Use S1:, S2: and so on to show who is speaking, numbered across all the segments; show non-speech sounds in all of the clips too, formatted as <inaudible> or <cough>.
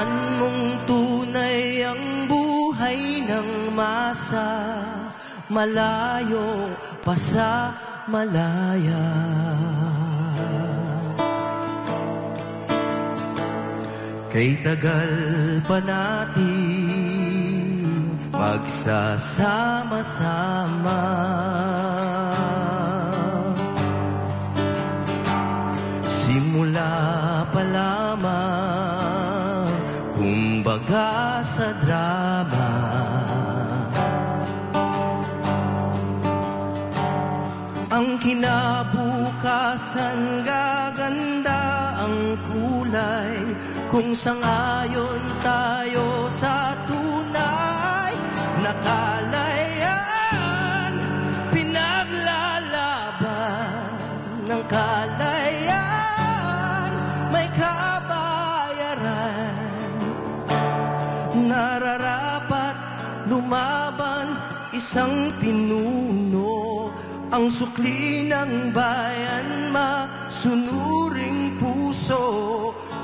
S1: Malaman mong tunay ang buhay ng masa Malayo pa sa malaya Kay tagal pa natin magsasama-sama baga sa drama Ang kinabukasan gaganda ang kulay Kung sangayon tayo sa tunay na kaya isang pinuno Ang sukli ng bayan ma sunuring puso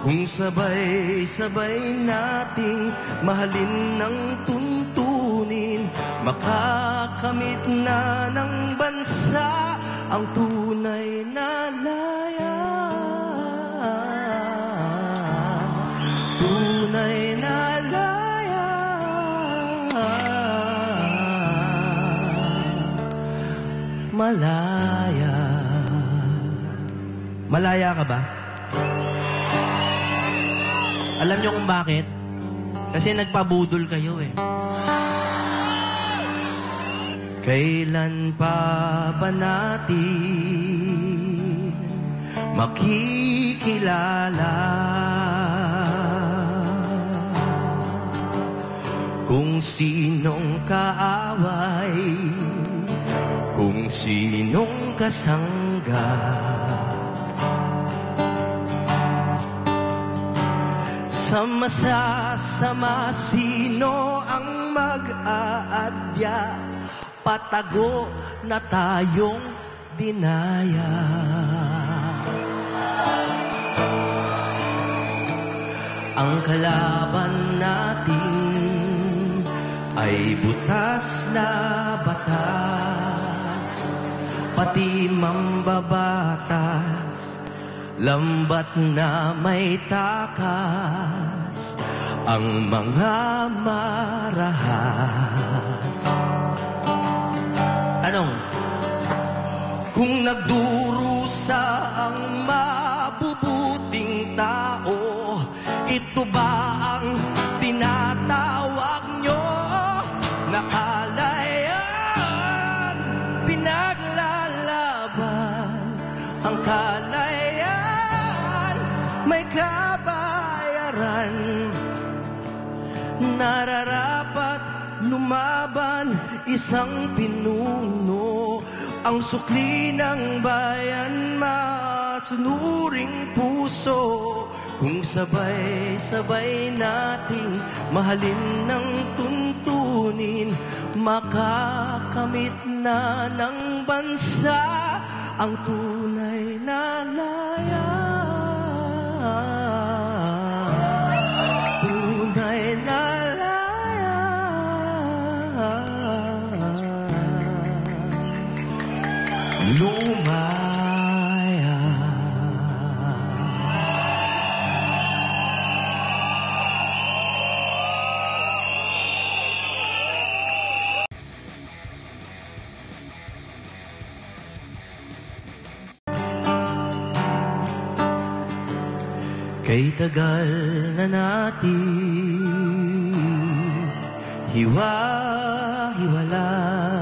S1: Kung sabay-sabay nating mahalin ng tuntunin Makakamit na ng bansa ang tunay na laya Tunay na laya malaya. Malaya ka ba? Alam niyo kung bakit? Kasi nagpabudol kayo eh. Kailan pa ba natin makikilala? Kung sinong kaaway kung sinong kasangga Sa masasama sino ang mag-aadya Patago na tayong dinaya Ang kalaban natin ay butas na batas pati mambabatas Lambat na may takas Ang mga marahas Anong? Kung nagdurusa ang mabubuting tao Ito ba nararapat lumaban isang pinuno ang sukli ng bayan masunuring puso kung sabay-sabay nating mahalin ng tuntunin makakamit na ng bansa ang tunay na layan lumaya. Kay tagal na natin hiwa-hiwalay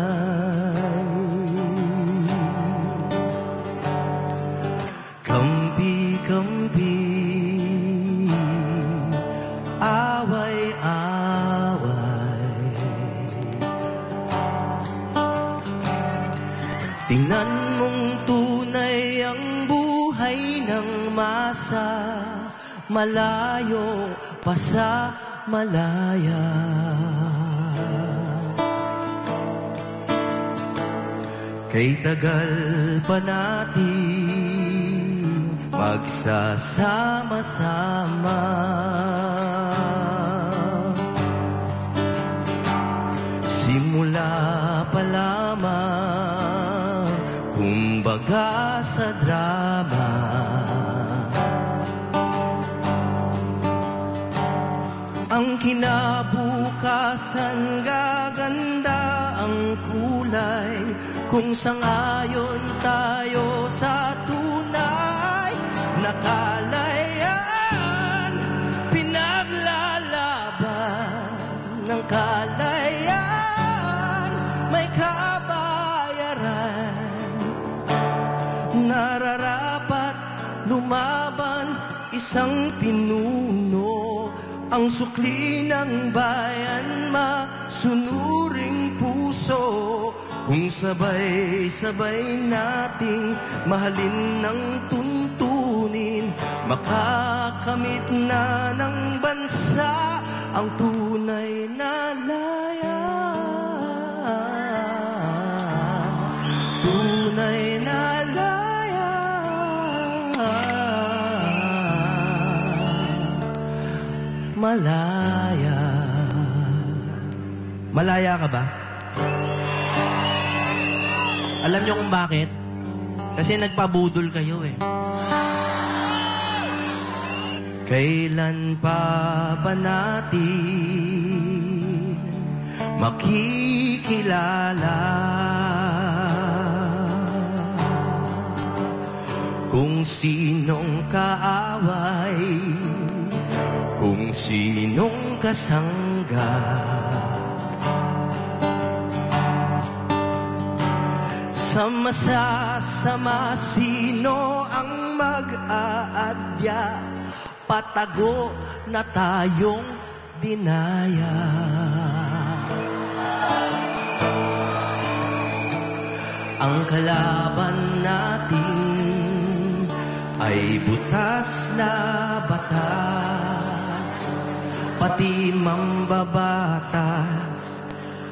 S1: sa malayo pa sa malaya. Kay tagal pa natin magsasama-sama. Simula pa lamang, kumbaga sa drama. Ang kinabukasan gaganda ang kulay Kung sangayon tayo sa tunay na kalayaan Pinaglalaban ng kalayaan May kabayaran Nararapat lumaban isang Pinoy ang sukli ng bayan masunuring puso Kung sabay-sabay nating mahalin ng tuntunin Makakamit na ng bansa ang tunay na lahat malaya. Malaya ka ba? Alam niyo kung bakit? Kasi nagpabudol kayo eh. Kailan pa ba natin makikilala? Kung sinong kaaway sinong kasangga Sa masasama sino ang mag-aadya Patago na tayong dinaya Ang kalaban natin ay butas na batas pati mambabatas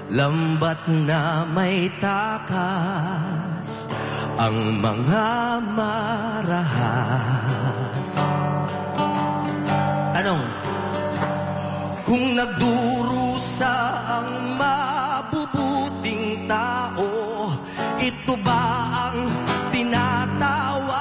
S1: Lambat na may takas Ang mga marahas Anong? Kung nagdurusa ang mabubuting tao Ito ba ang tinatawag?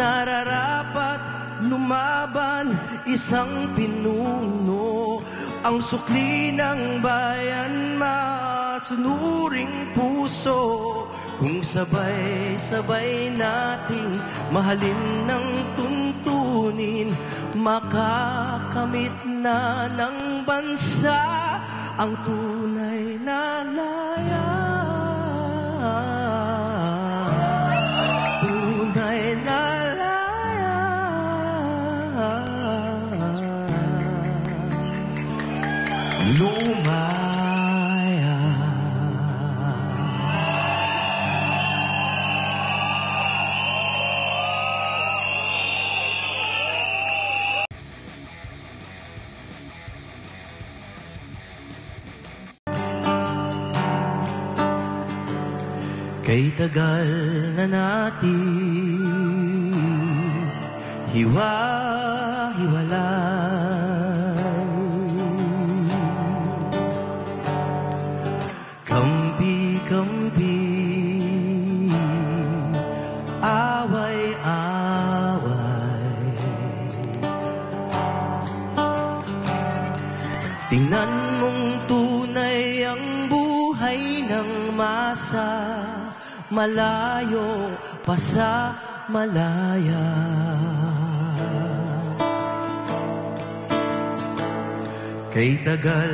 S1: nararapat lumaban isang pinuno ang sukli ng bayan masunuring puso kung sabay-sabay nating mahalin ng tuntunin makakamit na ng bansa ang tunay na layan Kay tagal na natin hiwa-hiwalay malayo pa sa malaya. Kay tagal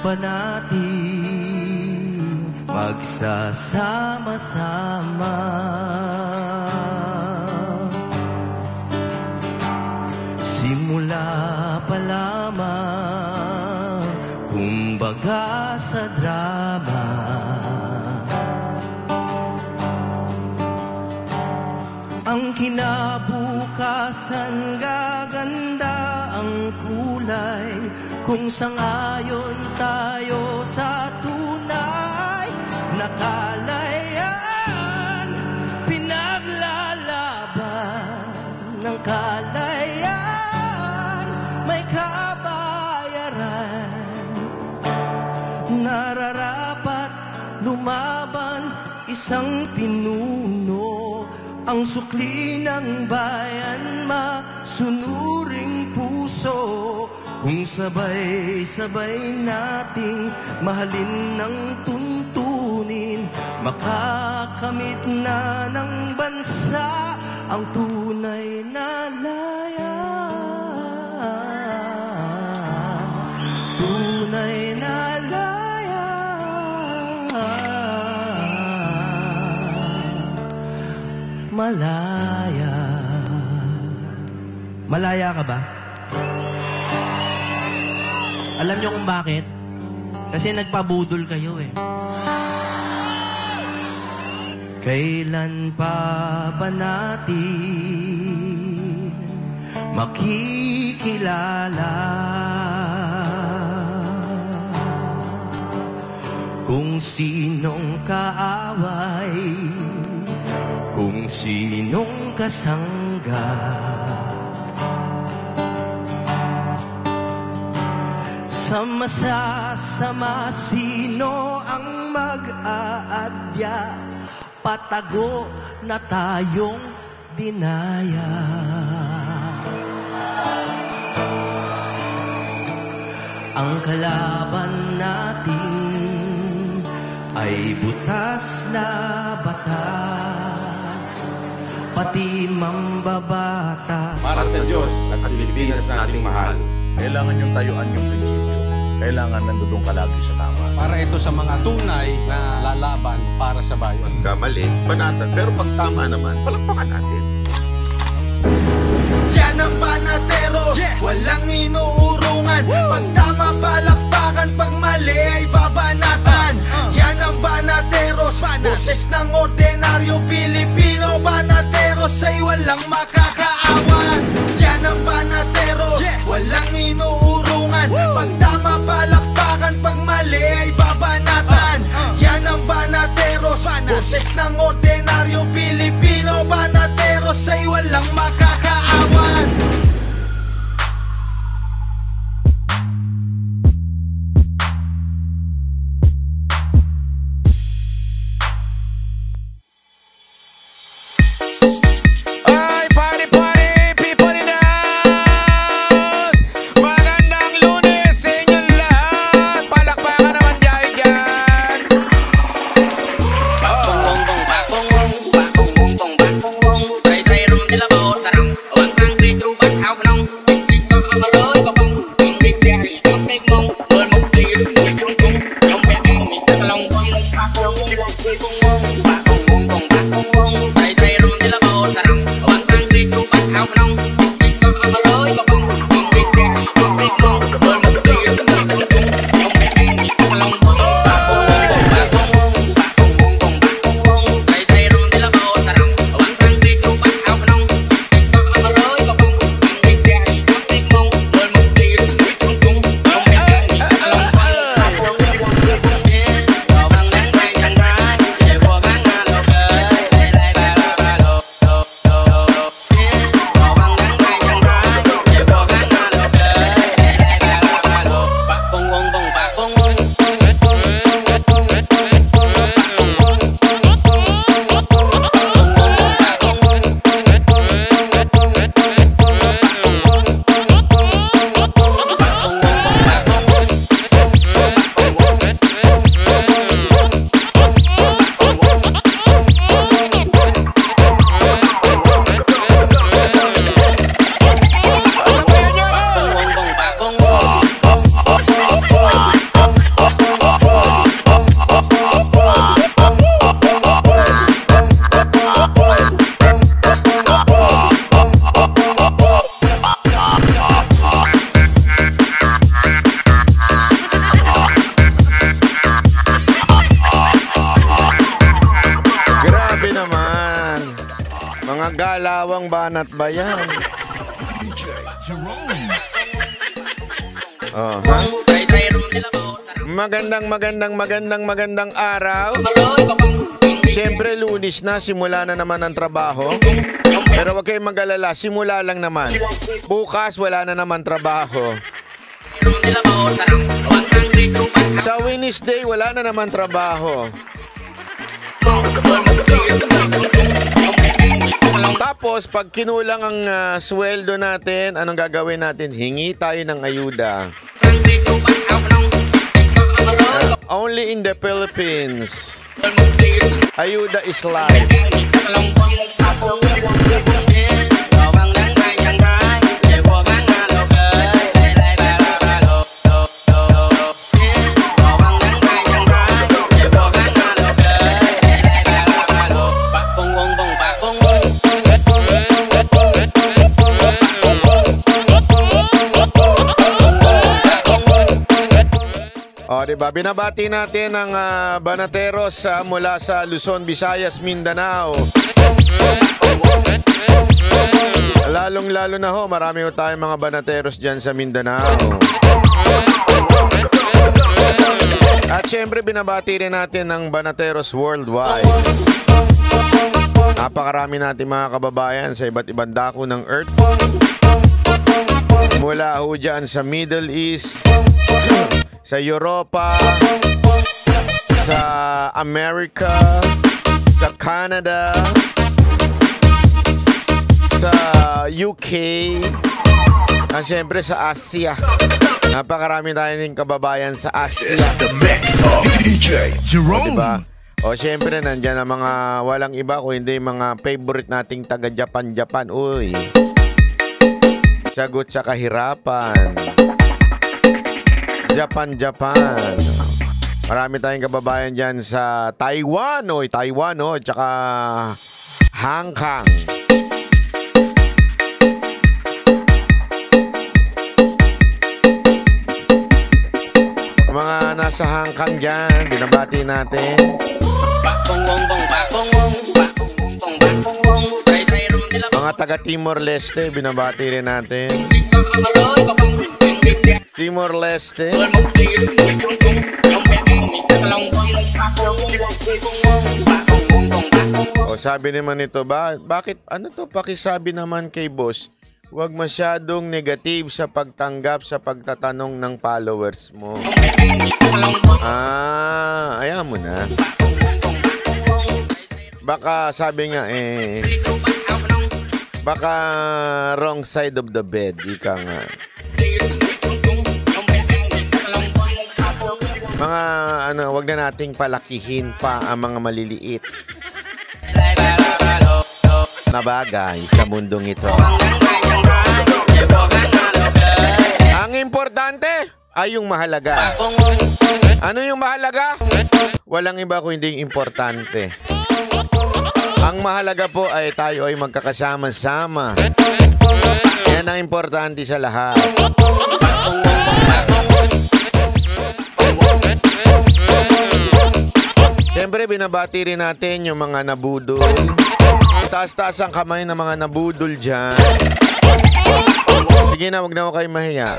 S1: pa natin magsasama-sama. Simula pa lamang, kumbaga sa drama. Ang kinabukasan gaganda ang kulay Kung sangayon tayo sa tunay na kalayaan Pinaglalaban ng kalayaan May kabayaran Nararapat lumaban isang pinuno ang sukli ng bayan masunuring puso Kung sabay-sabay nating mahalin ng tuntunin Makakamit na ng bansa ang tunay na laya Tunay malaya. Malaya ka ba? Alam niyo kung bakit? Kasi nagpabudol kayo eh. Kailan pa ba natin makikilala kung sinong kaaway Sinong kasangga Sa masasama Sino ang mag-aadya Patago na tayong dinaya Ang kalaban natin ay butas na
S2: pati mambabata. Para sa Diyos at Pilipinas nating mahal. Kailangan yung tayuan yung prinsipyo.
S3: Kailangan nandudong ka sa tama.
S2: Para ito sa mga tunay na lalaban para sa bayan. Pagkamali, banatan. Pero pagtama naman, palakpakan natin ng panatero yes! Walang inuurungan Woo! Pag tama palakpakan Pag mali ay babanatan uh, uh. Yan ang banateros Boses ng ordinaryo Pilipino banateros Ay walang makakaawan
S1: Yan ang banateros yes! Walang inuurungan Woo! Pag tama palakpakan Pag mali ay babanatan uh, uh. Yan ang banateros Boses ng ordinaryo Pilipino banateros Ay walang makakaawan one
S2: magandang araw. Siyempre, lunis na. Simula na naman ang trabaho. Pero huwag kayong mag Simula lang naman. Bukas, wala na naman trabaho. Sa Wednesday, wala na naman trabaho. Tapos, pag kinulang ang uh, sweldo natin, anong gagawin natin? Hingi tayo ng ayuda. Only in the Philippines. Ayuda is live. Diba? Binabati natin ang uh, ah, Banateros uh, mula sa Luzon, Visayas, Mindanao. Lalong-lalo na ho, marami ho tayong mga Banateros dyan sa Mindanao. At syempre, binabati rin natin ang Banateros Worldwide. Napakarami natin mga kababayan sa iba't ibang dako ng Earth. Mula ho dyan sa Middle East sa Europa, sa America, sa Canada, sa UK, at siyempre sa Asia. Napakarami tayo ng kababayan sa Asia.
S1: DJ Jerome. O, diba?
S2: o syempre, nandyan ang mga walang iba kung hindi mga favorite nating taga-Japan-Japan. Uy, sagot sa kahirapan. Japan, Japan. Marami tayong kababayan dyan sa Taiwan, o Taiwan, o, oh, tsaka Hong Kong. Mga nasa Hong Kong dyan, binabati natin. Mga taga Timor Leste, binabati rin natin. Timor Leste. Eh? O sabi naman nito, ba, bakit ano to paki-sabi naman kay boss? Huwag masyadong negative sa pagtanggap sa pagtatanong ng followers mo. Ah, ayan mo na. Baka sabi nga eh baka wrong side of the bed, ika nga. Mga ano, wag na nating palakihin pa ang mga maliliit na bagay sa mundong ito. Ang importante ay yung mahalaga. Ano yung mahalaga? Walang iba kundi importante. Ang mahalaga po ay tayo ay magkakasama-sama. Yan ang importante sa lahat. Siyempre, binabati rin natin yung mga nabudol. Taas-taas ang kamay ng mga nabudol dyan. Sige na, wag na ako kayo mahiya.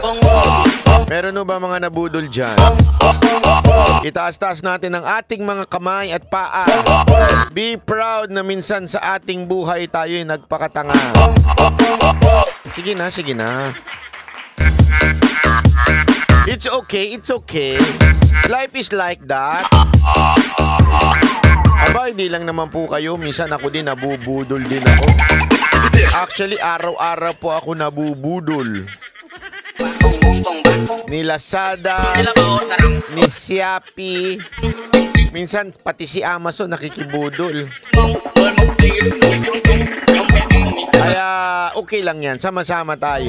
S2: Meron no ba mga nabudol dyan? Itaas-taas natin ang ating mga kamay at paa. Be proud na minsan sa ating buhay tayo'y nagpakatanga. Sige na, sige na. It's okay, it's okay. Life is like that. Aba, hindi lang naman po kayo. Minsan ako din, nabubudol din ako. Actually, araw-araw po ako nabubudol. Ni Lazada, ni Siapi, minsan pati si Amazon nakikibudol. Kaya okay lang yan, sama-sama tayo.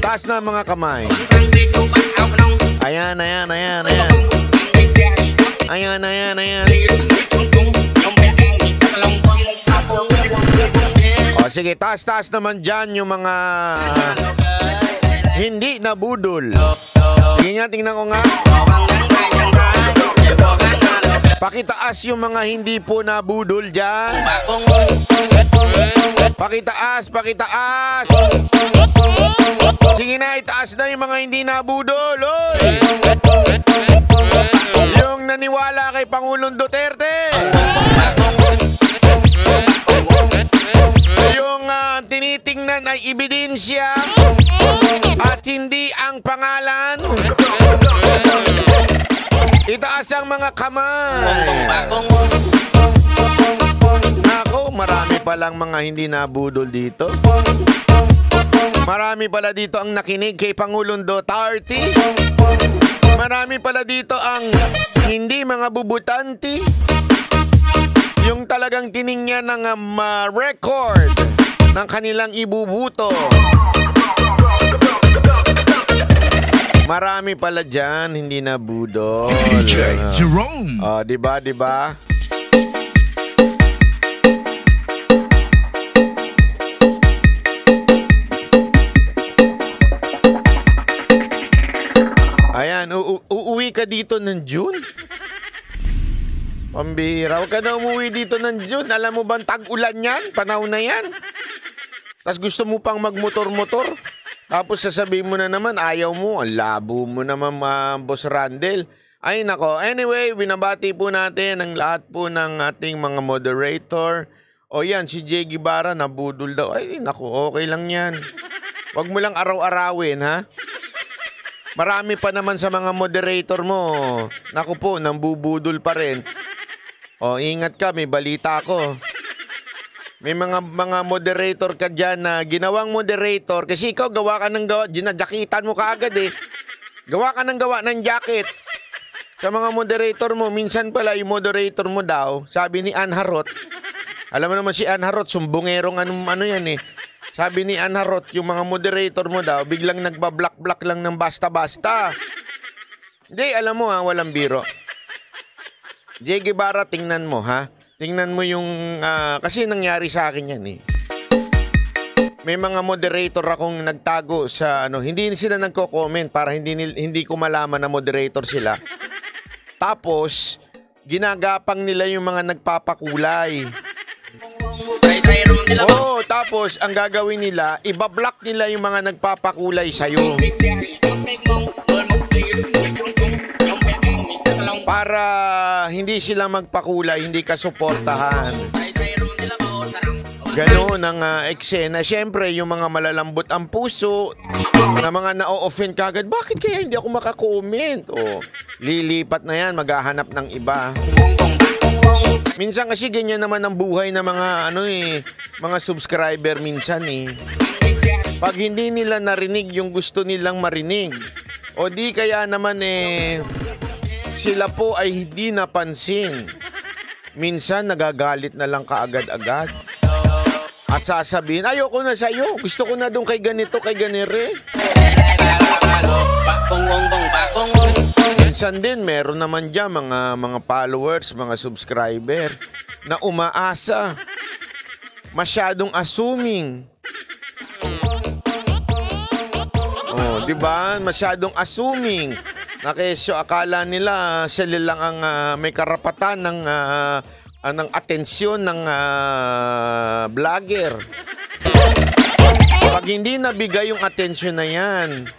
S2: taas na mga kamay Ayan, ayan, ayan, ayan Ayan, ayan, ayan Ah, sige, taas-taas naman dyan yung mga hindi nabudol. Sige nga, tingnan ko nga. Pakitaas yung mga hindi po nabudol dyan. Pakitaas, pakitaas. Sige na, itaas na yung mga hindi nabudol. Oy! Yung naniwala kay Pangulong Duterte. Yung uh, tinitingnan ay ebidensya at hindi ang pangalan. Itaas ang mga kamay. Ako, marami palang mga hindi nabudol dito. Marami pala dito ang nakinig kay Pangulong Duterte. Marami pala dito ang hindi mga bubutanti. Yung talagang tiningnan ng um, uh, record ng kanilang ibubuto. Marami pala dyan, hindi na budol. DJ ano? Jerome. Oh, di ba, di ba? Ayan, uuwi ka dito ng June? Pambihira. Huwag ka na umuwi dito ng June. Alam mo bang tag-ulan yan? Panahon na yan. Tapos gusto mo pang magmotor-motor. Tapos sasabihin mo na naman, ayaw mo. Ang labo mo naman, uh, Boss Randall. Ay nako. Anyway, binabati po natin ang lahat po ng ating mga moderator. O yan, si Jay Guevara nabudol daw. Ay nako, okay lang yan. Huwag mo lang araw-arawin, ha? Marami pa naman sa mga moderator mo. Naku po, nambubudol pa rin. O, ingat ka, may balita ako. May mga mga moderator ka dyan na ginawang moderator kasi ikaw gawa ka ng gawa, ginadyakitan mo kaagad eh. Gawa ka ng gawa ng jacket. Sa mga moderator mo, minsan pala yung moderator mo daw, sabi ni Anharot. alam mo naman si Ann Harot, sumbungerong ano, ano yan eh. Sabi ni Anna yung mga moderator mo daw, biglang nagbablock-block lang ng basta-basta. Hindi, alam mo ha, walang biro. Jay Guevara, tingnan mo ha. Tingnan mo yung... Uh, kasi nangyari sa akin yan eh. May mga moderator akong nagtago sa ano, hindi sila nagko-comment para hindi hindi ko malaman na moderator sila. Tapos ginagapang nila yung mga nagpapakulay nila. Diba? Oo, oh, tapos ang gagawin nila, ibablock nila yung mga nagpapakulay sa'yo. Para hindi sila magpakulay, hindi ka suportahan. Ganoon ang uh, eksena. Siyempre, yung mga malalambot ang puso, na mga na-offend kagad, bakit kaya hindi ako makakomment? O, oh, lilipat na yan, maghahanap ng iba. Minsan kasi ganyan naman ang buhay ng mga ano eh, mga subscriber minsan eh. Pag hindi nila narinig yung gusto nilang marinig, o di kaya naman eh, sila po ay hindi napansin. Minsan nagagalit na lang kaagad-agad. At sasabihin, ayoko na sa'yo. Gusto ko na doon kay ganito, kay ganire. pakpong Minsan din, meron naman diyan mga, mga followers, mga subscriber na umaasa. Masyadong assuming. Oh, 'di ba? Masyadong assuming. Na kesyo akala nila ah, sila lang ang uh, may karapatan ng uh, ng atensyon ng uh, vlogger. Pag hindi nabigay yung atensyon na 'yan,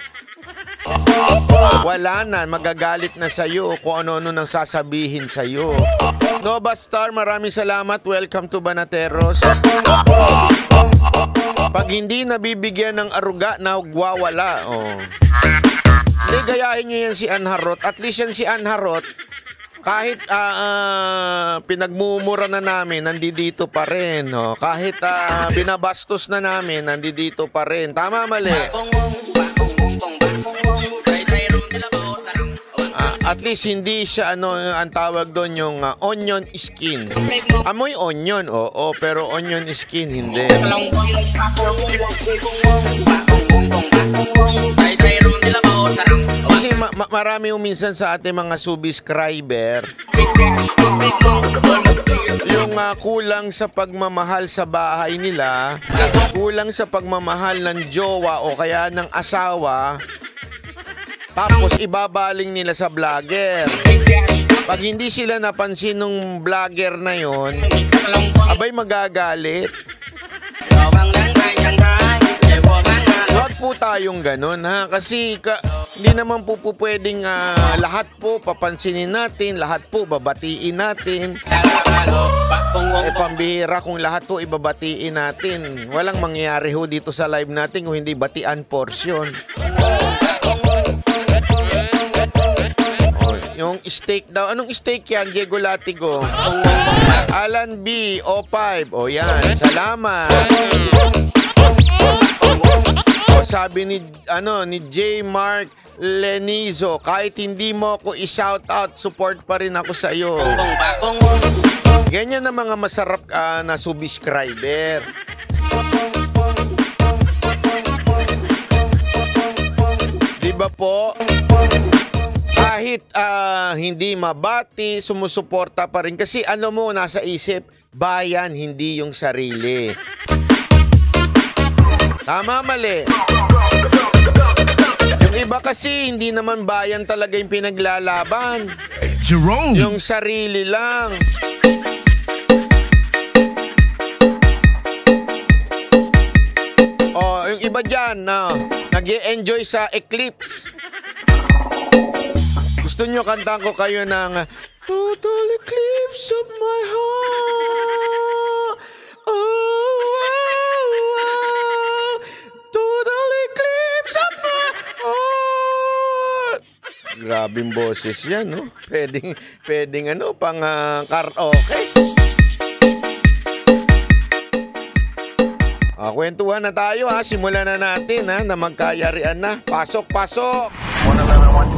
S2: wala na, magagalit na sa'yo kung ano-ano nang sasabihin sa'yo. Nova Star, maraming salamat. Welcome to Banateros. Pag hindi nabibigyan ng aruga, nagwawala. Oh. Hindi, gayahin nyo yan si Anharot. At least yan si Anharot, kahit uh, uh, pinagmumura na namin, nandito pa rin. Oh. Kahit uh, binabastos na namin, nandito pa rin. Tama, mali. Mabungong. At least hindi siya ano ang tawag doon yung uh, onion skin. Amoy onion, oo, pero onion skin hindi. Kasi ma- ma- marami minsan sa ating mga subscriber yung uh, kulang sa pagmamahal sa bahay nila, kulang sa pagmamahal ng jowa o kaya ng asawa tapos ibabaling nila sa vlogger. Pag hindi sila napansin ng vlogger na yon, abay magagalit. Huwag po tayong ganun ha kasi ka, hindi naman po, po pwedeng uh, lahat po papansinin natin, lahat po babatiin natin. Eh, pambihira kung lahat po ibabatiin natin. Walang mangyayari ho dito sa live natin kung hindi batian portion. Yung steak daw. Anong steak yan? Diego Latigo. Alan B. O5. O yan. Salamat. O sabi ni, ano, ni J. Mark Lenizo, kahit hindi mo ako i-shout out, support pa rin ako sa iyo. Ganyan ang mga masarap uh, na subscriber. Di ba po? kahit uh, hindi mabati, sumusuporta pa rin. Kasi ano mo, nasa isip, bayan, hindi yung sarili. Tama, mali. Yung iba kasi, hindi naman bayan talaga yung pinaglalaban. Jerome! Yung sarili lang. Oh, yung iba dyan, na oh, nag enjoy sa eclipse gusto nyo, kantaan ko kayo ng Total Eclipse of My Heart. Oh,
S4: oh, oh. Total Eclipse of My Heart.
S2: Grabing boses yan, no? Pwedeng, pwedeng ano, pang uh, ah, karaoke. Oh, ah, kwentuhan na tayo ha, simulan na natin ha, na magkayarian na. Pasok, pasok! Muna lang naman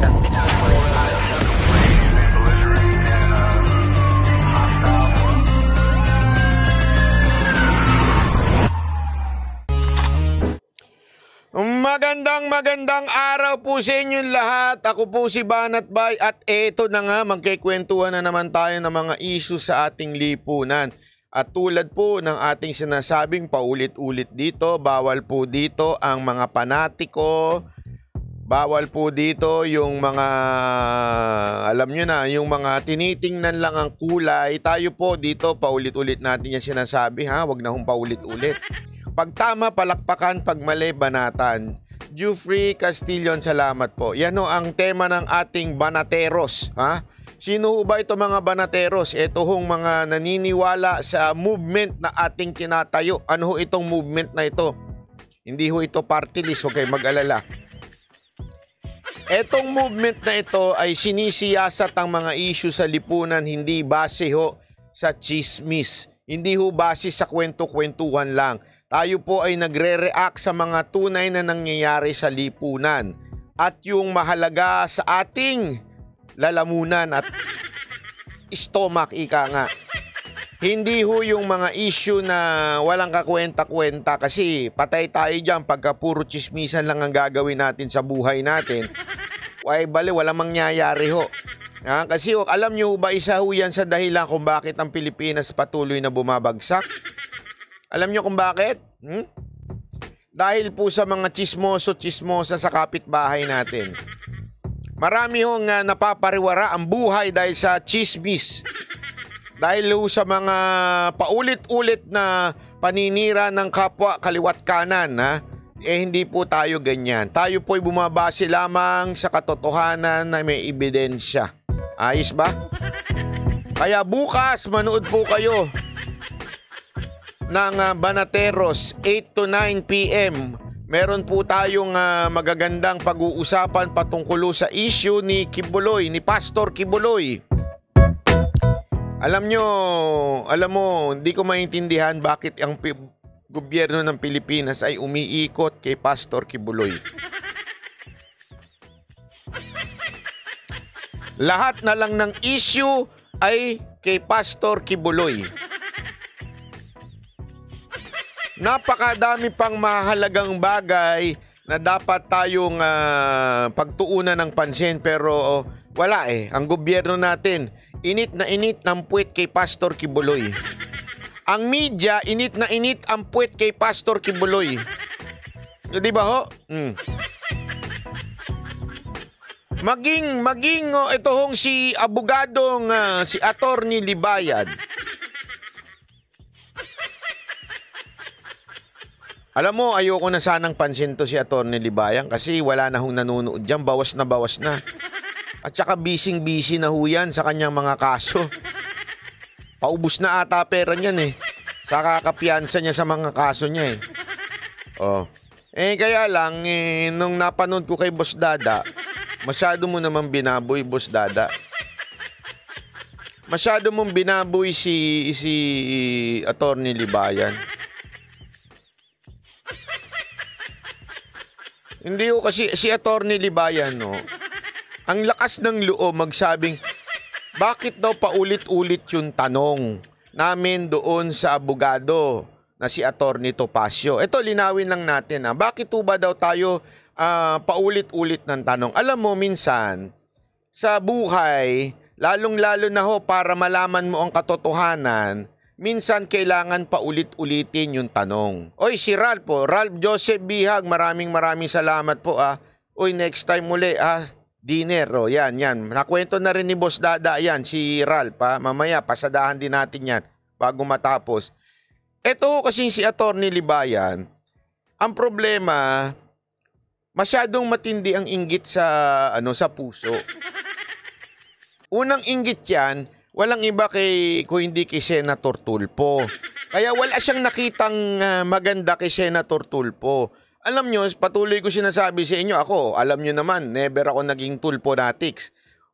S2: Magandang magandang araw po sa inyong lahat. Ako po si Banat Bay at eto na nga magkikwentuhan na naman tayo ng mga isyu sa ating lipunan. At tulad po ng ating sinasabing paulit-ulit dito, bawal po dito ang mga panatiko, bawal po dito yung mga, alam niyo na, yung mga tinitingnan lang ang kulay. Tayo po dito, paulit-ulit natin yung sinasabi ha, wag na hong paulit-ulit. Pagtama palakpakan. Pag banatan. Jufrey Castillon, salamat po. Yan o ang tema ng ating banateros. Ha? Sino ba ito mga banateros? Ito hong mga naniniwala sa movement na ating tinatayo. Ano ho itong movement na ito? Hindi ho ito party list, huwag kayong mag-alala. Etong movement na ito ay sinisiyasat ang mga issue sa lipunan, hindi base ho sa chismis. Hindi ho base sa kwento-kwentuhan lang tayo po ay nagre-react sa mga tunay na nangyayari sa lipunan at yung mahalaga sa ating lalamunan at stomach ika nga. Hindi ho yung mga issue na walang kakwenta-kwenta kasi patay tayo dyan pagka puro chismisan lang ang gagawin natin sa buhay natin. Why bali, walang mangyayari ho. Ha? Kasi alam nyo ba isa ho yan sa dahilan kung bakit ang Pilipinas patuloy na bumabagsak? Alam nyo kung bakit? Hmm? Dahil po sa mga chismoso-chismosa sa kapitbahay natin. Marami hong uh, napapariwara ang buhay dahil sa chismis. Dahil uh, sa mga paulit-ulit na paninira ng kapwa kaliwat kanan. Ha? Eh hindi po tayo ganyan. Tayo po'y bumabase lamang sa katotohanan na may ebidensya. Ayos ba? Kaya bukas manood po kayo ng ah, Banateros 8 to 9 p.m. Meron po tayong uh, magagandang pag-uusapan patungkol sa issue ni Kibuloy, ni Pastor Kibuloy. Alam nyo, alam mo, hindi ko maintindihan bakit ang gobyerno ng Pilipinas ay umiikot kay Pastor Kibuloy. Lahat na lang ng issue ay kay Pastor Kibuloy napakadami pang mahalagang bagay na dapat tayong uh, pagtuunan ng pansin pero oh, wala eh. Ang gobyerno natin, init na init ng puwet kay Pastor Kibuloy. Ang media, init na init ang puwet kay Pastor Kibuloy. Eh, di ba ho? Mm. Maging, maging, oh, ito hong si abogadong uh, si Attorney Libayad. Alam mo, ayoko na sanang pansin to si Atty. Libayan kasi wala na hong nanonood dyan. Bawas na bawas na. At saka bising-busy na huyan sa kanyang mga kaso. Paubos na ata pera niyan eh. Sa kakapiansa niya sa mga kaso niya eh. Oh. Eh kaya lang, eh, nung napanood ko kay Boss Dada, masyado mo naman binaboy Boss Dada. Masyado mong binaboy si, si Atty. Libayan. Hindi ko kasi si Attorney Libayan no. Ang lakas ng loob magsabing bakit daw paulit-ulit yung tanong namin doon sa abogado na si Attorney Topacio. Ito linawin lang natin ah. Bakit po ba daw tayo uh, paulit-ulit ng tanong? Alam mo minsan sa buhay lalong-lalo na ho para malaman mo ang katotohanan, minsan kailangan pa ulit-ulitin yung tanong. Oy, si Ralph po, Ralph Joseph Bihag, maraming maraming salamat po ah. Oy, next time muli ah, dinner. Oh, yan, yan. Nakwento na rin ni Boss Dada yan, si Ralph ah. Mamaya, pasadahan din natin yan bago matapos. Ito kasi si Attorney Libayan, ang problema, masyadong matindi ang inggit sa ano sa puso. Unang inggit 'yan, walang iba kay ko hindi kay Senator Tulpo. Kaya wala siyang nakitang uh, maganda kay Senator Tulpo. Alam nyo, patuloy ko sinasabi sa inyo, ako, alam nyo naman, never ako naging Tulpo natics.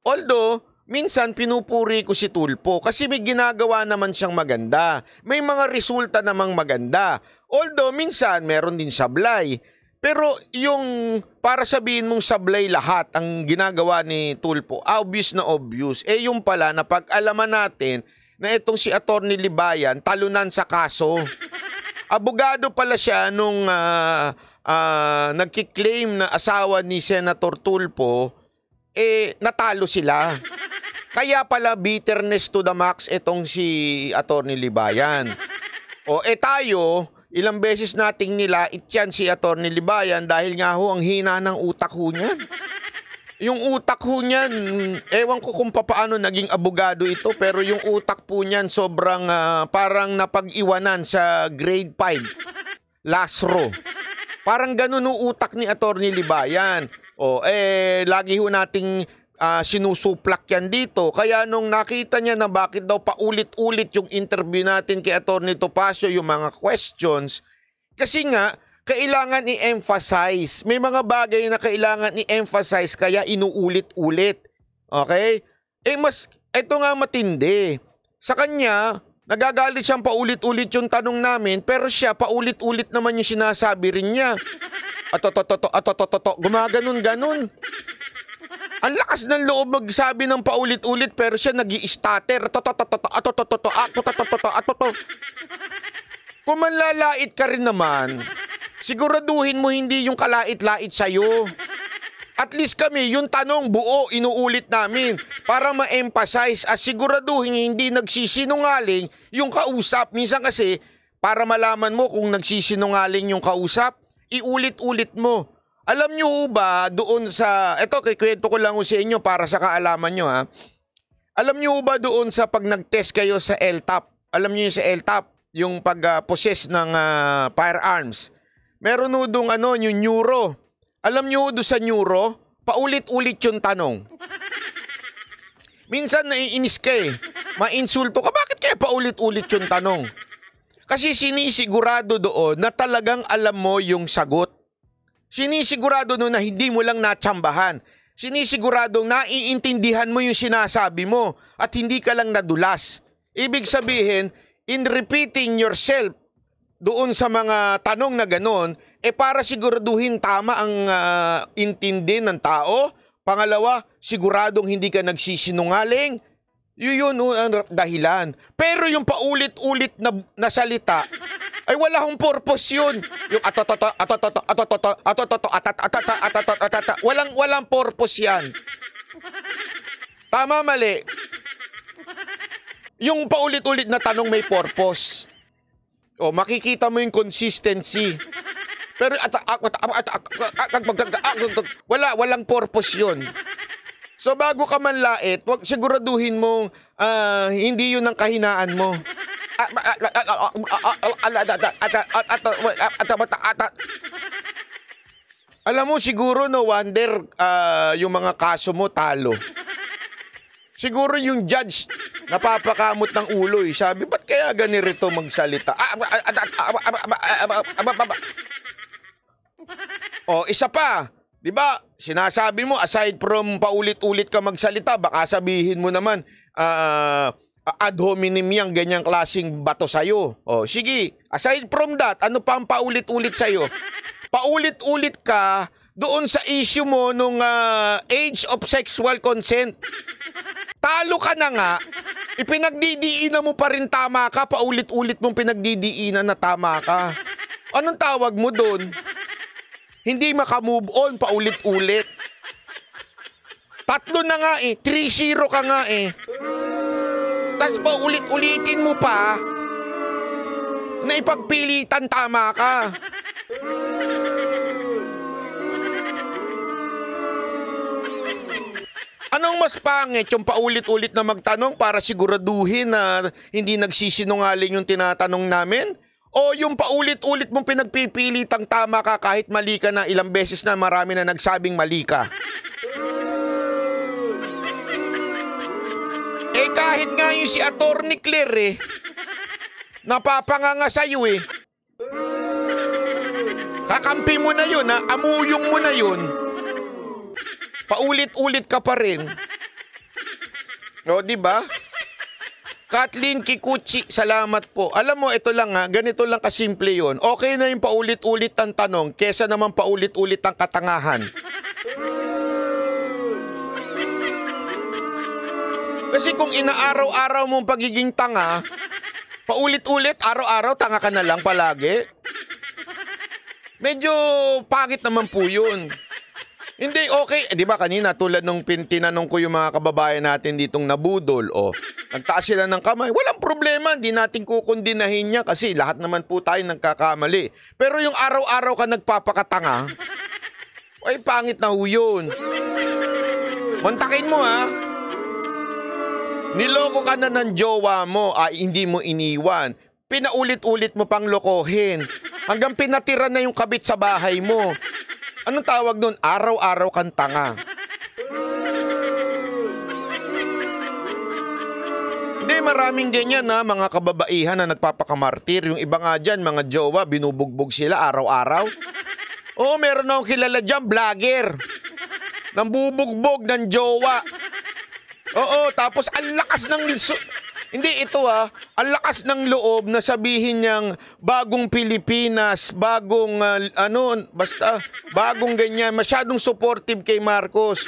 S2: Although, minsan pinupuri ko si Tulpo kasi may ginagawa naman siyang maganda. May mga resulta namang maganda. Although, minsan meron din sablay. Pero yung para sabihin mong sablay lahat ang ginagawa ni Tulpo, obvious na obvious. Eh yung pala na pag-alaman natin na itong si Attorney Libayan talunan sa kaso. <laughs> Abogado pala siya nung uh, ah, uh, ah, nagkiklaim na asawa ni Senator Tulpo, eh natalo sila. <laughs> Kaya pala bitterness to the max itong si Attorney Libayan. <laughs> O eh tayo, Ilang beses nating nilait yan si Atty. Libayan dahil nga ho ang hina ng utak ho niyan. Yung utak ho niyan, ewan ko kung paano naging abogado ito pero yung utak po niyan sobrang uh, parang napag-iwanan sa grade 5. Last row. Parang ganun ang utak ni Atty. Libayan. O, eh, lagi ho nating uh, sinusuplak yan dito. Kaya nung nakita niya na bakit daw paulit-ulit yung interview natin kay Atty. Topacio, yung mga questions, kasi nga, kailangan i-emphasize. May mga bagay na kailangan i-emphasize kaya inuulit-ulit. Okay? Eh mas, ito nga matindi. Sa kanya, nagagalit siyang paulit-ulit yung tanong namin pero siya paulit-ulit naman yung sinasabi rin niya. Ato, to, to, to, ato, to, to, to. Gumaganon-ganon. Ang lakas ng loob magsabi ng paulit-ulit pero siya nag stutter Kung manlalait ka rin naman, siguraduhin mo hindi yung kalait-lait sa'yo. At least kami, yung tanong buo, inuulit namin para ma-emphasize at siguraduhin hindi nagsisinungaling yung kausap. Minsan kasi, para malaman mo kung nagsisinungaling yung kausap, iulit-ulit mo alam nyo ba doon sa, eto kikwento ko lang sa inyo para sa kaalaman nyo ha. Alam nyo ba doon sa pag nag-test kayo sa LTAP, alam nyo yung sa LTAP, yung pag-possess uh, ng uh, firearms. Meron nyo doon ano, yung neuro. Alam nyo doon sa neuro, paulit-ulit yung tanong. Minsan naiinis ka eh. Mainsulto ka, bakit kaya paulit-ulit yung tanong? Kasi sinisigurado doon na talagang alam mo yung sagot. Sinisigurado nun na hindi mo lang natsambahan. Sinisiguradong naiintindihan mo yung sinasabi mo at hindi ka lang nadulas. Ibig sabihin, in repeating yourself doon sa mga tanong na ganoon, eh para siguraduhin tama ang uh, intindi ng tao. Pangalawa, siguradong hindi ka nagsisinungaling. Yun yun ang dahilan. Pero yung paulit-ulit na, na salita, ay wala hong purpose yun. Yung atototo, atototo, atototo, atototo, atat, atata, atata, Walang, walang purpose yan. Tama, mali. Yung paulit-ulit na tanong may purpose. O, makikita mo yung consistency. Pero at, at, at, at, at, at, at, at, wala, walang purpose yun. So bago ka man lait, wag siguraduhin mong uh, hindi 'yun ang kahinaan mo. Alam mo siguro no wonder uh, yung mga kaso mo talo. Siguro yung judge napapakamot ng ulo eh. Sabi, ba't kaya ganito magsalita? Oh, isa pa, 'Di ba? Sinasabi mo aside from paulit-ulit ka magsalita, baka sabihin mo naman uh, ad hominem yang ganyang klasing bato iyo. Oh, sige, aside from that, ano pa ang paulit-ulit sa iyo? Paulit-ulit ka doon sa issue mo nung uh, age of sexual consent. Talo ka na nga, ipinagdidiinan mo pa rin tama ka, paulit-ulit mong pinagdidiinan na tama ka. Anong tawag mo doon? Hindi makamove on paulit-ulit. Tatlo na nga eh. 3-0 ka nga eh. Tapos ulit ulitin mo pa na ipagpilitan tama ka. Anong mas pangit yung paulit-ulit na magtanong para siguraduhin na hindi nagsisinungaling yung tinatanong namin? O yung paulit-ulit mong pinagpipilitang tama ka kahit mali ka na ilang beses na marami na nagsabing mali ka. eh kahit nga yung si Attorney Claire eh, napapanganga sa'yo eh. Kakampi mo na yun ha, amuyong mo na yun. Paulit-ulit ka pa rin. O, di ba? Kathleen Kikuchi, salamat po. Alam mo, ito lang ha, ganito lang kasimple yon. Okay na yung paulit-ulit ang tanong, kesa naman paulit-ulit ang katangahan. Kasi kung inaaraw-araw mong pagiging tanga, paulit-ulit, araw-araw, tanga ka na lang palagi. Medyo pangit naman po yun. Hindi, okay. Eh, di ba kanina, tulad nung pin, tinanong ko yung mga kababayan natin ditong nabudol, o, oh, nagtaas sila ng kamay. Walang problema, hindi natin kukundinahin niya kasi lahat naman po tayo nagkakamali. Pero yung araw-araw ka nagpapakatanga, ay pangit na ho yun. Mantakin mo ha. Niloko ka na ng jowa mo, ay hindi mo iniwan. Pinaulit-ulit mo pang lokohin. Hanggang pinatira na yung kabit sa bahay mo. Anong tawag nun? Araw-araw kang tanga. Hindi, maraming ganyan na mga kababaihan na nagpapakamartir. Yung iba nga dyan, mga jowa, binubugbog sila araw-araw. Oo, oh, meron akong kilala dyan, vlogger. Nang bubugbog ng jowa. Oo, tapos ang lakas ng hindi, ito ah, ang lakas ng loob na sabihin niyang bagong Pilipinas, bagong uh, ano, basta bagong ganyan, masyadong supportive kay Marcos.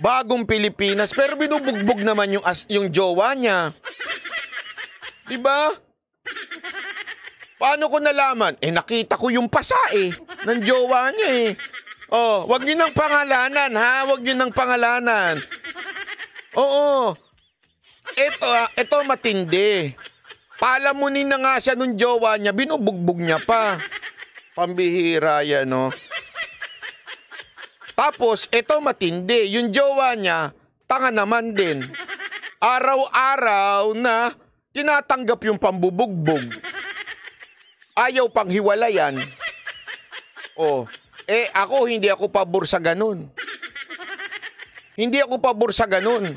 S2: Bagong Pilipinas, pero binubugbog naman yung as, yung jowa niya. 'Di ba? Paano ko nalaman? Eh nakita ko yung pasa eh ng jowa niya eh. Oh, wag niyo nang pangalanan ha, wag niyo nang pangalanan. Oo. Ito, ito ah, matindi. Palamunin na nga siya nung jowa niya, binubugbog niya pa. Pambihira yan, no? Tapos, eto matindi. Yung jowa niya, tanga naman din. Araw-araw na tinatanggap yung pambubugbog. Ayaw pang hiwalayan. Oh, eh ako hindi ako pabor sa ganun. Hindi ako pabor sa ganun.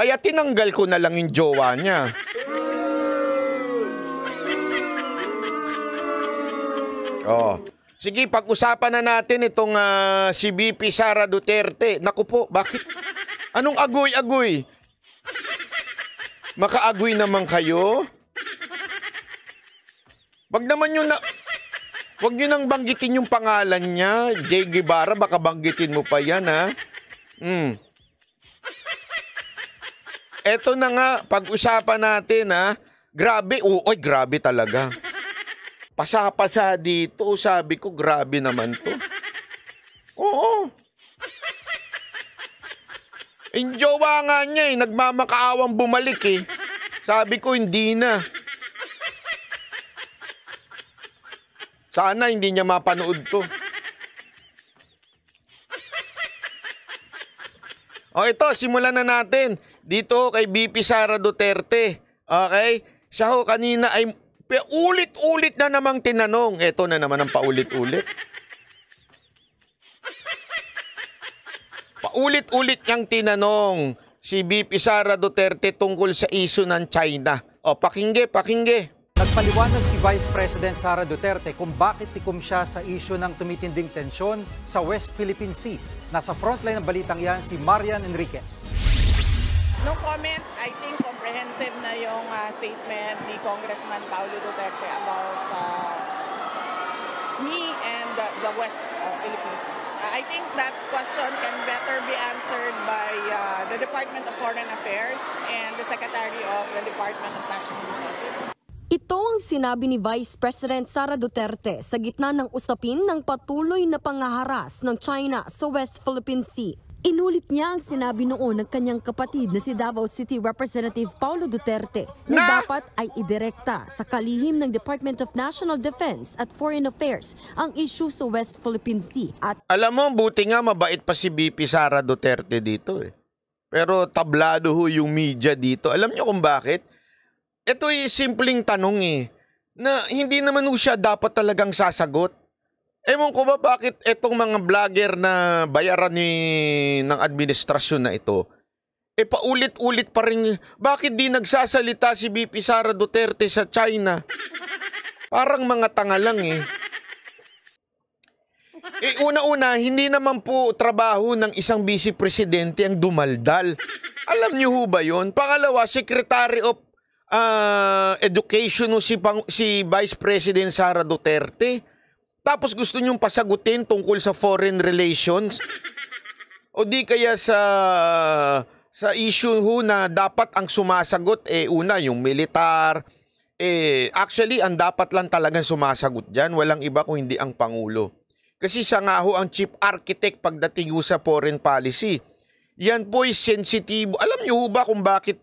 S2: Kaya tinanggal ko na lang yung jowa niya. Oh. Sige, pag-usapan na natin itong uh, si BP Sara Duterte. Naku po, bakit? Anong agoy-agoy? Makaagoy naman kayo? Wag naman yun na... Wag nyo nang banggitin yung pangalan niya. Jay Guevara, baka banggitin mo pa yan, ha? Mm eto na nga, pag-usapan natin ha. Grabe, uoy, grabe talaga. Pasapasa dito, sabi ko, grabe naman to. Oo. Yung jowa nga niya eh, nagmamakaawang bumalik eh. Sabi ko, hindi na. Sana hindi niya mapanood to. O ito, simulan na natin dito kay BP Sara Duterte. Okay? Siya ho kanina ay ulit-ulit na namang tinanong. Ito na naman ang paulit-ulit. Paulit-ulit niyang tinanong si BP Sara Duterte tungkol sa iso ng China. O, pakingge, pakingge.
S5: Nagpaliwanag si Vice President Sara Duterte kung bakit tikom siya sa isyo ng tumitinding tensyon sa West Philippine Sea. Nasa frontline ng balitang yan si Marian Enriquez.
S6: No comment, I think comprehensive na yung uh, statement ni Congressman Paulo Duterte about uh, me and uh, the West of Philippines. Uh, I think that question can better be answered by uh, the Department of Foreign Affairs and the Secretary of the Department of National Defense.
S7: Ito ang sinabi ni Vice President Sara Duterte sa gitna ng usapin ng patuloy na pangaharas ng China sa West Philippine Sea. Inulit niya ang sinabi noon ng kanyang kapatid na si Davao City Representative Paulo Duterte na, na dapat ay idirekta sa kalihim ng Department of National Defense at Foreign Affairs ang issue sa West Philippine Sea.
S2: At Alam mo, buti nga mabait pa si BP Sara Duterte dito eh. Pero tablado ho yung media dito. Alam niyo kung bakit? Ito ay simpleng tanong eh na hindi naman siya dapat talagang sasagot. Ewan ko ba bakit itong mga vlogger na bayaran ni ng administrasyon na ito, eh paulit-ulit pa rin, bakit di nagsasalita si BP Sara Duterte sa China? Parang mga tanga lang eh. <laughs> Eh una-una, hindi naman po trabaho ng isang vice presidente ang dumaldal. Alam niyo ho ba yon? Pangalawa, Secretary of uh, Education no, si, pang, si Vice President Sara Duterte. Tapos gusto nyong pasagutin tungkol sa foreign relations? O di kaya sa sa issue ho na dapat ang sumasagot eh una yung militar eh actually ang dapat lang talagang sumasagot diyan walang iba kung hindi ang pangulo kasi siya nga ho ang chief architect pagdating ho sa foreign policy yan po ay sensitive alam niyo ho ba kung bakit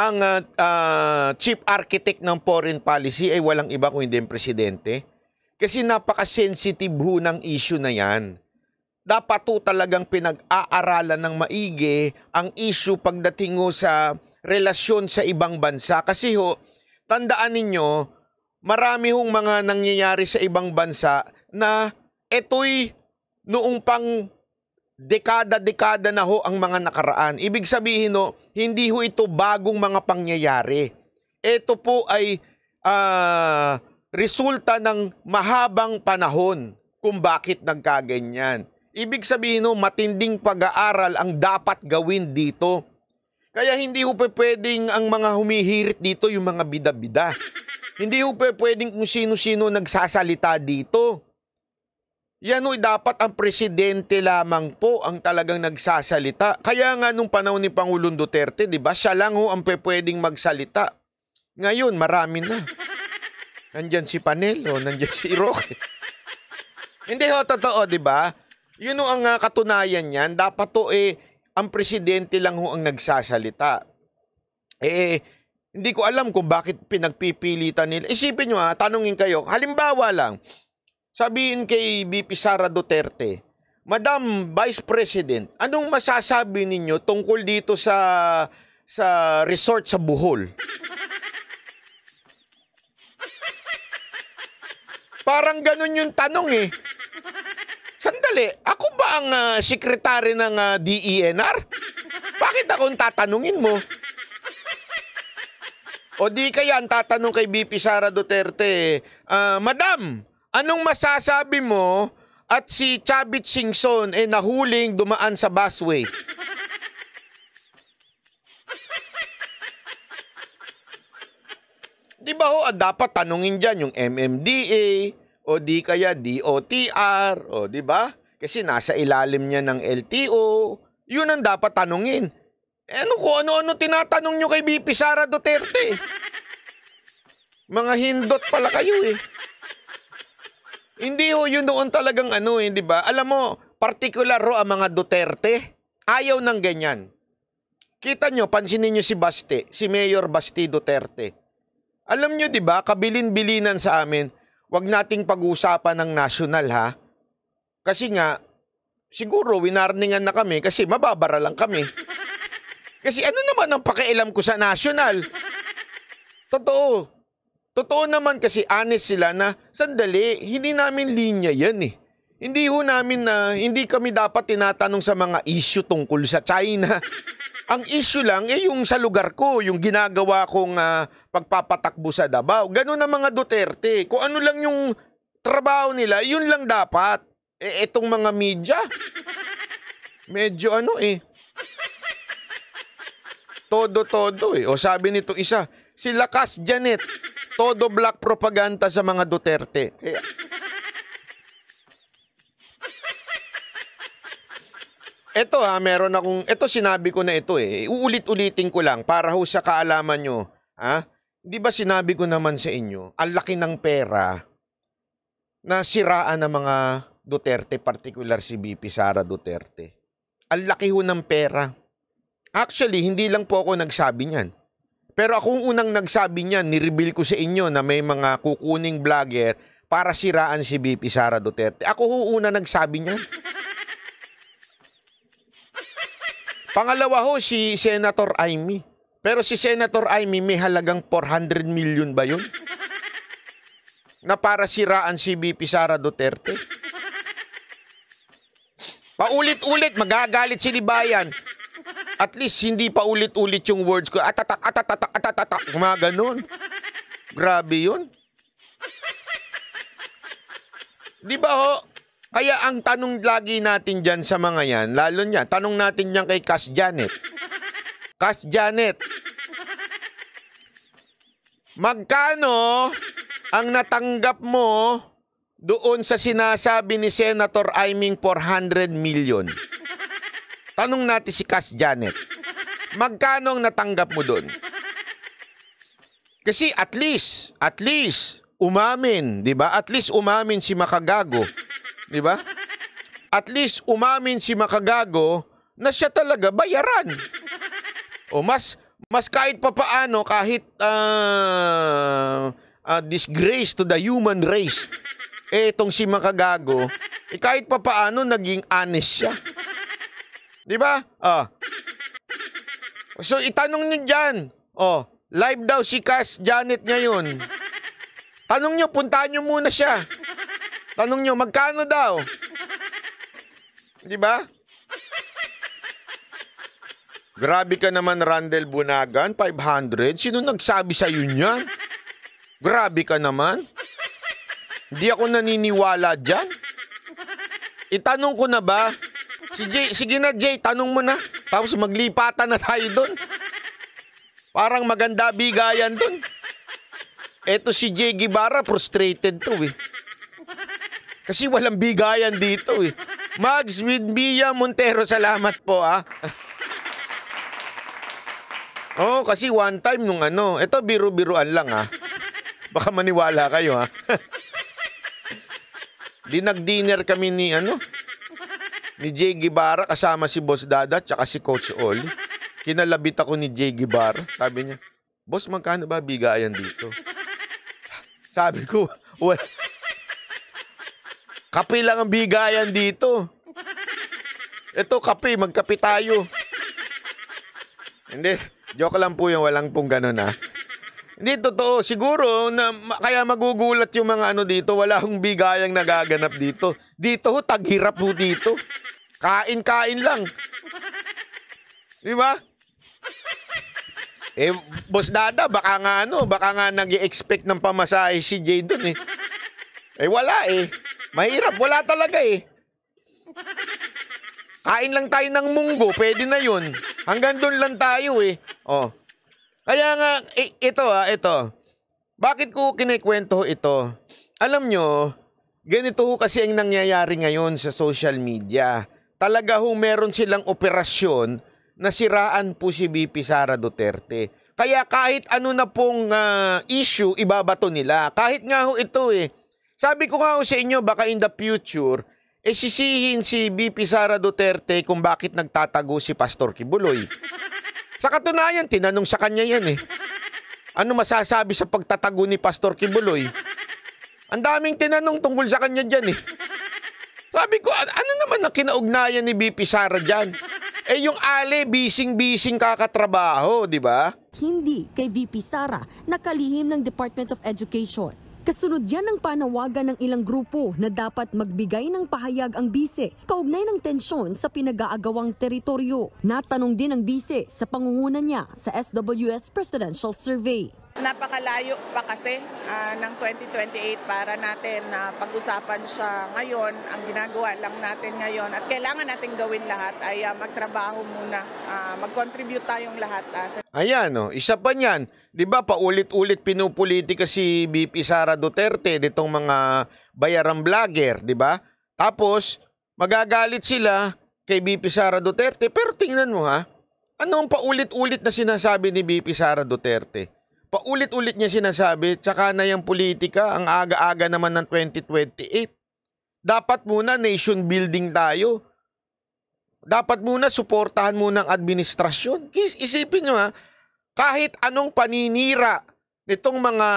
S2: ang uh, uh, chief architect ng foreign policy ay walang iba kung hindi ang presidente kasi napaka-sensitive ho ng issue na yan. Dapat to talagang pinag-aaralan ng maigi ang issue pagdating ho sa relasyon sa ibang bansa. Kasi ho, tandaan ninyo, marami hong mga nangyayari sa ibang bansa na eto'y noong pang dekada-dekada na ho ang mga nakaraan. Ibig sabihin ho, hindi ho ito bagong mga pangyayari. Ito po ay uh, resulta ng mahabang panahon kung bakit nagkaganyan. Ibig sabihin no, matinding pag-aaral ang dapat gawin dito. Kaya hindi ho pwedeng ang mga humihirit dito yung mga bida-bida. hindi ho pwedeng kung sino-sino nagsasalita dito. Yan ho'y dapat ang presidente lamang po ang talagang nagsasalita. Kaya nga nung panahon ni Pangulong Duterte, di ba, siya lang ho ang pwedeng magsalita. Ngayon, marami na. Nandyan si Panel, o nandyan si Roque. Hindi ho, totoo, di ba? Yun ho ang uh, katunayan niyan. Dapat to eh, ang presidente lang ho ang nagsasalita. Eh, eh, hindi ko alam kung bakit pinagpipilitan nila. Isipin nyo ha, ah, tanungin kayo. Halimbawa lang, sabihin kay BP Sara Duterte, Madam Vice President, anong masasabi ninyo tungkol dito sa sa resort sa Bohol? Parang ganun yung tanong eh. <laughs> Sandali, ako ba ang uh, sekretary ng uh, ah, DENR? Bakit ako akong tatanungin mo? O di kaya ang tatanong kay BP Sara Duterte, uh, Madam, anong masasabi mo at si Chabit Singson eh nahuling dumaan sa busway? Di ba ho, oh, ah, dapat tanungin dyan yung MMDA o di kaya DOTR o di ba? Kasi nasa ilalim niya ng LTO. Yun ang dapat tanungin. Eh, ano ko ano-ano tinatanong nyo kay BP Sara Duterte? Mga hindot pala kayo eh. Hindi ho, oh, yun noon talagang ano eh, di ba? Alam mo, particular ho ang mga Duterte. Ayaw ng ganyan. Kita nyo, pansinin nyo si Basti, si Mayor Basti Duterte alam nyo 'di ba, kabilin-bilinan sa amin, 'wag nating pag-usapan ng national ha. Kasi nga siguro winarningan na kami kasi mababara lang kami. Kasi ano naman ang pakialam ko sa national? Totoo. Totoo naman kasi honest sila na sandali, hindi namin linya 'yan eh. Hindi ho namin na hindi kami dapat tinatanong sa mga issue tungkol sa China. Ang issue lang, eh yung sa lugar ko, yung ginagawa kong uh, pagpapatakbo sa Davao. Ganun ang mga Duterte. Kung ano lang yung trabaho nila, yun lang dapat. Eh, etong mga media, medyo ano eh. Todo-todo eh. O sabi nito isa, si Lakas Janet, todo black propaganda sa mga Duterte. eh, Ito ha, meron akong, ito sinabi ko na ito eh. Uulit-ulitin ko lang para ho sa kaalaman nyo. Ha? Di ba sinabi ko naman sa inyo, ang laki ng pera na siraan ng mga Duterte, particular si BP Sara Duterte. Ang laki ho ng pera. Actually, hindi lang po ako nagsabi niyan. Pero akong unang nagsabi niyan, nireveal ko sa inyo na may mga kukuning vlogger para siraan si BP Sara Duterte. Ako ho una nagsabi niyan. Pangalawa ho, si Senator Aimee. Pero si Senator Aimee, may halagang 400 million ba yun? Na para siraan si BP Sara Duterte? Paulit-ulit, magagalit si Libayan. At least hindi paulit ulit-ulit yung words ko. Atatak, atatak, atatak, mga ganun. Grabe yun. Di ba ho, kaya ang tanong lagi natin dyan sa mga yan, lalo niya, tanong natin yan kay Cass Janet. Cass Janet, magkano ang natanggap mo doon sa sinasabi ni Senator Iming 400 million? Tanong natin si Cass Janet. Magkano ang natanggap mo doon? Kasi at least, at least, umamin, di ba? At least umamin si Makagago. Di ba? At least umamin si Makagago na siya talaga bayaran. O mas mas kahit papaano kahit uh, uh, disgrace to the human race. Eh itong si Makagago, eh, kahit papaano naging honest siya. 'Di ba? Ah. So itanong niyo diyan. Oh, live daw si Cass Janet ngayon. Tanong niyo, puntahan niyo muna siya. Tanong nyo, magkano daw? Di ba? Grabe ka naman, Randel Bunagan. 500? Sino nagsabi sa yun niyan? Grabe ka naman. Hindi ako naniniwala diyan. Itanong ko na ba? Si Jay, sige na Jay, tanong mo na. Tapos maglipatan na tayo doon. Parang maganda bigayan doon. Eto si Jay Guevara, frustrated to eh. Kasi walang bigayan dito eh. Mags with Mia Montero, salamat po ah. oh, kasi one time nung ano, ito biro-biroan lang ah. Baka maniwala kayo ha. Ah. <laughs> Di nag-dinner kami ni ano, ni Jay Guevara kasama si Boss Dada tsaka si Coach Ol. Kinalabit ako ni Jay Guevara. Sabi niya, Boss, magkano ba bigayan dito? Sabi ko, well, Kape lang ang bigayan dito. Ito, kape. Magkape tayo. Hindi. Joke lang po yung walang pong ganun ha. Ah. Hindi, totoo. Siguro, na, kaya magugulat yung mga ano dito. Wala hong bigayang nagaganap dito. Dito ho, taghirap ho dito. Kain-kain lang. Di ba? Eh, boss dada, baka nga ano, baka nga nag expect ng pamasahe si Jay dun eh. Eh, wala eh. Mahirap, wala talaga eh. Kain lang tayo ng munggo, pwede na yun. Hanggang doon lang tayo eh. Oh. Kaya nga, eh, ito ah, ito. Bakit ko kinikwento ito? Alam nyo, ganito ho kasi ang nangyayari ngayon sa social media. Talaga ho meron silang operasyon na siraan po si BP Sara Duterte. Kaya kahit ano na pong uh, issue, ibabato nila. Kahit nga ho ito eh, sabi ko nga sa inyo, baka in the future, eh sisihin si BP Sara Duterte kung bakit nagtatago si Pastor Kibuloy. Sa katunayan, tinanong sa kanya yan eh. Ano masasabi sa pagtatago ni Pastor Kibuloy? Ang daming tinanong tungkol sa kanya dyan eh. Sabi ko, ano naman ang kinaugnayan ni BP Sara dyan? Eh yung Ale, bising-bising kakatrabaho, di ba? Hindi kay VP Sara, nakalihim ng
S7: Department of Education. Kasunod yan ng panawagan ng ilang grupo na dapat magbigay ng pahayag ang bise kaugnay ng tensyon sa pinag-aagawang teritoryo. Natanong din ang bise sa pangungunan niya sa SWS Presidential Survey. Napakalayo pa
S6: kasi uh, ng 2028 para natin na uh, pag-usapan siya ngayon. Ang ginagawa lang natin ngayon at kailangan natin gawin lahat ay uh, magtrabaho muna. Uh, mag-contribute tayong lahat. Uh,
S2: Ayan, no? Oh, isa pa niyan. Di ba paulit-ulit pinupolitika si BP Sara Duterte nitong mga bayarang vlogger, di ba? Tapos, magagalit sila kay BP Sara Duterte. Pero tingnan mo ha, anong paulit-ulit na sinasabi ni BP Sara Duterte? paulit-ulit niya sinasabi, tsaka na yung politika, ang aga-aga naman ng 2028. Dapat muna nation building tayo. Dapat muna suportahan muna ang administrasyon. isipin niyo ha, kahit anong paninira nitong mga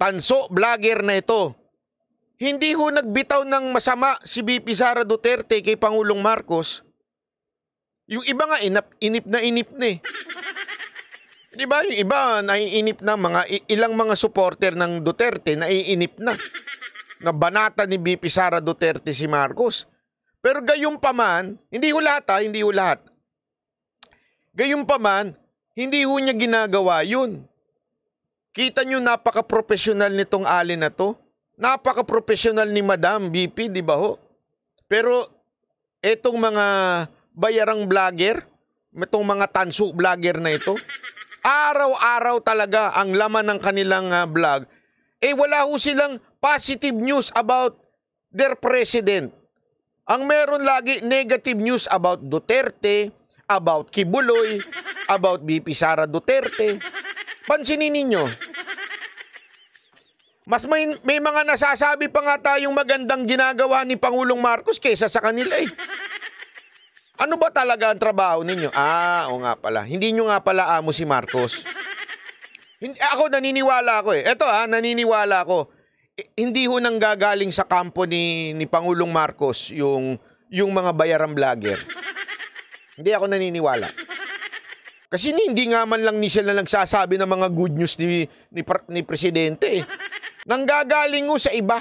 S2: tanso vlogger na ito, hindi ho nagbitaw ng masama si BP Sara Duterte kay Pangulong Marcos. Yung iba nga inap, inip na inip na eh. 'Di ba? Yung iba naiinip na mga ilang mga supporter ng Duterte naiinip na <laughs> na banata ni BP Sara Duterte si Marcos. Pero gayon pa man, hindi ho lahat ha, ah, hindi ho lahat. Gayon pa man, hindi ho niya ginagawa yun. Kita nyo napaka-professional nitong alin na to. Napaka-professional ni Madam BP, di ba ho? Pero etong mga bayarang vlogger, itong mga tanso vlogger na ito, <laughs> araw-araw talaga ang laman ng kanilang uh, vlog, eh wala ho silang positive news about their president. Ang meron lagi negative news about Duterte, about Kibuloy, about BP Sara Duterte. Pansinin ninyo. Mas may, may mga nasasabi pa nga tayong magandang ginagawa ni Pangulong Marcos kaysa sa kanila eh. Ano ba talaga ang trabaho ninyo? Ah, o nga pala. Hindi nyo nga pala amo si Marcos. Hindi, eh, ako naniniwala ako eh. Ito ah, naniniwala ako. I, eh, hindi ho nang gagaling sa kampo ni, ni Pangulong Marcos yung, yung mga bayaran vlogger. hindi ako naniniwala. Kasi hindi nga man lang ni sila nagsasabi ng mga good news ni, ni, ni Presidente eh. Nanggagaling ho sa iba.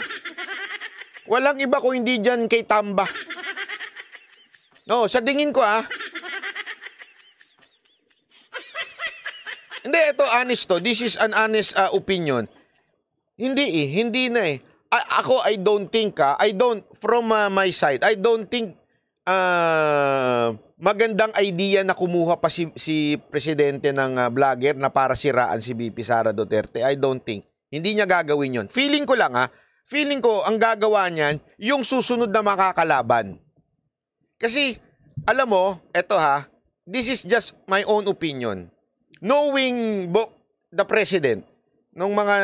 S2: Walang iba ko hindi dyan kay Tamba. No, oh, sa dingin ko ah. <laughs> hindi, ito honest to. This is an honest uh, opinion. Hindi eh, hindi na eh. A- ako, I don't think ah, I don't, from uh, my side, I don't think uh, magandang idea na kumuha pa si, si presidente ng uh, vlogger na para siraan si BP Sara Duterte. I don't think. Hindi niya gagawin yon. Feeling ko lang ah. feeling ko ang gagawa niyan yung susunod na makakalaban. Kasi, alam mo, eto ha, this is just my own opinion. Knowing bo the president, nung mga,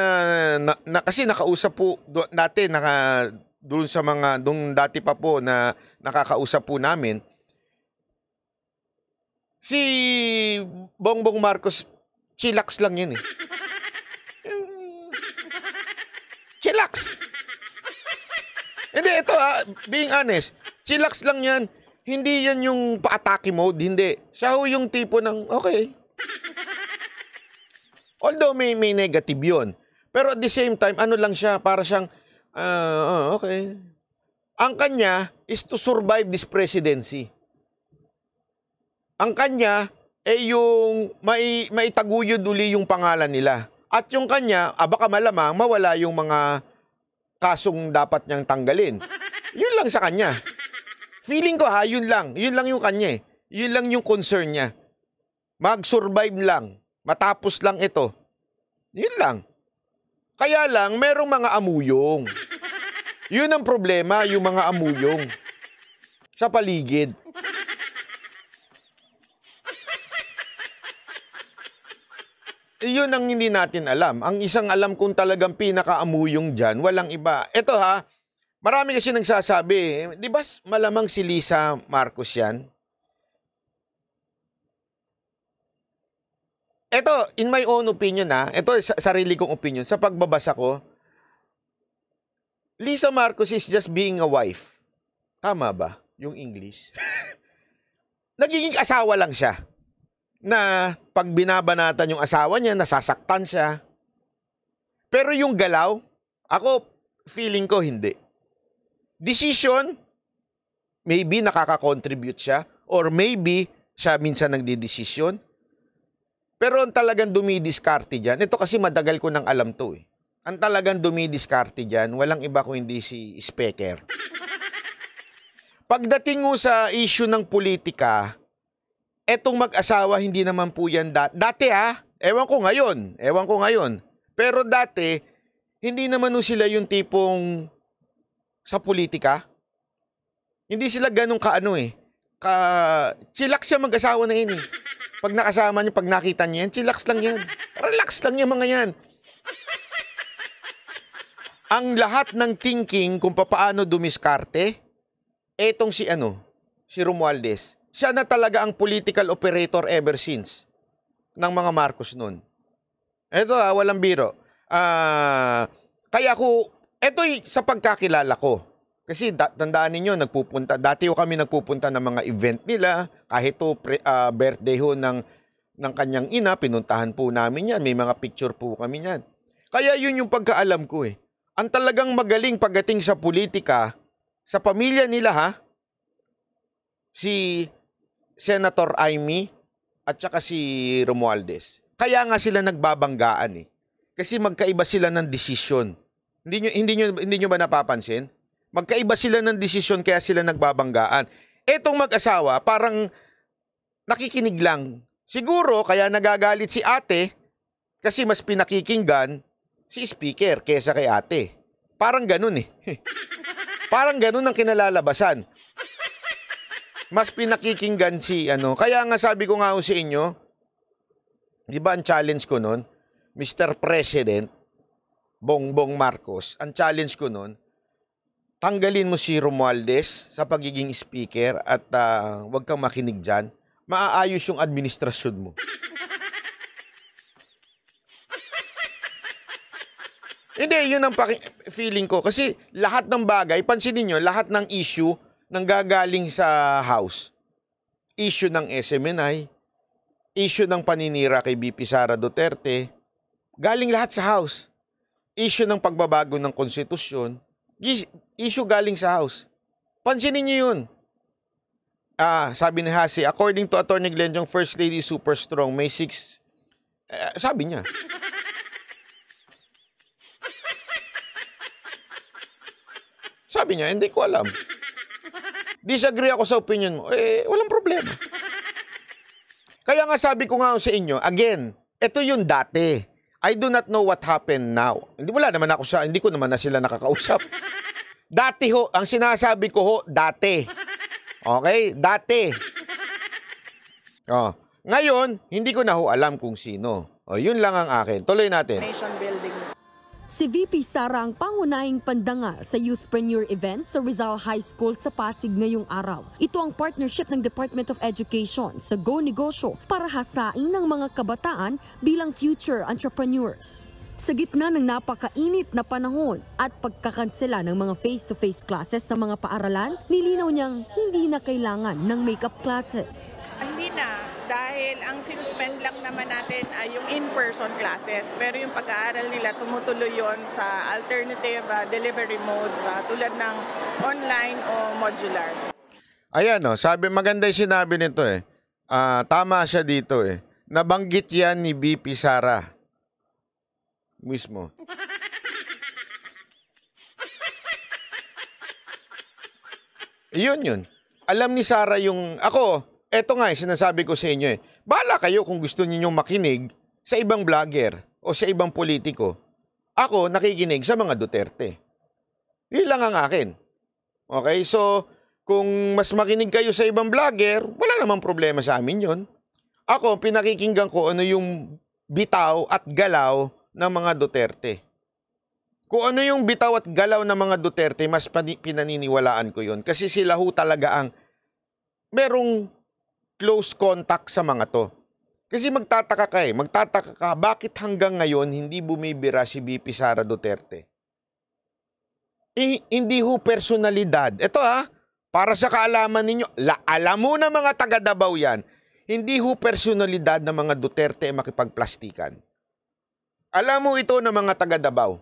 S2: na, na, kasi nakausap po do, dati, naka, doon sa mga, doon dati pa po na nakakausap po namin, si Bongbong Marcos, chillax lang yan eh. <laughs> Chillax. Hindi, ito ah, being honest, chillax lang yan. Hindi yan yung paatake mode, hindi. Siya ho yung tipo ng, okay. <laughs> Although may, may negative yon Pero at the same time, ano lang siya, para siyang, uh, okay. Ang kanya is to survive this presidency. Ang kanya ay eh, yung may, maitaguyod uli yung pangalan nila. At yung kanya, ah, baka malamang mawala yung mga kasong dapat niyang tanggalin. <laughs> Yun lang sa kanya. Feeling ko ha, yun lang. Yun lang yung kanya eh. Yun lang yung concern niya. Mag-survive lang. Matapos lang ito. Yun lang. Kaya lang, merong mga amuyong. Yun ang problema, yung mga amuyong. Sa paligid. Yun ang hindi natin alam. Ang isang alam kung talagang pinakaamuyong dyan, walang iba. Ito ha, Marami kasi nagsasabi, eh, di ba malamang si Lisa Marcos yan? Ito, in my own opinion na, ah, ito sa sarili kong opinion, sa pagbabasa ko, Lisa Marcos is just being a wife. Tama ba yung English? <laughs> Nagiging asawa lang siya. Na pag binabanatan yung asawa niya, nasasaktan siya. Pero yung galaw, ako feeling ko hindi decision, maybe nakaka-contribute siya or maybe siya minsan nagdidesisyon. Pero ang talagang dumidiskarte dyan, ito kasi madagal ko nang alam to eh. Ang talagang dumidiskarte dyan, walang iba kundi si Speaker. Pagdating mo sa issue ng politika, etong mag-asawa hindi naman po yan da- dati ha. Ah, ewan ko ngayon, ewan ko ngayon. Pero dati, hindi naman no sila yung tipong sa politika. Hindi sila ganun kaano eh. Ka, chillax siya mag-asawa na yun eh. Pag nakasama niyo, pag nakita niya yan, chillax lang yan. Relax lang yung mga yan. Ang lahat ng thinking kung paano dumiskarte, etong si ano, si Romualdez, siya na talaga ang political operator ever since ng mga Marcos noon. Ito ah, walang biro. Ah, uh, kaya ko ito'y sa pagkakilala ko. Kasi da- tandaan ninyo, nagpupunta, dati ho kami nagpupunta ng mga event nila, kahit to pre, uh, birthday ho ng, ng kanyang ina, pinuntahan po namin yan, may mga picture po kami yan. Kaya yun yung pagkaalam ko eh. Ang talagang magaling pagdating sa politika, sa pamilya nila ha, si Senator Aimee at saka si Romualdez. Kaya nga sila nagbabanggaan eh. Kasi magkaiba sila ng desisyon. Hindi nyo, hindi nyo, hindi nyo ba napapansin? Magkaiba sila ng desisyon kaya sila nagbabanggaan. Etong mag-asawa, parang nakikinig lang. Siguro kaya nagagalit si ate kasi mas pinakikinggan si speaker kesa kay ate. Parang ganun eh. <laughs> parang ganun ang kinalalabasan. Mas pinakikinggan si ano. Kaya nga sabi ko nga ho sa inyo, di ba ang challenge ko nun, Mr. President, Bongbong Marcos, ang challenge ko noon, tanggalin mo si Romualdez sa pagiging speaker at uh, huwag kang makinig dyan, maaayos yung administrasyon mo. <laughs> Hindi, yun ang feeling ko. Kasi lahat ng bagay, pansinin nyo, lahat ng issue nang gagaling sa House. Issue ng SMNI, issue ng paninira kay BP Sara Duterte, galing lahat sa House issue ng pagbabago ng konstitusyon, issue galing sa House. Pansinin niyo yun. Ah, sabi ni Hasi, according to Attorney Glenn, yung First Lady super strong, may 6. Eh, sabi niya. Sabi niya, hindi ko alam. Disagree ako sa opinion mo. Eh, walang problema. Kaya nga sabi ko nga sa inyo, again, ito yung dati. I do not know what happened now. Hindi wala naman ako sa hindi ko naman na sila nakakausap. dati ho, ang sinasabi ko ho, dati. Okay? Dati. Oh. Ngayon, hindi ko na ho alam kung sino. O, oh, yun lang ang akin. Tuloy natin. Nation building
S7: Si VP Sara ang pangunahing pandanga sa Youthpreneur event sa Rizal High School sa Pasig ngayong araw. Ito ang partnership ng Department of Education sa Go Negosyo para hasain ng mga kabataan bilang future entrepreneurs. Sa gitna ng napakainit na panahon at pagkakansela ng mga face-to-face -face classes sa mga paaralan, nilinaw niyang hindi na kailangan ng makeup classes. Hindi
S6: na dahil ang sinuspend lang naman natin ay yung in-person classes. Pero yung pag-aaral nila, tumutuloy yon sa alternative uh, delivery modes uh, tulad ng online o modular.
S2: Ayan o, oh, no, sabi maganda yung sinabi nito eh. Uh, tama siya dito eh. Nabanggit yan ni BP Sara. Mismo. yun yun. Alam ni Sara yung... Ako, eto nga, eh, sinasabi ko sa inyo eh. Bala kayo kung gusto ninyong makinig sa ibang vlogger o sa ibang politiko. Ako, nakikinig sa mga Duterte. Yun lang ang akin. Okay, so kung mas makinig kayo sa ibang vlogger, wala namang problema sa amin yon. Ako, pinakikinggan ko ano yung bitaw at galaw ng mga Duterte. Kung ano yung bitaw at galaw ng mga Duterte, mas pinaniniwalaan ko yon. Kasi sila ho talaga ang merong close contact sa mga to. Kasi magtataka ka eh, magtataka ka bakit hanggang ngayon hindi bumibira si BP Sara Duterte. Eh, hindi ho personalidad. Ito ha, para sa kaalaman ninyo, la, alam mo na mga taga Davao yan, hindi ho personalidad ng mga Duterte makipagplastikan. Alam mo ito ng mga taga Davao.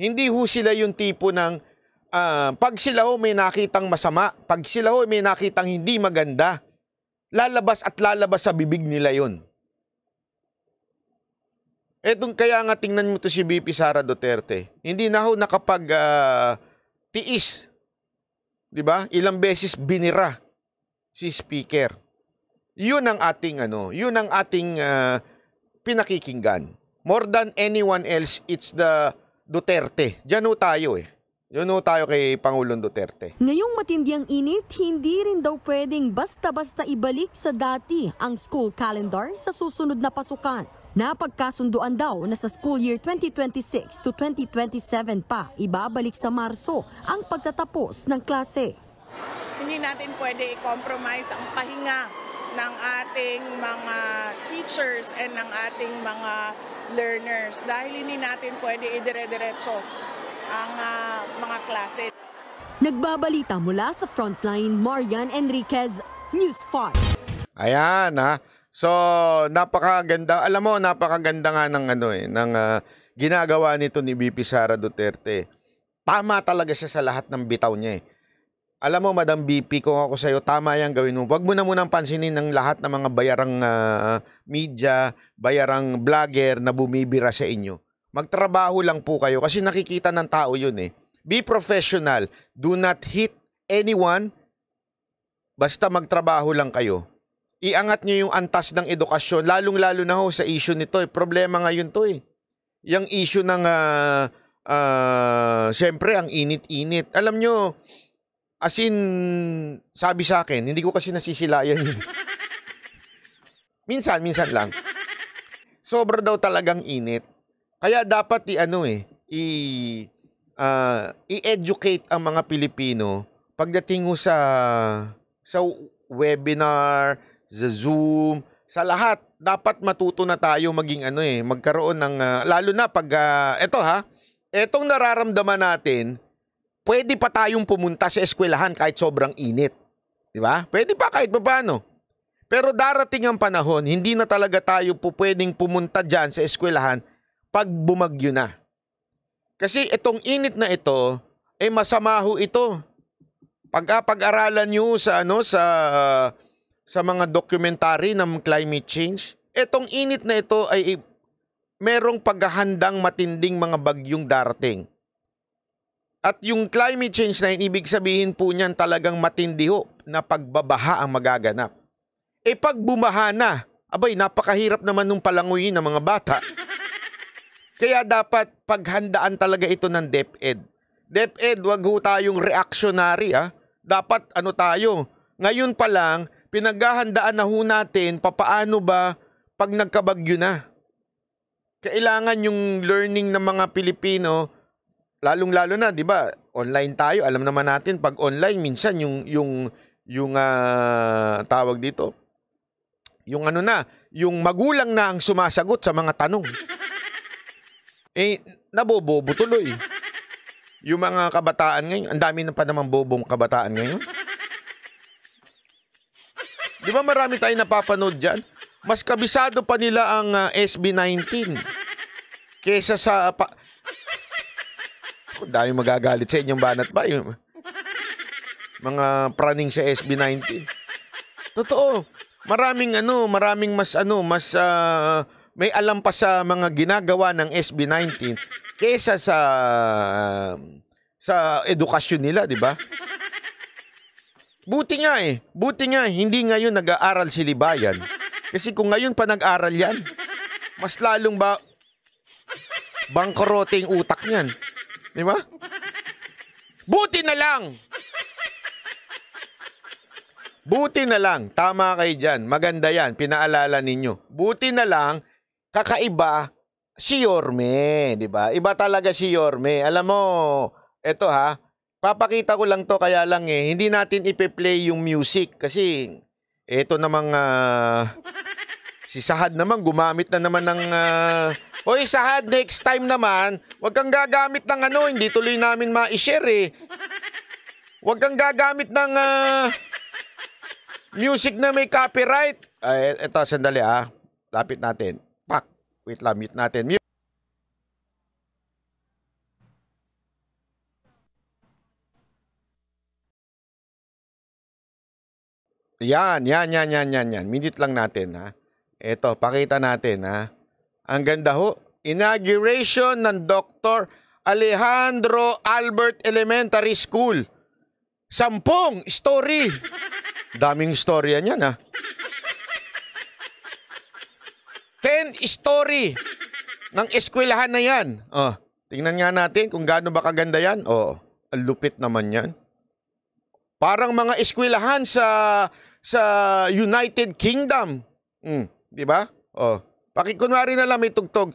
S2: Hindi ho sila yung tipo ng uh, pag sila ho may nakitang masama, pag sila ho may nakitang hindi maganda, lalabas at lalabas sa bibig nila yon. Etong kaya nga tingnan mo to si BP Sara Duterte. Hindi na ho nakapag uh, tiis. 'Di ba? Ilang beses binira si speaker. 'Yun ang ating ano, 'yun ang ating uh, pinakikinggan. More than anyone else, it's the Duterte. Diyan tayo eh. Yun ho tayo kay Pangulong Duterte.
S7: Ngayong matindi init, hindi rin daw pwedeng basta-basta ibalik sa dati ang school calendar sa susunod na pasukan. Napagkasunduan daw na sa school year 2026 to 2027 pa ibabalik sa Marso ang pagtatapos ng klase.
S6: Hindi natin pwede i-compromise ang pahinga ng ating mga teachers and ng ating mga learners dahil hindi natin pwede idire-diretso ang uh, mga klase.
S7: Nagbabalita mula sa frontline, Marian Enriquez, News 5.
S2: Ayan ha. So, napakaganda. Alam mo, napakaganda nga ng ano eh, ng uh, ginagawa nito ni VP Sara Duterte. Tama talaga siya sa lahat ng bitaw niya eh. Alam mo, Madam VP, kung ako sa'yo, tama yan gawin mo. Huwag mo na munang pansinin ng lahat ng mga bayarang uh, media, bayarang vlogger na bumibira sa inyo. Magtrabaho lang po kayo kasi nakikita ng tao yun eh. Be professional. Do not hit anyone. Basta magtrabaho lang kayo. Iangat nyo yung antas ng edukasyon, lalong-lalo na ho sa issue nito. Eh. Problema ngayon to eh. Yung issue ng, uh, uh, siyempre, ang init-init. Alam nyo, as in, sabi sa akin, hindi ko kasi nasisilayan yun. <laughs> minsan, minsan lang. Sobra daw talagang init. Kaya dapat i ano eh, i uh, i-educate ang mga Pilipino pagdating ho sa sa webinar, sa Zoom, sa lahat dapat matuto na tayo maging ano eh, magkaroon ng uh, lalo na pag uh, ha, etong nararamdaman natin, pwede pa tayong pumunta sa eskwelahan kahit sobrang init. 'Di ba? Pwede pa kahit paano. Pero darating ang panahon, hindi na talaga tayo po pwedeng pumunta diyan sa eskwelahan pag bumagyo na. Kasi itong init na ito, eh masama ho ito. Pag-pag-aralan ah, niyo sa ano sa sa mga documentary ng climate change, itong init na ito ay eh, merong paghahandang matinding mga bagyong darating. At yung climate change na yun, ibig sabihin po niyan talagang matindi ho na pagbabaha ang magaganap. E pag bumaha na, abay napakahirap naman nung palanguyin ng mga bata. Kaya dapat paghandaan talaga ito ng DepEd. DepEd, wag ho tayong reactionary ah. Dapat ano tayo, ngayon pa lang, pinaghahandaan na ho natin papaano ba pag nagkabagyo na. Kailangan yung learning ng mga Pilipino, lalong-lalo na, di ba? Online tayo, alam naman natin pag online minsan yung yung yung uh, tawag dito, yung ano na, yung magulang na ang sumasagot sa mga tanong. Eh, nabobobo tuloy. Yung mga kabataan ngayon, ang dami na pa naman bobong kabataan ngayon. Di ba marami tayong napapanood dyan? Mas kabisado pa nila ang uh, ah, SB19 kesa sa... Pa- oh, dami magagalit sa inyong banat ba? Yung mga praning sa SB19. Totoo. Maraming ano, maraming mas ano, mas uh, may alam pa sa mga ginagawa ng SB19 kesa sa sa edukasyon nila, di ba? Buti nga eh, buti nga hindi ngayon nag-aaral si Libayan. Kasi kung ngayon pa nag aaral yan, mas lalong ba bangkorote yung utak niyan. Di ba? Buti na lang! Buti na lang, tama kayo diyan. maganda yan, pinaalala ninyo. Buti na lang, kakaiba si Yorme, 'di ba? Iba talaga si Yorme. Alam mo, eto ha, papakita ko lang 'to kaya lang eh hindi natin ipe-play yung music kasi eto namang uh, si Sahad naman gumamit na naman ng uh, ah, Hoy Sahad, next time naman, wag kang gagamit ng ano, hindi tuloy namin ma-share eh. Wag kang gagamit ng uh, music na may copyright. Ay, eto, sandali ah. Lapit natin. Wait lang, mute natin. Mute. Yan, yan, yan, yan, yan, yan. Minute lang natin, ha? Ito, pakita natin, ha? Ang ganda ho. Inauguration ng Dr. Alejandro Albert Elementary School. Sampung story. Daming storya niyan, ha? 10 story ng eskwelahan na yan. Oh, tingnan nga natin kung gaano ba kaganda yan. Oh, lupit naman yan. Parang mga eskwelahan sa sa United Kingdom. Mm, 'di ba? Oh. Pakikunwari na lang may tugtog.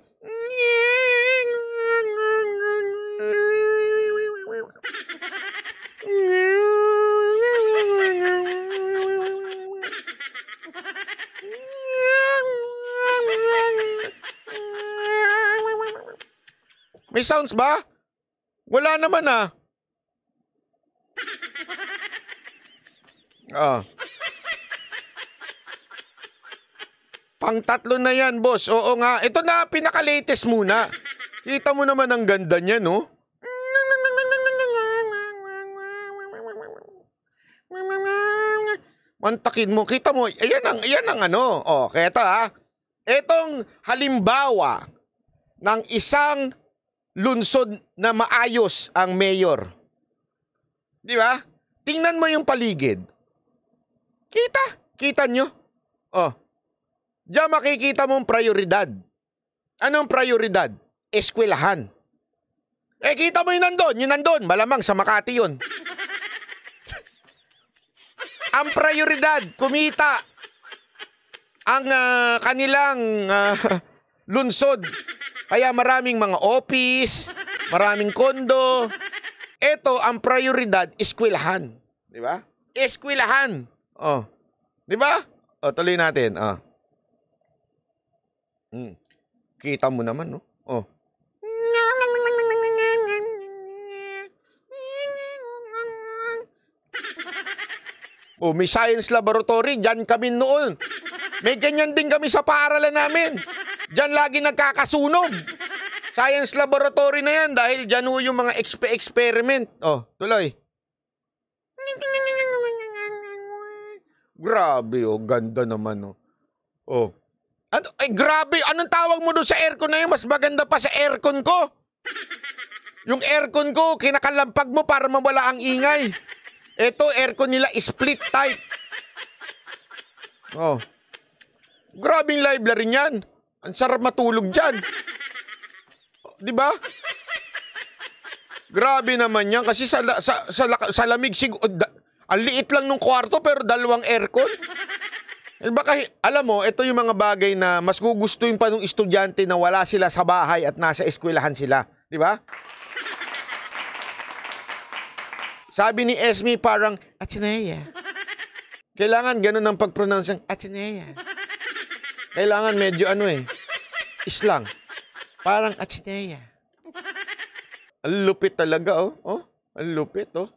S2: May sounds ba? Wala naman ah. <laughs> Ah. Pangtatlo na yan, boss. Oo nga. Ito na, pinaka-latest muna. Kita mo naman ang ganda niya, no? Mantakin mo, kita mo. Ayan ang, ayan ang ano. O, oh, kaya ito ha. Ah. Itong halimbawa ng isang lunsod na maayos ang mayor. Di ba? Tingnan mo yung paligid. Kita. Kita nyo. Oh. Diyan makikita mong prioridad. Anong prioridad? Eskwelahan. Eh, kita mo yun nandun. Yun nandun. Malamang sa Makati yun. <laughs> ang prioridad, kumita. Ang uh, kanilang uh, <laughs> lunsod kaya maraming mga office, maraming kondo. Ito, ang prioridad, eskwelahan. Di ba? Eskwelahan. Oh. Di ba? O, oh, tuloy natin. Oh. Hmm. Kita mo naman, no? Oh. Oh, may science laboratory, dyan kami noon. May ganyan din kami sa paaralan namin. Diyan lagi nagkakasunog. <laughs> Science laboratory na yan dahil dyan ho yung mga exp- experiment. Oh, tuloy. Grabe, oh. Ganda naman, oh. Oh. Ano, ay, grabe. Anong tawag mo doon sa aircon na yun? Mas maganda pa sa aircon ko. <laughs> Yung aircon ko, kinakalampag mo para mawala ang ingay. Ito, aircon nila split type. Oh. Grabing library niyan. Ang sarap matulog dyan. Di ba? Grabe naman yan kasi sa, sa, sa, sa lamig sig ang liit lang nung kwarto pero dalawang aircon. Eh, baka, alam mo, ito yung mga bagay na mas gugustuhin pa ng estudyante na wala sila sa bahay at nasa eskwelahan sila. Di ba? Sabi ni Esme parang, Atenea. Kailangan ganun ang pagpronounce ng Atenea. Kailangan medyo ano eh. Islang. Parang achineya. Ang lupit talaga oh. Oh, ang lupit oh.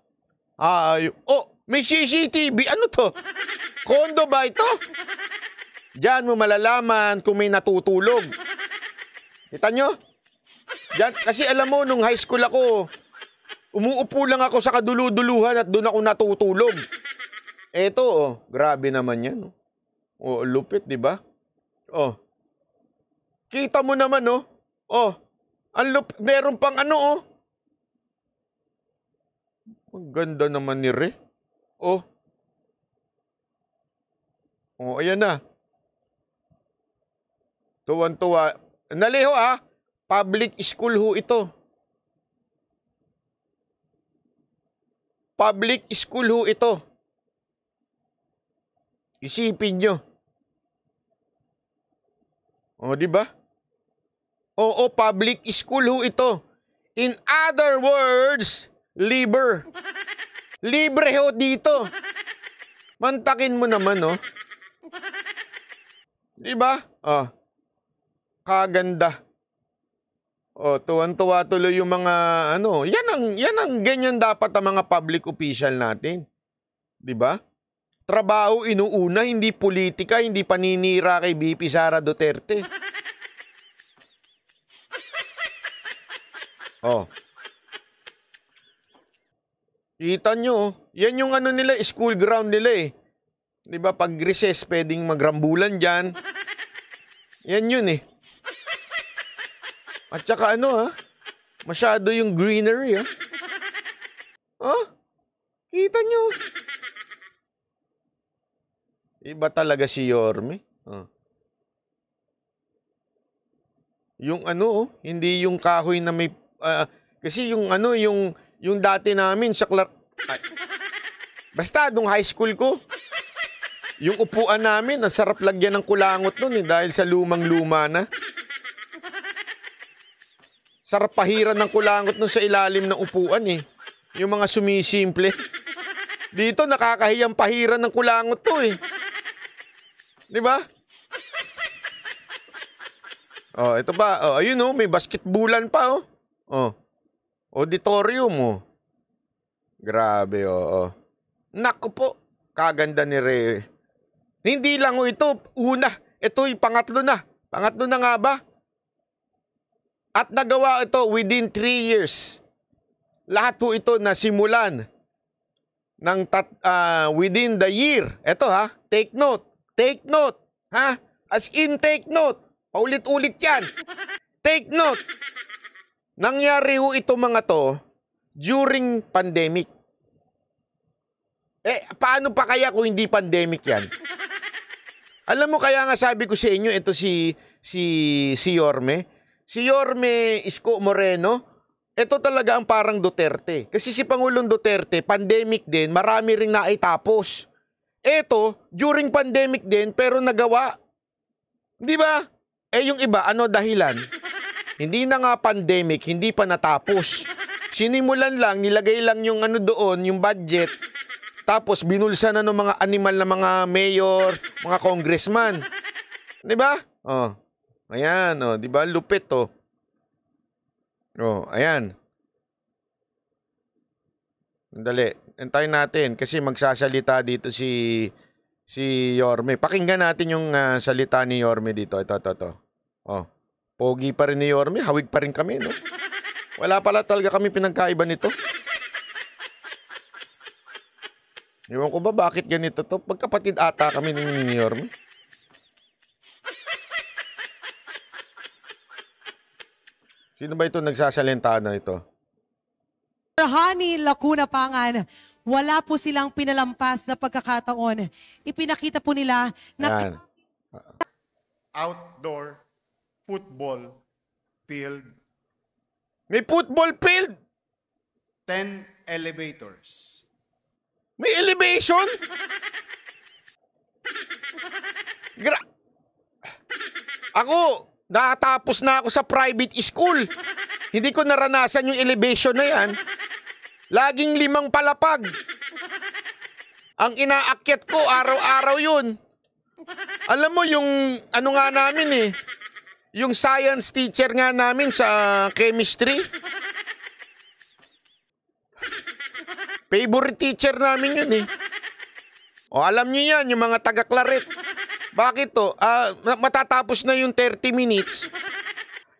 S2: Ay, oh, may CCTV. Ano to? Kondo ba ito? Diyan mo malalaman kung may natutulog. Kita nyo? Diyan, kasi alam mo, nung high school ako, umuupo lang ako sa kaduluduluhan at doon ako natutulog. Eto, oh, grabe naman yan. oh, oh lupit, di ba? Oh. Kita mo naman, no? Oh. oh. Ang lup- meron pang ano, oh. Ang ganda naman ni Re. Oh. Oh, ayan na. Tuwan-tuwa. Naliho ah. Public school ho ito. Public school ho ito. Isipin nyo. O, oh, di ba? Oo, public school ho ito. In other words, liber. Libre ho dito. Mantakin mo naman, no? Oh. Di ba? Oh. Kaganda. Oh, tuwan-tuwa tuloy yung mga ano. Yan ang yan ang ganyan dapat ang mga public official natin. Di ba? Trabaho inuuna, hindi politika, hindi paninira kay BP Sara Duterte. <laughs> Oh. Kita nyo, yan yung ano nila, school ground nila eh. Di ba pag recess, pwedeng magrambulan dyan. Yan yun eh. At saka ano ha, masyado yung greenery ha. Oh, kita nyo. Iba talaga si Yorme. Oh. Yung ano, oh, hindi yung kahoy na may... Uh, kasi yung ano, yung, yung dati namin sa Clark... Ay, basta, nung high school ko, yung upuan namin, ang sarap lagyan ng kulangot nun eh, dahil sa lumang-luma na. Sarap pahiran ng kulangot nun sa ilalim ng upuan eh. Yung mga sumisimple. Dito, nakakahiyang pahiran ng kulangot to eh. Di ba? oh, ito pa. Oh, ayun oh, may basketbulan pa oh. Oh. Auditorium oh. Grabe oh. oh. Nako po, kaganda ni Re. Hindi lang oh ito, una. Ito yung pangatlo na. Pangatlo na nga ba? At nagawa ito within 3 years. Lahat po ito nasimulan ng tat, uh, within the year. Ito ha, take note. Take note, ha? As in take note. Paulit-ulit yan. Take note. Nangyari ho ito mga to during pandemic. Eh, paano pa kaya kung hindi pandemic yan? Alam mo kaya nga sabi ko sa inyo, ito si, si, si Yorme. Si Yorme Isko Moreno, ito talaga ang parang Duterte. Kasi si Pangulong Duterte, pandemic din, marami ring naitapos eto during pandemic din, pero nagawa. Di ba? Eh yung iba, ano dahilan? hindi na nga pandemic, hindi pa natapos. Sinimulan lang, nilagay lang yung ano doon, yung budget. Tapos binulsa na ng mga animal na mga mayor, mga congressman. 'Di ba? Oh. Ayan, oh, 'di ba? Lupit oh. Oh, ayan. Dali antayin natin kasi magsasalita dito si si Yorme. Pakinggan natin yung uh, salita ni Yorme dito. Ito, ito, ito. Oh. Pogi pa rin ni Yorme. Hawig pa rin kami, no? Wala pala talaga kami pinagkaiba nito. Iwan ko ba bakit ganito to? Pagkapatid ata kami ni Yorme. Sino ba ito nagsasalenta na ito?
S1: Honey Lacuna Pangan wala po silang
S7: pinalampas na pagkakataon. Ipinakita po nila
S2: na...
S8: Ah. Outdoor football field. May football field? Ten elevators. May
S2: elevation? Gra ako, natapos na ako sa private school. Hindi ko naranasan yung elevation na yan. Laging limang palapag. Ang inaakyat ko, araw-araw yun. Alam mo, yung ano nga namin eh, yung science teacher nga namin sa chemistry. Favorite teacher namin yun eh. O alam nyo yan, yung mga taga-claret. Bakit to? Uh, matatapos na yung 30 minutes.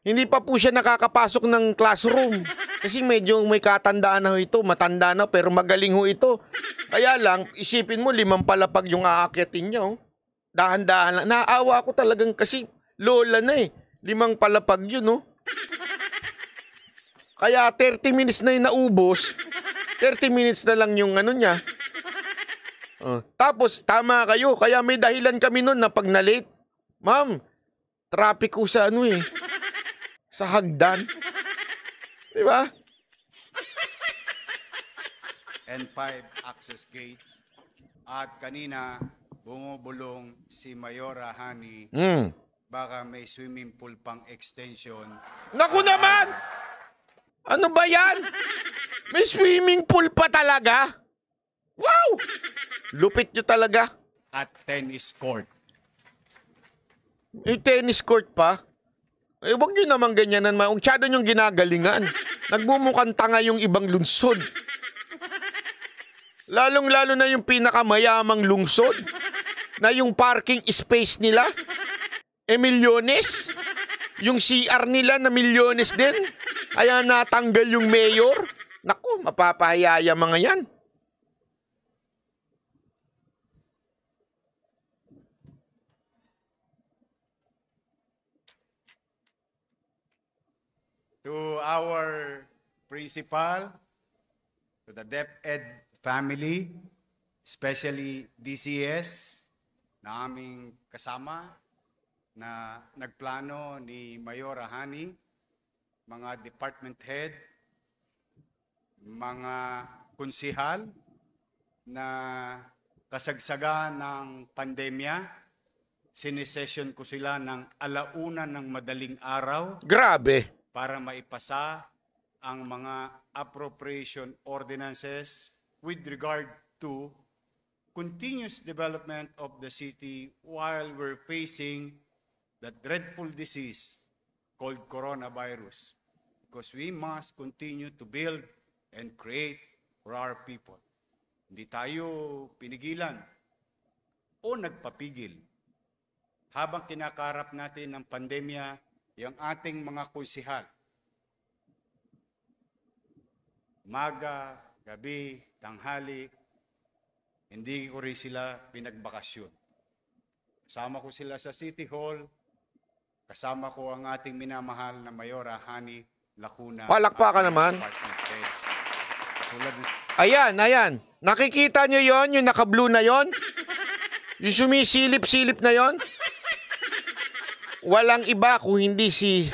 S2: Hindi pa po siya nakakapasok ng classroom. Kasi medyo may katandaan na ho ito, matanda na pero magaling ho ito. Kaya lang, isipin mo limang palapag yung aakyatin niya. Dahan-dahan lang. Naawa ako talagang kasi lola na eh. Limang palapag yun, no? Kaya 30 minutes na yung naubos. 30 minutes na lang yung ano niya. Uh, tapos, tama kayo. Kaya may dahilan kami nun na pag na-late. Ma'am, traffic ko sa ano eh sa hagdan. Di ba?
S8: And five access gates. At kanina, bumubulong si Mayora Hani. Mm. Baka may swimming pool pang extension.
S2: Naku naman! Ano ba yan? May swimming pool pa talaga? Wow! Lupit nyo talaga. At tennis court. May tennis court pa? Eh, wag nyo naman ganyanan. Masyado nyong ginagalingan. Nagbumukhang tanga yung ibang lungsod. Lalong-lalo na yung pinakamayamang lungsod na yung parking space nila e milyones. Yung CR nila na milyones din. Kaya natanggal yung mayor. Naku, mapapahayaya mga yan.
S8: to our principal, to the DepEd family, especially DCS na aming kasama na nagplano ni Mayor Ahani, mga department head, mga kunsihal na kasagsaga ng pandemya, sinesession ko sila ng alauna ng madaling araw.
S2: Grabe!
S8: para maipasa ang mga appropriation ordinances with regard to continuous development of the city while we're facing the dreadful disease called coronavirus because we must continue to build and create for our people. Hindi tayo pinigilan o nagpapigil. Habang kinakarap natin ang pandemya, yung ating mga kusihal. Maga, gabi, tanghali, hindi ko rin sila pinagbakasyon. Kasama ko sila sa City Hall, kasama ko ang ating minamahal na Mayora Hani Lacuna. Palakpakan naman.
S2: Ayan, ayan. Nakikita nyo yon yung naka-blue na yon? Yung sumisilip-silip na yon? Walang iba kung hindi si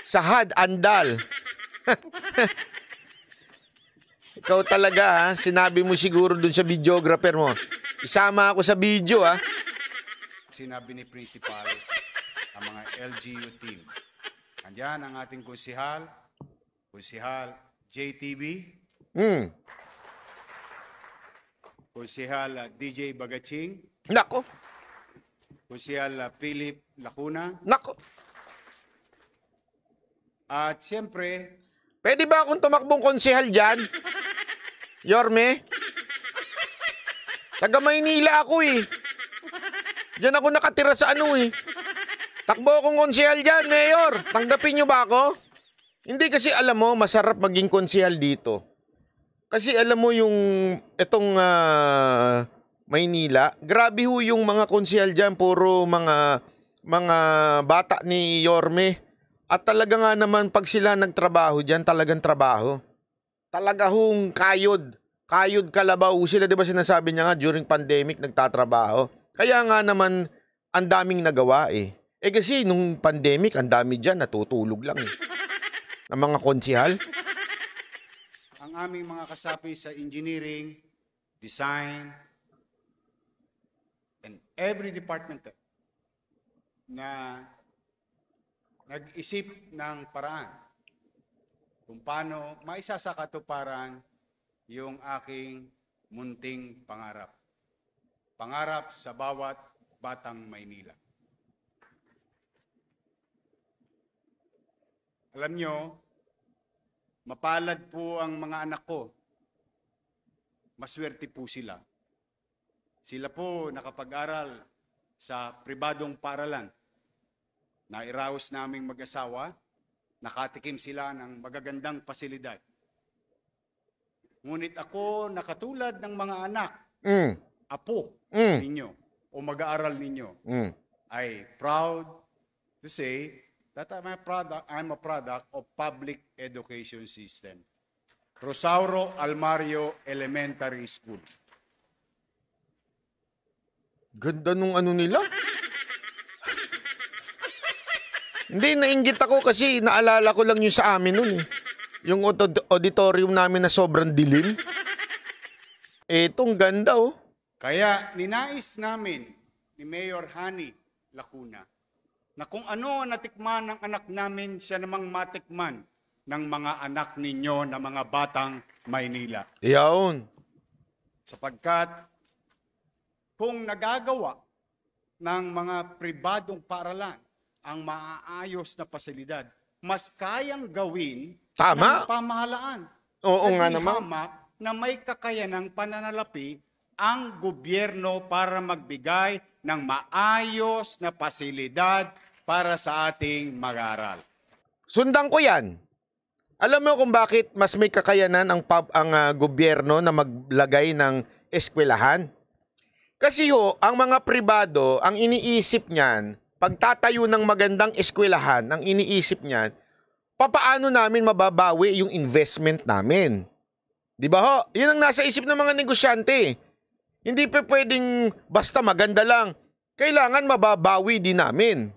S2: Sahad Andal. Ikaw talaga ha, sinabi mo siguro dun sa videographer mo. Isama ako sa video ha.
S8: Sinabi ni Principal ang mga LGU team. Andiyan ang ating kusihal, kusihal JTB, mm. kusihal uh, ah, DJ Bagaching. Nako, Kunsihal Philip Lacuna. Nako. At siyempre,
S2: Pwede ba akong tumakbong konsehal dyan? Yorme? Taga Maynila ako eh. Diyan ako nakatira sa ano eh. Takbo akong konsehal diyan, Mayor. Tanggapin niyo ba ako? Hindi kasi alam mo, masarap maging konsehal dito. Kasi alam mo yung itong uh, Maynila. Grabe ho yung mga konsyal dyan, puro mga mga bata ni Yorme. At talaga nga naman pag sila nagtrabaho dyan, talagang trabaho. Talaga hong kayod. Kayod kalabaw sila, di ba sinasabi niya nga during pandemic nagtatrabaho. Kaya nga naman ang daming nagawa eh. Eh kasi nung pandemic, ang dami dyan, natutulog lang eh. Ng mga konsihal.
S8: Ang aming mga kasapi sa engineering, design, every department na nag-isip ng paraan kung paano maisasakatuparan yung aking munting pangarap. Pangarap sa bawat batang Maynila. Alam nyo, mapalad po ang mga anak ko. Maswerte po sila. Sila po nakapag-aral sa pribadong paralan. Nairaos naming mag-asawa, nakatikim sila ng magagandang pasilidad. Ngunit ako, nakatulad ng mga anak, mm. apo mm. ninyo, o mag-aaral ninyo, mm. ay proud to say that I'm a product, I'm a product of public education system. Rosauro Almario Elementary School.
S2: Ganda nung ano nila. Hindi, nainggit ako kasi naalala ko lang yung sa amin nun eh. Yung auditorium namin na sobrang dilim. Etong ganda oh. Kaya ninais namin ni Mayor Hani Lacuna
S8: na kung ano ang natikman ng anak namin, siya namang matikman ng mga anak ninyo na mga batang Maynila.
S2: Iyaon.
S8: Sapagkat kung nagagawa ng mga pribadong paaralan ang maaayos na pasilidad, mas kayang gawin Tama. ng pamahalaan.
S2: Oo nga naman.
S8: na may kakayanang pananalapi ang gobyerno para magbigay ng maayos na pasilidad para sa ating mag-aaral.
S2: Sundan ko yan. Alam mo kung bakit mas may kakayanan ang, pub, ang uh, gobyerno na maglagay ng eskwelahan? Kasi ho, ang mga pribado, ang iniisip niyan, pagtatayo ng magandang eskwelahan, ang iniisip niyan, papaano namin mababawi yung investment namin? Di ba ho? Yun ang nasa isip ng mga negosyante. Hindi pa pwedeng basta maganda lang. Kailangan mababawi din namin.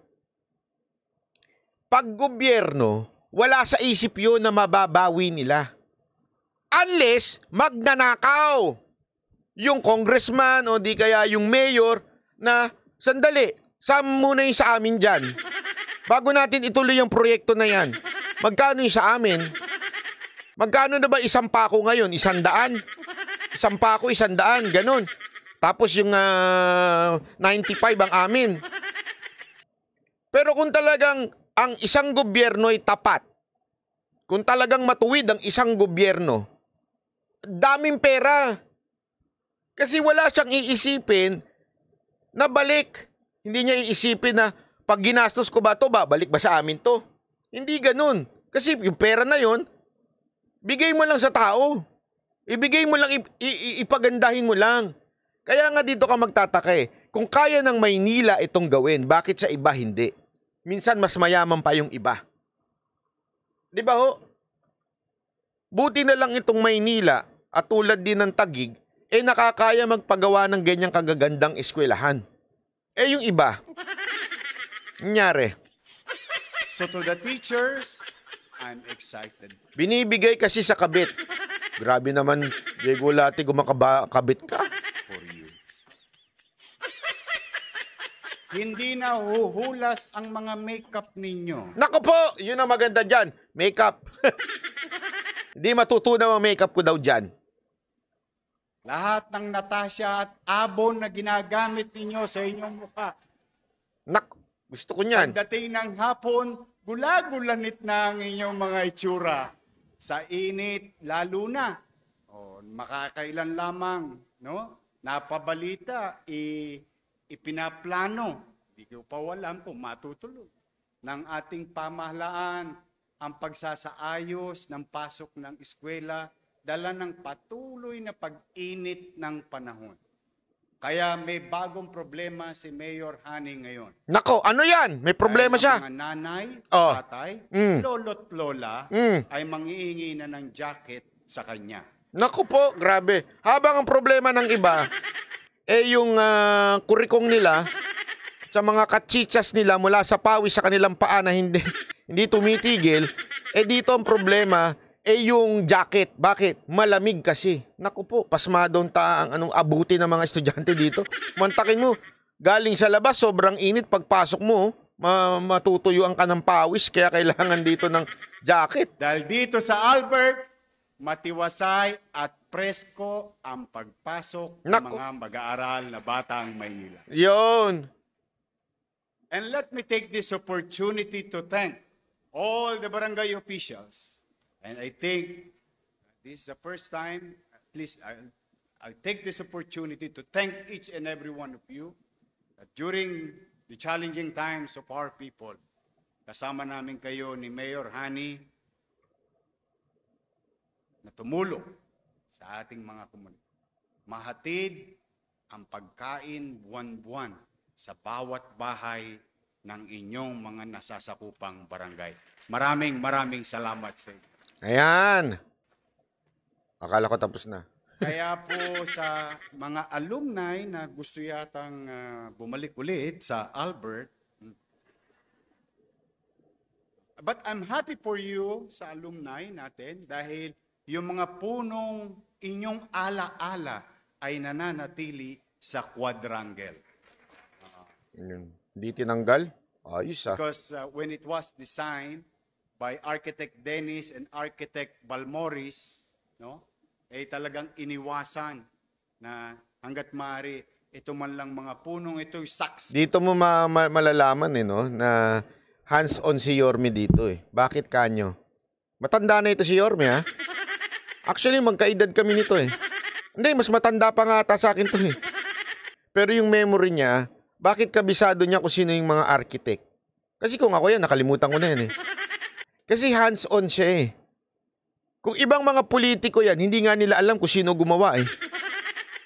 S2: Pag gobyerno, wala sa isip yun na mababawi nila. Unless magnanakaw yung congressman o di kaya yung mayor na sandali, sama muna yung sa amin dyan. Bago natin ituloy yung proyekto na yan, magkano yung sa amin? Magkano na ba isang pako ngayon? Isang daan? Isang pako, isang daan, ganun. Tapos yung uh, ah, 95 ang amin. Pero kung talagang ang isang gobyerno ay tapat, kung talagang matuwid ang isang gobyerno, daming pera kasi wala siyang iisipin na balik. Hindi niya iisipin na pag ginastos ko ba to, babalik ba sa amin to? Hindi ganun. Kasi yung pera na yon, bigay mo lang sa tao. Ibigay mo lang, ipagandahin mo lang. Kaya nga dito ka magtataka eh. Kung kaya ng Maynila itong gawin, bakit sa iba hindi? Minsan mas mayaman pa yung iba. Di ba ho? Buti na lang itong Maynila at tulad din ng Tagig, eh nakakaya magpagawa ng ganyang kagagandang eskwelahan. Eh yung iba, nyare.
S8: So to the teachers, I'm excited.
S2: Binibigay kasi sa kabit. Grabe naman, Diego Lati, gumakabit ka. For you. Hindi na huhulas ang mga makeup ninyo. Nako po, yun ang maganda dyan. Makeup. Hindi <laughs> matutunan ang makeup ko daw dyan.
S8: Lahat ng natasya at abon na ginagamit ninyo sa inyong mukha. Nak, gusto ko niyan. Pagdating ng hapon, gulagulanit na ang inyong mga itsura. Sa init, lalo na. O, makakailan lamang, no? Napabalita, i, ipinaplano. Hindi ko pa alam kung matutuloy ng ating pamahalaan ang pagsasaayos ng pasok ng eskwela dala ng patuloy na pag-init ng panahon. Kaya may bagong problema si Mayor Haning ngayon.
S2: Nako, ano yan? May problema Dahil siya. Mga
S8: nanay, Oh. tatay, Mm. lolo't lola Mm. ay mangihingi na ng jacket sa kanya.
S2: Nako po, grabe. Habang ang problema ng iba, eh yung ah, kurikong nila sa mga kachichas nila mula sa pawis sa kanilang paa na hindi, <laughs> hindi tumitigil, eh dito ang problema, eh yung jacket. Bakit? Malamig kasi. Naku po, pasmadong ta ang anong abuti ng mga estudyante dito. Mantakin mo, galing sa labas, sobrang init. Pagpasok mo, ma- matutuyo ang kanang pawis. Kaya kailangan dito ng jacket. Dahil dito sa Albert,
S8: matiwasay at presko ang pagpasok ng mga mag-aaral na batang Maynila. Yun. And let me take this opportunity to thank all the barangay officials And I think this is the first time, at least I'll, I'll take this opportunity to thank each and every one of you that during the challenging times of our people, kasama namin kayo ni Mayor Hani na tumulong sa ating mga komunidad. Mahatid ang pagkain buwan-buwan sa bawat bahay ng inyong mga nasasakupang barangay. Maraming maraming salamat sa inyo.
S2: Ayan. Akala ko tapos na.
S8: Kaya po sa mga alumni na gusto yatang ah, bumalik ulit sa Albert, but I'm happy for you sa alumni natin dahil yung mga punong inyong ala-ala ay nananatili sa quadrangle.
S2: Yun. Di tinanggal? Ayos ah. Because
S8: uh, when it was designed, by Architect Dennis and Architect Balmoris, no? ay eh, talagang iniwasan na hanggat maaari ito man lang mga punong ito saks.
S2: Dito mo ma- ma- malalaman eh no na hands-on si Yormi dito eh. Bakit kanyo? Matanda na ito si Yormi ha. Ah. Actually magkaedad kami nito eh. Hindi, mas matanda pa nga ata sa akin to eh. Pero yung memory niya, bakit kabisado niya kung sino yung mga architect? Kasi kung ako yan, nakalimutan ko na yan eh. Kasi hands-on siya eh. Kung ibang mga politiko yan, hindi nga nila alam kung sino gumawa eh.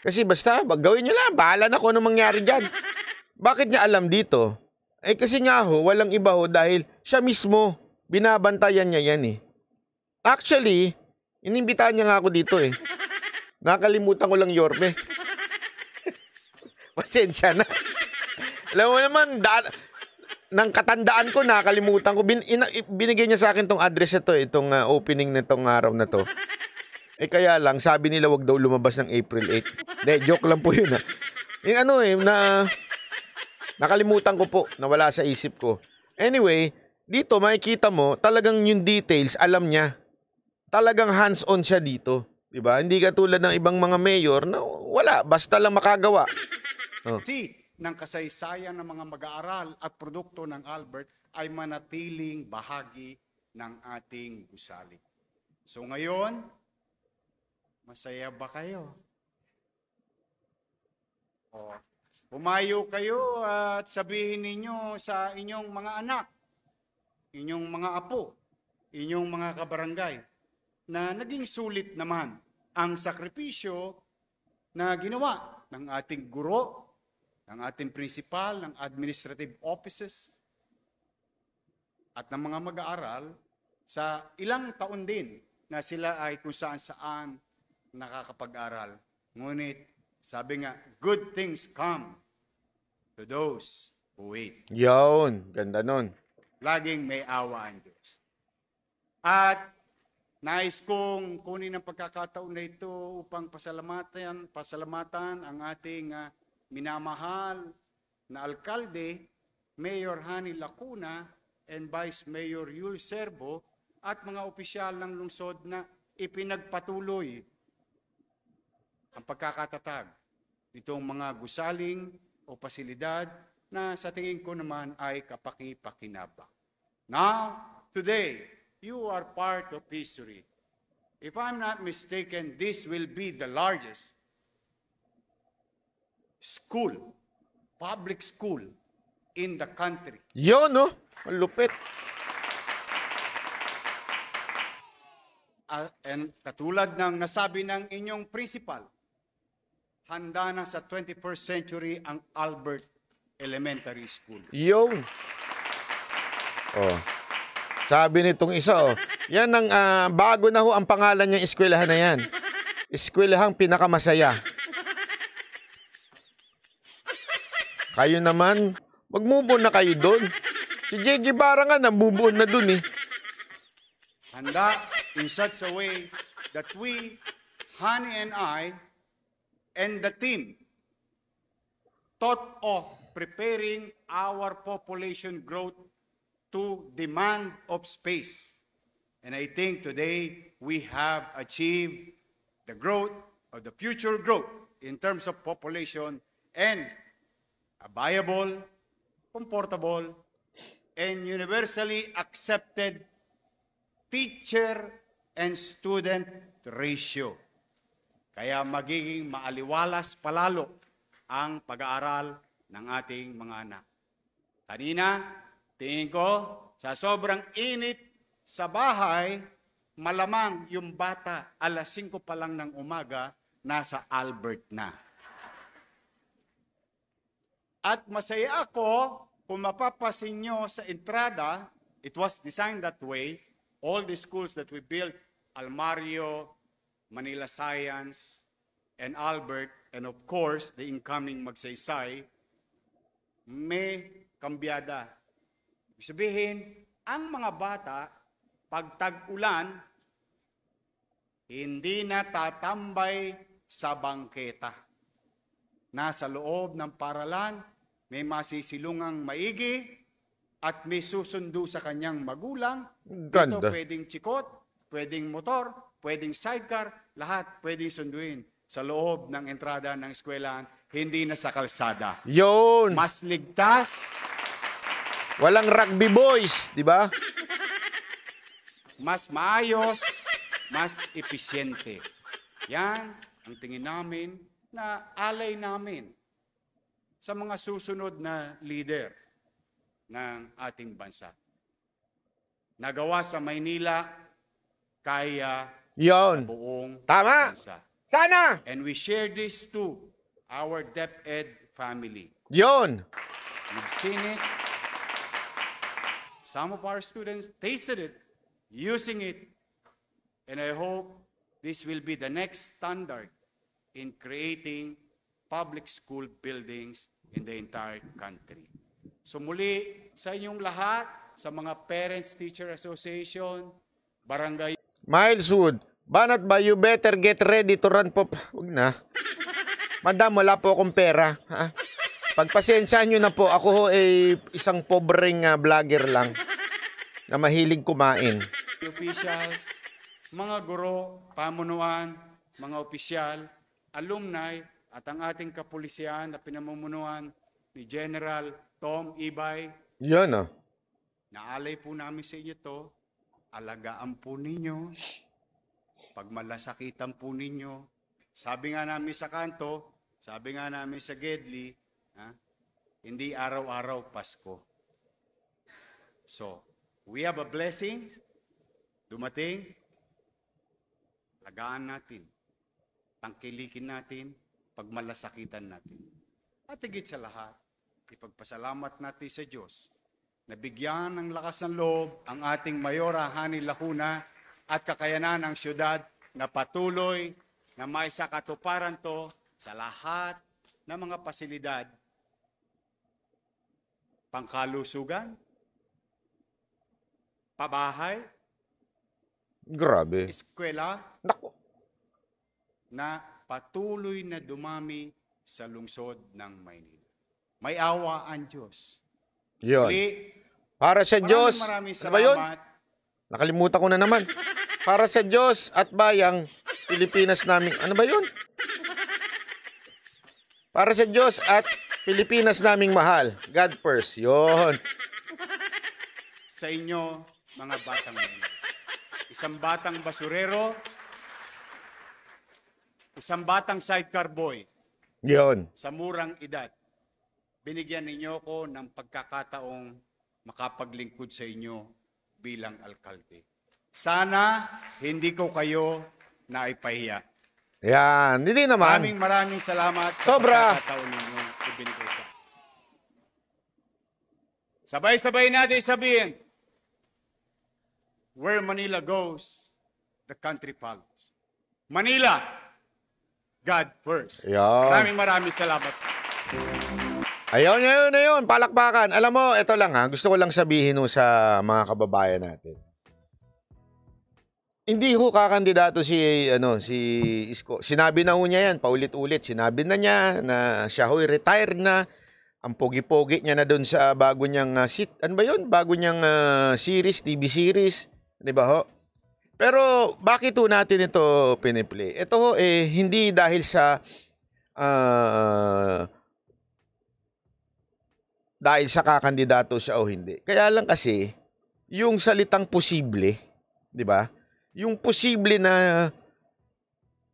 S2: Kasi basta, gawin nyo lang, bahala na kung anong mangyari dyan. Bakit niya alam dito? Eh kasi nga ho, walang iba ho dahil siya mismo, binabantayan niya yan eh. Actually, inimbitahan niya nga ako dito eh. Nakalimutan ko lang Yorme. <laughs> Pasensya na. alam mo naman, da- nang katandaan ko, nakalimutan ko. Bin, ina, binigay niya sa akin tong address ito, itong eh, uh, opening nitong araw na to. Eh kaya lang, sabi nila wag daw lumabas ng April 8. De, joke lang po yun ha. Ah. Yung eh, ano eh, na... Nakalimutan ko po, nawala sa isip ko. Anyway, dito makikita mo, talagang yung details, alam niya. Talagang hands-on siya dito. 'di ba? Hindi katulad ng ibang mga mayor na wala, basta lang makagawa. Oh.
S8: See, ng kasaysayan ng mga mag-aaral at produkto ng Albert ay manatiling bahagi ng ating gusali. So ngayon, masaya ba kayo? O, Pumayo kayo at sabihin ninyo sa inyong mga anak, inyong mga apo, inyong mga kabarangay, na naging sulit naman ang sakripisyo na ginawa ng ating guro, ng ating principal, ng administrative offices, at ng mga mag-aaral sa ilang taon din na sila ay kung saan saan nakakapag-aral. Ngunit, sabi nga, good things come to those who wait.
S2: Yun, ganda nun.
S8: Laging may awa ang Diyos. At nais kong kunin ang pagkakataon na ito upang pasalamatan, pasalamatan ang ating uh, minamahal na alkalde, Mayor Hani Lacuna and Vice Mayor Yul Serbo at mga opisyal ng lungsod na ipinagpatuloy ang pagkakatatag nitong mga gusaling o pasilidad na sa tingin ko naman ay kapaki-pakinabak. Now, today, you are part of history. If I'm not mistaken, this will be the largest school, public school in the country.
S2: Yun, no? Ang lupit.
S8: Uh, and katulad ng nasabi ng inyong principal, handa na sa 21st century ang Albert Elementary School.
S2: Yo! Oh. Sabi nitong isa, oh. Yan ang uh, bago na ho ang pangalan niyang eskwelahan na yan. Eskwelahang pinakamasaya. Kayo naman, mag-move on na kayo doon. Si J. Guevara nga, namove on na doon eh. Handa in such
S8: a way that we, Hani and I, and the team thought of preparing our population growth to demand of space. And I think today we have achieved the growth of the future growth in terms of population and viable, comfortable, and universally accepted teacher and student ratio. Kaya magiging maaliwalas palalo ang pag-aaral ng ating mga anak. Kanina, tingin ko, sa sobrang init sa bahay, malamang yung bata alas 5 pa lang ng umaga, nasa Albert na. At masaya ako kung mapapasin nyo sa entrada, it was designed that way, all the schools that we built, Almario, Manila Science, and Albert, and of course, the incoming Magsaysay, may kambyada. sabihin, ang mga bata, pag tag-ulan, hindi na tatambay sa bangketa. Nasa loob ng paralan, may masisilungang maigi at may susundo sa kanyang magulang. Ganda. Dito pwedeng chikot, pwedeng motor, pwedeng sidecar, lahat pwedeng sunduin sa loob ng entrada ng eskwelahan, hindi na sa kalsada. Yun! Mas ligtas. Walang
S2: rugby boys, di ba?
S8: Mas maayos, mas episyente. Yan ang tingin namin na alay namin sa mga susunod na leader ng ating bansa. Nagawa sa Maynila, kaya
S2: Yon. sa buong
S8: Tama. bansa. Sana! And we share this to our DepEd family. Yon! You've seen it. Some of our students tasted it, using it, and I hope this will be the next standard in creating public school buildings in the entire country. So muli, sa inyong lahat, sa mga Parents Teacher Association, Barangay...
S2: Miles Wood, banat ba you better get ready to run pop? Huwag na. Madam, wala po akong pera. Ha? Pagpasensyaan nyo na po, ako ho eh, isang pobreng uh, vlogger lang na mahilig kumain.
S8: Officials, mga guro, pamunuan, mga opisyal, alumni, at ang ating kapulisyan na pinamumunuan ni General Tom Ibay. Yan ah. Naalay po namin sa inyo to. Alagaan po ninyo. Pagmalasakitan po ninyo. Sabi nga namin sa kanto, sabi nga namin sa Gedli, ha? hindi araw-araw Pasko. So, we have a blessing. Dumating. Alagaan natin. Tangkilikin natin pagmalasakitan natin. At higit sa lahat, ipagpasalamat natin sa Diyos na bigyan ng lakas ng loob ang ating Mayora Hani Lacuna at kakayanan ng siyudad na patuloy na may sakatuparan to sa lahat ng mga pasilidad pangkalusugan, pabahay,
S2: Grabe.
S8: eskwela, Nako. na patuloy na dumami sa lungsod ng Maynila. May awa ang Diyos.
S2: Yun. Uli, para sa maraming, Diyos. Maraming salamat. Ano ba yun? Nakalimutan ko na naman. Para sa Diyos at bayang Pilipinas naming... Ano ba yun? Para sa Diyos at Pilipinas naming mahal. God first. Yun.
S8: Sa inyo, mga batang Isang batang basurero, Isang batang sidecar boy. Yun. Sa murang edad. Binigyan ninyo ko ng pagkakataong makapaglingkod sa inyo bilang alkalde. Sana hindi ko kayo naipahiya.
S2: Yan, hindi naman. Maraming
S8: maraming salamat sa Sobra. pagkakataon ninyo ibinigay sa Sabay-sabay natin sabihin, where Manila goes, the country follows. Manila, God first.
S2: Yun. Maraming
S8: maraming salamat.
S2: Ayun, ayun, ayun. Palakpakan. Alam mo, ito lang ha. Gusto ko lang sabihin ho sa mga kababayan natin. Hindi ho kakandidato si ano si Isko. Sinabi na ho niya yan paulit-ulit. Sinabi na niya na siya ho'y retired na. Ang pogi-pogi niya na doon sa bago niyang uh, sit. Ano ba yun? Bago niyang uh, series, TV series, 'di ba ho? Pero bakit po natin ito piniplay? Ito ho, eh, hindi dahil sa uh, dahil sa kakandidato siya o hindi. Kaya lang kasi yung salitang posible, 'di ba? Yung posible na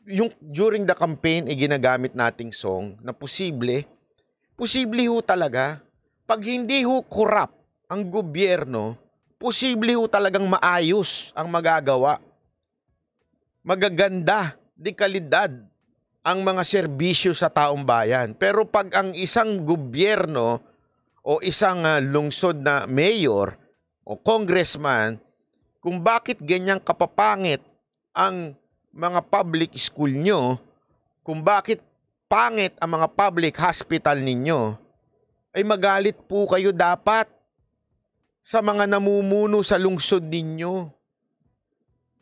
S2: yung during the campaign ay eh, ginagamit nating song na posible, posible ho talaga pag hindi ho corrupt ang gobyerno, posible ho talagang maayos ang magagawa. Magaganda, di kalidad ang mga serbisyo sa taong bayan. Pero pag ang isang gobyerno o isang ah, lungsod na mayor o congressman, kung bakit ganyang kapapangit ang mga public school nyo, kung bakit pangit ang mga public hospital ninyo, ay magalit po kayo dapat sa mga namumuno sa lungsod ninyo.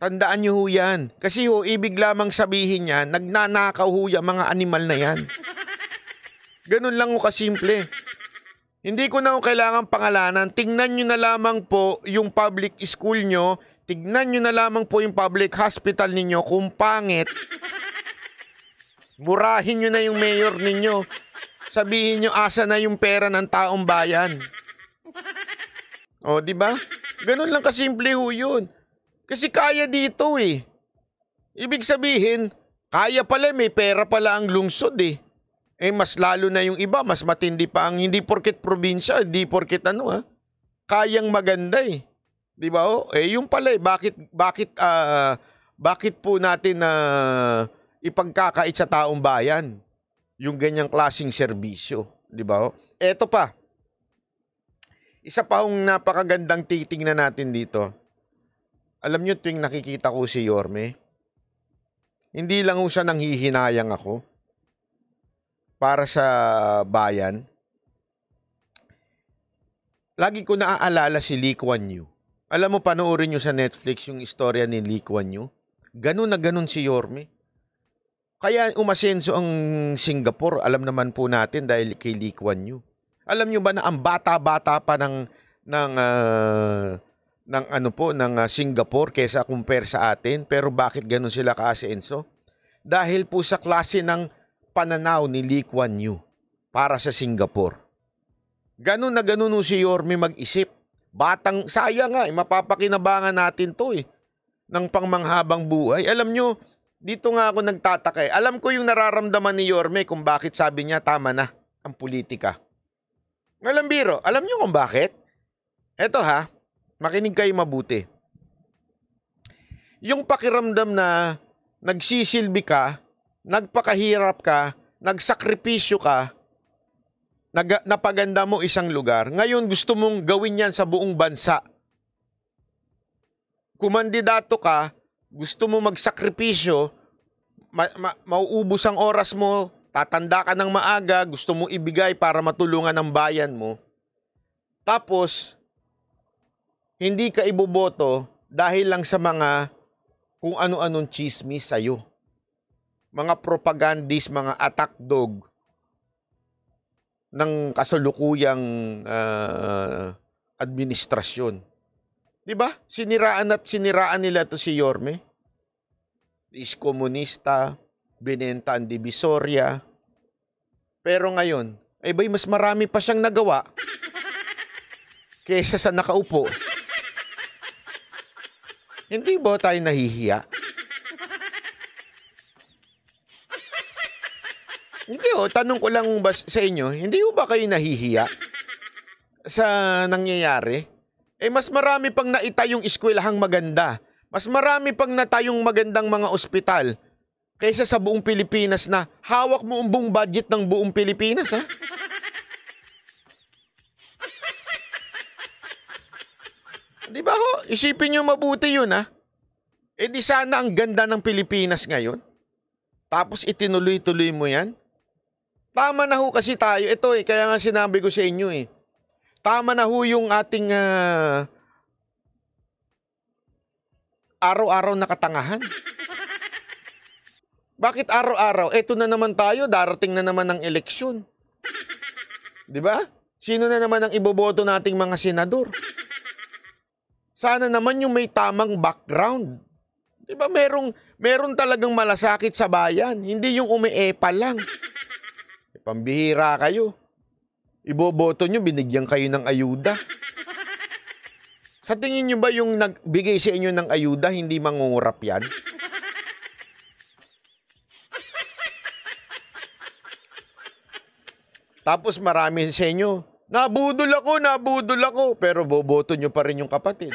S2: Tandaan nyo ho yan. Kasi ho, ibig lamang sabihin niya, nagnanakaw ho yung mga animal na yan. Ganun lang ho kasimple. Hindi ko na ho kailangan pangalanan. Tingnan nyo na lamang po yung public school nyo. Tingnan nyo na lamang po yung public hospital ninyo kung pangit. Burahin nyo na yung mayor ninyo. Sabihin nyo asa na yung pera ng taong bayan. O, oh, di ba? Ganun lang kasimple ho yun. Kasi kaya dito eh. Ibig sabihin, kaya pala may pera pala ang lungsod eh. Eh mas lalo na yung iba, mas matindi pa ang hindi porket probinsya, hindi porket ano ha. Kayang maganda eh. 'Di ba? Oh, eh yung pala eh, bakit bakit uh, bakit po natin na uh, ipagkakait sa taong bayan yung ganyang klasing serbisyo, 'di ba? Oh? Eto pa, isa pa ang napakagandang titingnan natin dito. Alam nyo tuwing nakikita ko si Yorme, hindi lang ho siya nanghihinayang ako para sa bayan. Lagi ko naaalala si Lee Kuan Yew. Alam mo, panoorin nyo sa Netflix yung istorya ni Lee Kuan Yew. Ganun na ganun si Yorme. Kaya umasenso ang Singapore, alam naman po natin dahil kay Lee Kuan Yew. Alam niyo ba na ang bata-bata pa ng ng uh, ng ano po ng uh, Singapore kaysa compare sa atin pero bakit ganun sila kaasenso? Dahil po sa klase ng pananaw ni Lee Kuan Yew para sa Singapore. Ganun na ganun si Yorme mag-isip. Batang sayang nga, eh, mapapakinabangan natin 'to eh ng pangmanghabang buhay. Alam nyo, dito nga ako nagtataka eh. Alam ko yung nararamdaman ni Yorme kung bakit sabi niya tama na ang politika. Walang biro. Alam nyo kung bakit? Eto ha, makinig kayo mabuti. Yung pakiramdam na nagsisilbi ka, nagpakahirap ka, nagsakripisyo ka, nag, napaganda mo isang lugar, ngayon gusto mong gawin yan sa buong bansa. Kumandidato ka, gusto mo magsakripisyo, ma, ma, mauubos ang oras mo, Tatanda ka ng maaga, gusto mo ibigay para matulungan ang bayan mo. Tapos, hindi ka iboboto dahil lang sa mga kung ano-anong chismis sa'yo. Mga propagandist, mga attack dog ng kasalukuyang uh, administrasyon. 'Di ba? Siniraan at siniraan nila 'to si Yorme. Is komunista, binenta ang Divisoria. Pero ngayon, ay ba'y mas marami pa siyang nagawa <laughs> kaysa sa nakaupo. Hindi ba tayo nahihiya? Hindi o, oh, tanong ko lang ba sa inyo, hindi ba kayo nahihiya sa nangyayari? Eh mas marami pang naitayong eskwelahang maganda. Mas marami pang natayong magandang mga ospital kaysa sa buong Pilipinas na hawak mo ang buong budget ng buong Pilipinas, ha? <laughs> di ba ho? Isipin nyo mabuti yun, ha? E di sana ang ganda ng Pilipinas ngayon. Tapos itinuloy-tuloy mo yan. Tama na ho kasi tayo. Ito eh, kaya nga sinabi ko sa inyo eh. Tama na ho yung ating uh, araw-araw na katangahan. <laughs> Bakit araw-araw, eto na naman tayo, darating na naman ang eleksyon. Di ba? Sino na naman ang iboboto nating mga senador? Sana naman yung may tamang background. Di ba merong, meron talagang malasakit sa bayan, hindi yung umeepa lang. pambihira kayo. Iboboto nyo, binigyan kayo ng ayuda. Sa tingin nyo ba yung nagbigay sa inyo ng ayuda, hindi mangungurap yan? Tapos marami sa inyo, nabudol ako, nabudol ako, pero boboto nyo pa rin yung kapatid.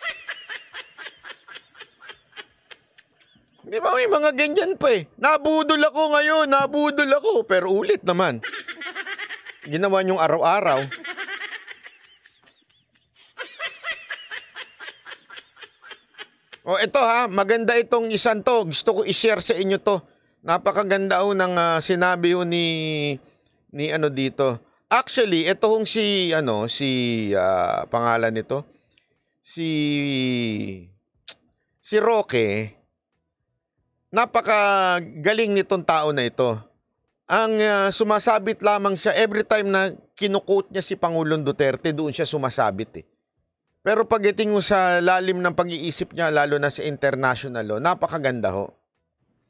S2: <laughs> Di ba may mga ganyan pa eh. Nabudol ako ngayon, nabudol ako, pero ulit naman. Ginawa niyong araw-araw. O oh, ito ha, maganda itong isang to. Gusto ko i-share sa inyo to. Napakaganda ho ng uh, sinabi ho ni ni ano dito. Actually, ito hong si ano si uh, pangalan nito si si Roque napakagaling nitong tao na ito. Ang uh, sumasabit lamang siya every time na kinukot niya si Pangulong Duterte, doon siya sumasabit eh. Pero pagdating sa lalim ng pag-iisip niya, lalo na sa international law, napakaganda ho.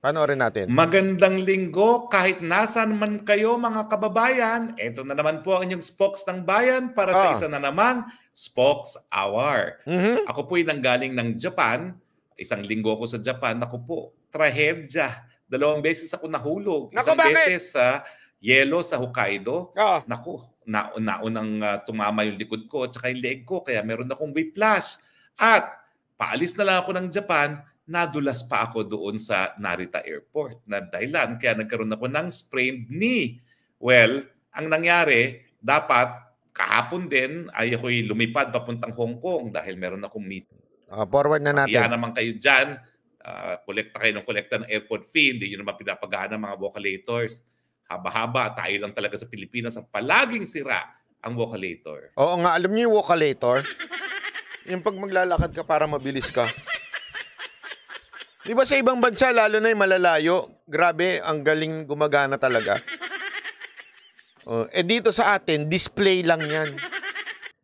S2: Panoorin natin. Magandang
S3: linggo kahit nasan man kayo mga kababayan. Ito na naman po ang inyong spokes ng bayan para sa ah. isa na namang spokes hour. Mm-hmm. Ako po'y nanggaling ng Japan. Isang linggo ko sa Japan. Ako po, trahedya. Dalawang beses ako nahulog. Naku, bakit? beses sa uh, yelo sa Hokkaido. Oh. Naku, na naunang uh, tumama yung likod ko at saka yung leg ko. Kaya meron akong whiplash. At paalis na lang ako ng Japan nadulas pa ako doon sa Narita Airport na dahilan kaya nagkaroon ako ng sprained knee. Well, ang nangyari, dapat kahapon din ay ako'y lumipad papuntang Hong Kong dahil meron akong meeting. Uh, forward na natin. Kaya naman kayo dyan, uh, kolekta kayo ng kolekta ng airport fee, hindi nyo naman pinapagahan ng mga vocalators. Haba-haba, tayo lang talaga sa Pilipinas sa palaging sira ang vocalator.
S2: Oo nga, alam niyo yung vocalator? yung pag maglalakad ka para mabilis ka. Di ba sa ibang bansa, lalo na yung malalayo, grabe, ang galing gumagana talaga. Oh, eh dito sa atin, display lang yan.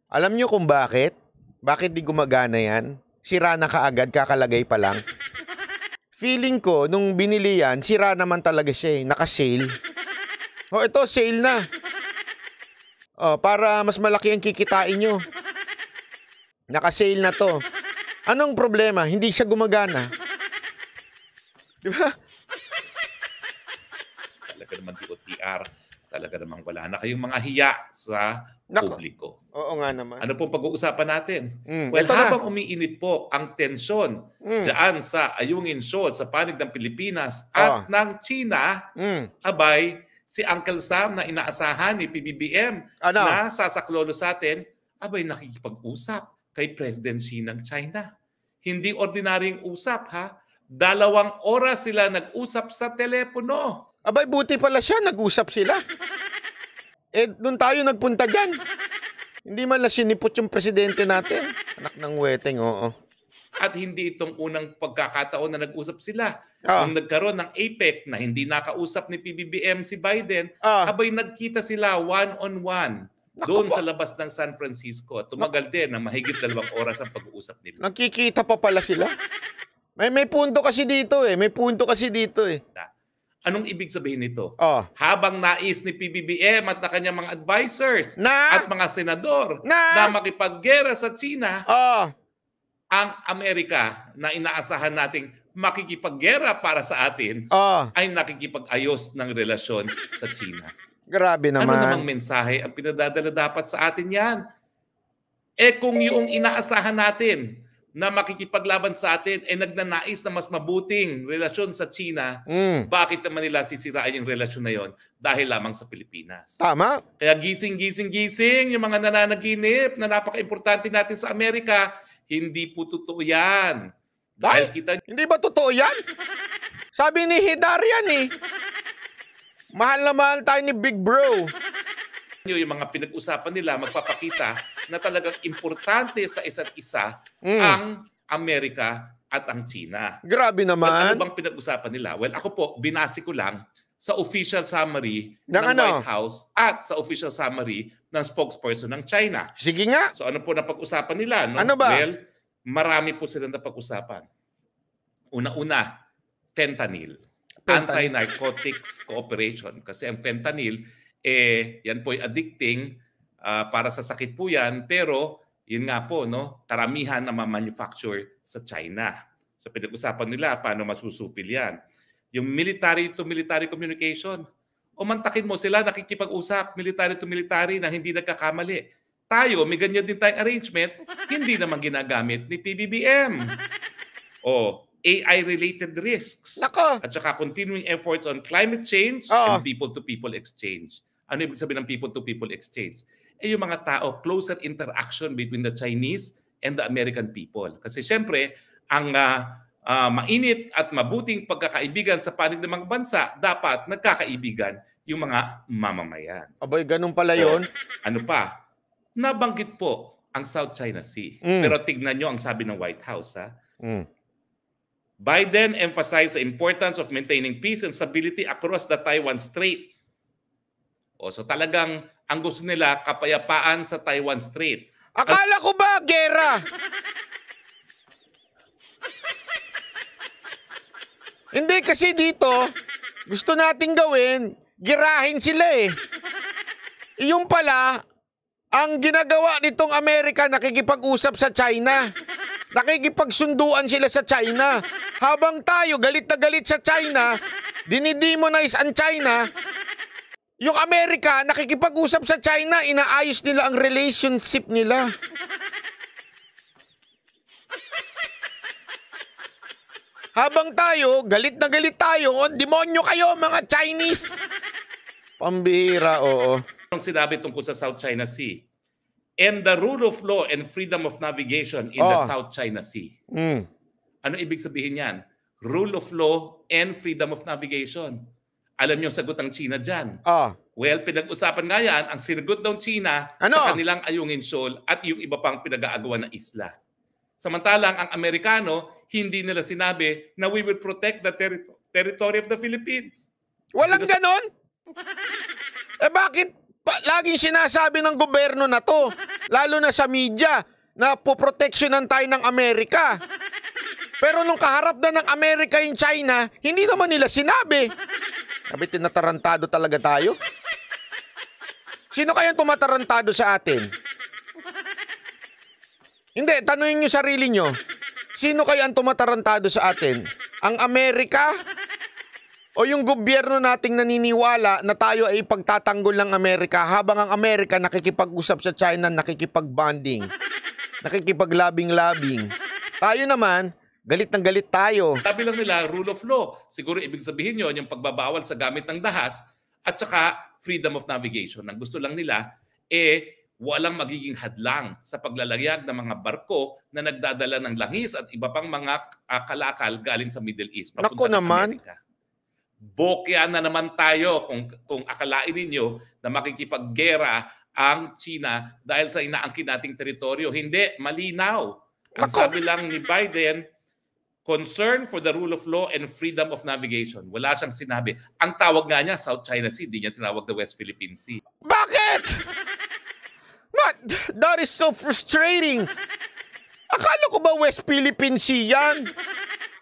S2: Alam nyo kung bakit? Bakit di gumagana yan? Sira na kaagad, kakalagay pa lang. Feeling ko, nung binili yan, sira naman talaga siya eh. Naka-sale. Oh, ito, sale na. Oh, para mas malaki ang kikitain nyo. Naka-sale na to. Anong problema? Hindi siya gumagana. Di ba?
S3: <laughs> Talaga naman TOTR. Talaga naman wala na kayong mga hiya sa Naku. publiko. Oo nga naman. Ano po pag-uusapan natin?
S2: Mm, well, habang na.
S3: umiinit po ang tensyon mm. dyan sa Ayungin Shoal, sa panig ng Pilipinas ah. at oh. ng China, mm. abay, si Uncle Sam na inaasahan ni PBBM ano? na sasaklolo sa atin, abay nakikipag-usap kay President Xi ng China. Hindi ordinaryong usap ha Dalawang oras sila nag-usap sa telepono. Abay, buti pala siya, nag-usap sila. eh, doon tayo nagpunta dyan.
S2: Hindi man lang sinipot yung presidente natin. Anak ng weteng, oo.
S3: At hindi itong unang pagkakataon na nag-usap sila. Oh. Nung nagkaroon ng APEC na hindi nakausap ni PBBM si Biden, oh. abay nagkita sila one-on-one doon sa labas ng San Francisco. Tumagal Nak- din na mahigit dalawang oras ang pag-uusap nila. Nakikita pa
S2: pala sila? May, may punto kasi dito eh. May punto kasi dito eh. Anong
S3: ibig sabihin nito? Oh. Habang nais ni PBBM at na kanyang mga advisors Na? at mga senador Na? na, makipaggera sa China, Oh, ang Amerika na inaasahan nating makikipaggera para sa atin oh, ay nakikipag-ayos ng relasyon sa China. grabe naman. Ano namang mensahe ang pinadadala dapat sa atin yan? Eh kung yung inaasahan natin na makikipaglaban sa atin ay eh, nagnanais na mas mabuting relasyon sa China, mm. bakit naman nila sisirain yung relasyon na yon dahil lamang sa Pilipinas? Tama. Kaya gising, gising, gising yung mga nananaginip na napaka-importante natin sa Amerika, hindi po totoo yan. Dahil, dahil kita... Hindi ba totoo yan? Sabi ni Hidarian eh.
S2: Mahal na mahal tayo ni Big Bro
S3: nyo yung mga pinag-usapan nila, magpapakita na talagang importante sa isa't isa mm. ang Amerika at ang China. Grabe naman. At ano bang pinag-usapan nila? Well, ako po, binasi ko lang sa official summary ng, ng ano? White House at sa official summary ng spokesperson ng China. Sige nga. So ano po na pag-usapan nila? No? Ano ba? Well, marami po silang pag usapan Una-una, fentanyl. fentanyl. Anti-Narcotics Cooperation. Kasi ang fentanyl eh yan po ay addicting uh, para sa sakit po yan pero yun nga po no karamihan na manufacture sa China. So pinag-usapan nila paano masusupil yan. Yung military to military communication, umantakin mo sila nakikipag-usap military to military na hindi nagkakamali. Tayo, may ganyan din tayong arrangement, hindi naman ginagamit ni PBBM. O, AI-related risks. Nako. At saka continuing efforts on climate change Oo. and people-to-people exchange. Ano ibig sabihin ng people-to-people exchange? Eh yung mga tao, closer interaction between the Chinese and the American people. Kasi siyempre, ang uh, uh, mainit at mabuting pagkakaibigan sa panig ng mga bansa, dapat nagkakaibigan yung mga mamamayan. Abay, ganun pala yon. ano pa? Nabanggit po ang South China Sea. Mm. Pero tignan nyo ang sabi ng White House. Ha? Mm. Biden emphasized the importance of maintaining peace and stability across the Taiwan Strait o, so talagang ang gusto nila kapayapaan sa Taiwan Strait. Akala ko ba, gera? Hindi kasi dito, gusto
S2: nating gawin, girahin sila eh. Yung pala, ang ginagawa nitong Amerika nakikipag-usap sa China. Nakikipagsunduan sila sa China. Habang tayo galit na galit sa China, dinidemonize ang China, yung Amerika, nakikipag-usap sa China, inaayos nila ang relationship nila. Habang tayo, galit na galit tayo, on oh, demonyo kayo mga Chinese.
S3: Pambira, oo. Ang sinabi tungkol sa South China Sea, and the rule of law and freedom of navigation in oh. the ah. South China Sea. Mm. Ano ibig sabihin yan? Rule of law and freedom of navigation alam niyo sagot ng China diyan. Ah. Well, pinag-usapan nga yan, ang sinagot ng China ano? sa kanilang Ayungin Shoal at yung iba pang pinag-aagawan na isla. Samantalang ang Amerikano, hindi nila sinabi na we will protect the ter- territory of the Philippines. Walang Sinas- ganon? <laughs> eh bakit pa, laging sinasabi ng gobyerno
S2: na to, lalo na sa media, na poproteksyonan tayo ng Amerika? Pero nung kaharap na ng Amerika yung China, hindi naman nila sinabi. <laughs> Sabi, tinatarantado talaga tayo. Sino kayang tumatarantado sa atin? Hindi, tanungin nyo sarili nyo. Sino kayang tumatarantado sa atin? Ang Amerika? O yung gobyerno nating naniniwala na tayo ay pagtatanggol ng Amerika habang ang Amerika nakikipag-usap sa China, nakikipag-bonding, nakikipag-labing-labing. Tayo naman,
S3: Galit ng galit tayo. Sabi lang nila, rule of law. Siguro ibig sabihin yon yung pagbabawal sa gamit ng dahas at saka freedom of navigation. Ang gusto lang nila, eh, walang magiging hadlang sa paglalayag ng mga barko na nagdadala ng langis at iba pang mga ah, kalakal galing sa Middle East. Nako naman. Amerika. Bokya na naman tayo kung, kung akalain ninyo na makikipaggera ang China dahil sa inaangkin nating teritoryo. Hindi, malinaw. Ang Nako. sabi lang ni Biden, concern for the rule of law and freedom of navigation. Wala siyang sinabi. Ang tawag nga niya, South China Sea, Hindi niya tinawag the West Philippine Sea. Bakit?
S2: Not, that is so frustrating. Akala ko ba West Philippine Sea yan?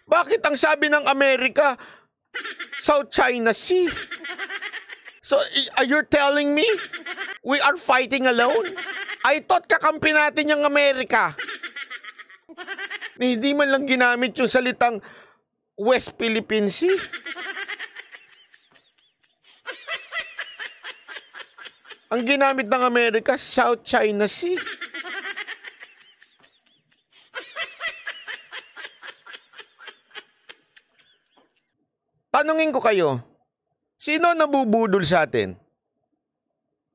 S2: Bakit ang sabi ng Amerika, South China Sea? So, are you telling me we are fighting alone? I thought kakampi natin yung Amerika na hindi man lang ginamit yung salitang West Philippine Sea. Ang ginamit ng Amerika, South China Sea. Tanungin ko kayo, sino nabubudol sa atin?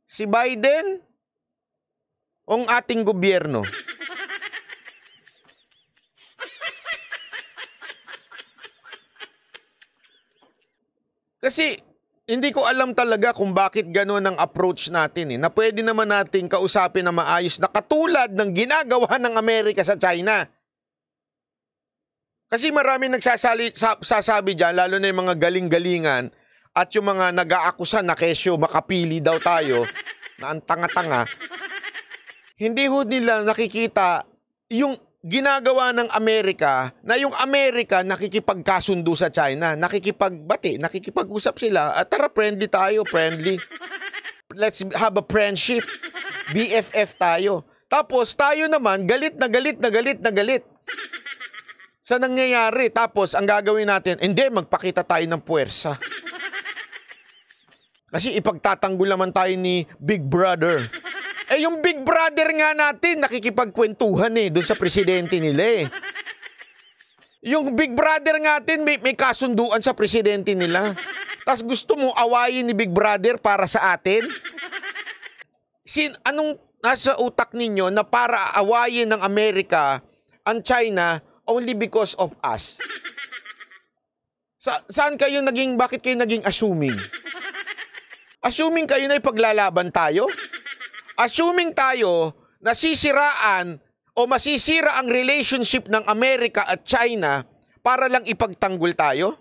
S2: Si Biden? O ang ating gobyerno? Kasi hindi ko alam talaga kung bakit gano'n ang approach natin eh, na pwede naman nating kausapin na maayos na katulad ng ginagawa ng Amerika sa China. Kasi marami nagsasali, sa, sasabi dyan, lalo na yung mga galing-galingan at yung mga nag-aakusa na kesyo makapili daw tayo na ang tanga-tanga. Hindi ho nila nakikita yung ginagawa ng Amerika na yung Amerika nakikipagkasundo sa China, nakikipagbati, nakikipag-usap sila, at ah, tara friendly tayo, friendly. Let's have a friendship. BFF tayo. Tapos tayo naman galit na galit na galit na galit. Sa nangyayari, tapos ang gagawin natin, hindi magpakita tayo ng puwersa. Kasi ipagtatanggol naman tayo ni Big Brother. Eh yung big brother nga natin, nakikipagkwentuhan eh, doon sa presidente nila eh. Yung big brother natin, may, may kasunduan sa presidente nila. Tapos gusto mo awayin ni big brother para sa atin? Sin, anong nasa utak ninyo na para awayin ng Amerika ang China only because of us? Sa, saan kayo naging, bakit kayo naging assuming? Assuming kayo na ipaglalaban tayo? assuming tayo nasisiraan o masisira ang relationship ng Amerika at China para lang ipagtanggol tayo?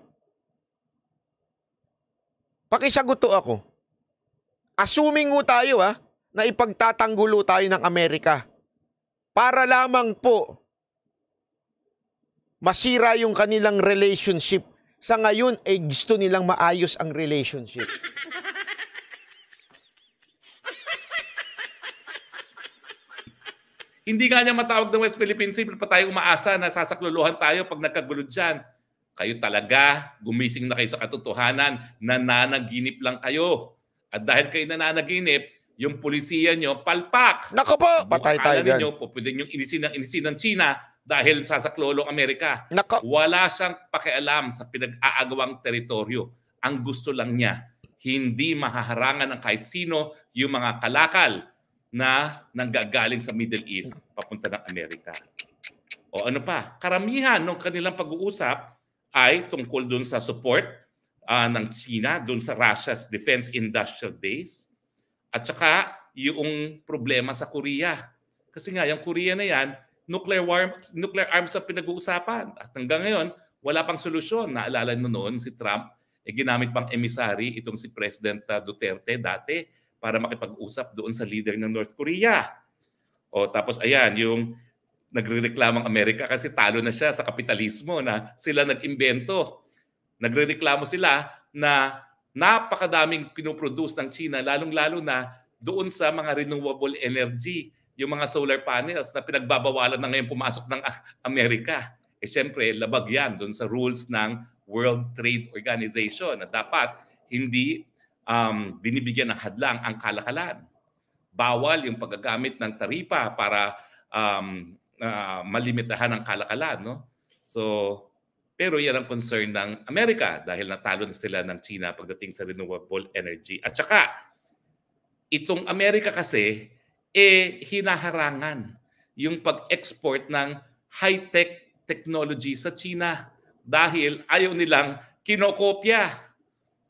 S2: Pakisagot to ako. Assuming mo tayo ha, ah, na ipagtatanggulo tayo ng Amerika para lamang po masira yung kanilang relationship. Sa ngayon, ay eh, gusto nilang maayos ang relationship.
S3: Hindi nga niya matawag ng West Philippine Sea, pa tayo umaasa na sasakluluhan tayo pag nagkagulo dyan. Kayo talaga, gumising na kayo sa katotohanan, nananaginip lang kayo. At dahil kayo nananaginip, yung pulisiya nyo, palpak. Nako po, patay tayo dyan. Nyo, pwede nyo inisin ng inisin ng China dahil sasaklolo ang Amerika. Nako. Wala siyang pakialam sa pinag-aagawang teritoryo. Ang gusto lang niya, hindi mahaharangan ng kahit sino yung mga kalakal na nanggagaling sa Middle East papunta ng Amerika. O ano pa, karamihan ng kanilang pag-uusap ay tungkol doon sa support uh, ng China doon sa Russia's defense industrial base at saka yung problema sa Korea. Kasi nga, yung Korea na yan, nuclear, war, nuclear arms ang pinag-uusapan. At hanggang ngayon, wala pang solusyon. Naalala mo noon si Trump, eh, ginamit pang emisari itong si President ah, Duterte dati para makipag-usap doon sa leader ng North Korea. O tapos ayan, yung nagrereklamo ang Amerika kasi talo na siya sa kapitalismo na sila nag-imbento. Nagrereklamo sila na napakadaming pinoproduce ng China, lalong-lalo na doon sa mga renewable energy, yung mga solar panels na pinagbabawalan na ngayon pumasok ng Amerika. Eh syempre, labag yan doon sa rules ng World Trade Organization na dapat hindi um, binibigyan ng hadlang ang kalakalan. Bawal yung paggagamit ng taripa para um, uh, malimitahan ang kalakalan. No? So, pero yan ang concern ng Amerika dahil natalo na sila ng China pagdating sa renewable energy. At saka, itong Amerika kasi, eh, hinaharangan yung pag-export ng high-tech technology sa China dahil ayaw nilang kinokopya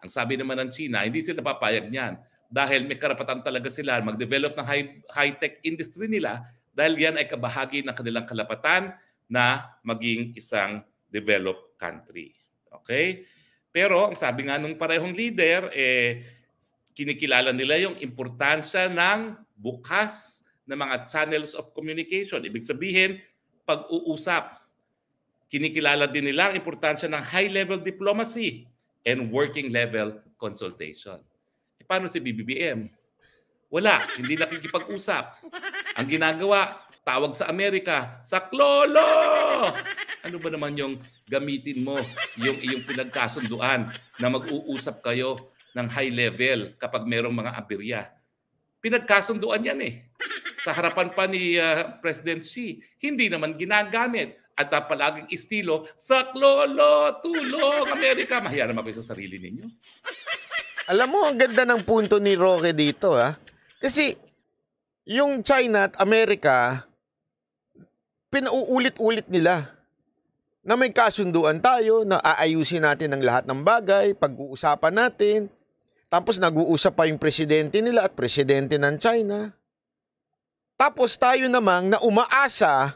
S3: ang sabi naman ng China, hindi sila papayag niyan dahil may karapatan talaga sila mag-develop ng high, high-tech industry nila dahil yan ay kabahagi ng kanilang kalapatan na maging isang developed country. Okay? Pero ang sabi nga ng parehong leader, eh, kinikilala nila yung importansya ng bukas na mga channels of communication. Ibig sabihin, pag-uusap. Kinikilala din nila ang importansya ng high-level diplomacy and working level consultation. E paano si BBBM? Wala, hindi nakikipag-usap. Ang ginagawa, tawag sa Amerika, sa klolo! Ano ba naman yung gamitin mo yung iyong pinagkasunduan na mag-uusap kayo ng high level kapag merong mga aberya? Pinagkasunduan yan eh. Sa harapan pa ni uh, President Xi, hindi naman ginagamit at uh, palaging estilo, Saklolo, tulong, Amerika. Mahiya naman kayo sa sarili ninyo.
S2: Alam mo, ang ganda ng punto ni Roque dito. Ha? Kasi yung China at Amerika, pinauulit-ulit nila na may kasunduan tayo, na aayusin natin ang lahat ng bagay, pag-uusapan natin. Tapos nag-uusap pa yung presidente nila at presidente ng China. Tapos tayo namang na umaasa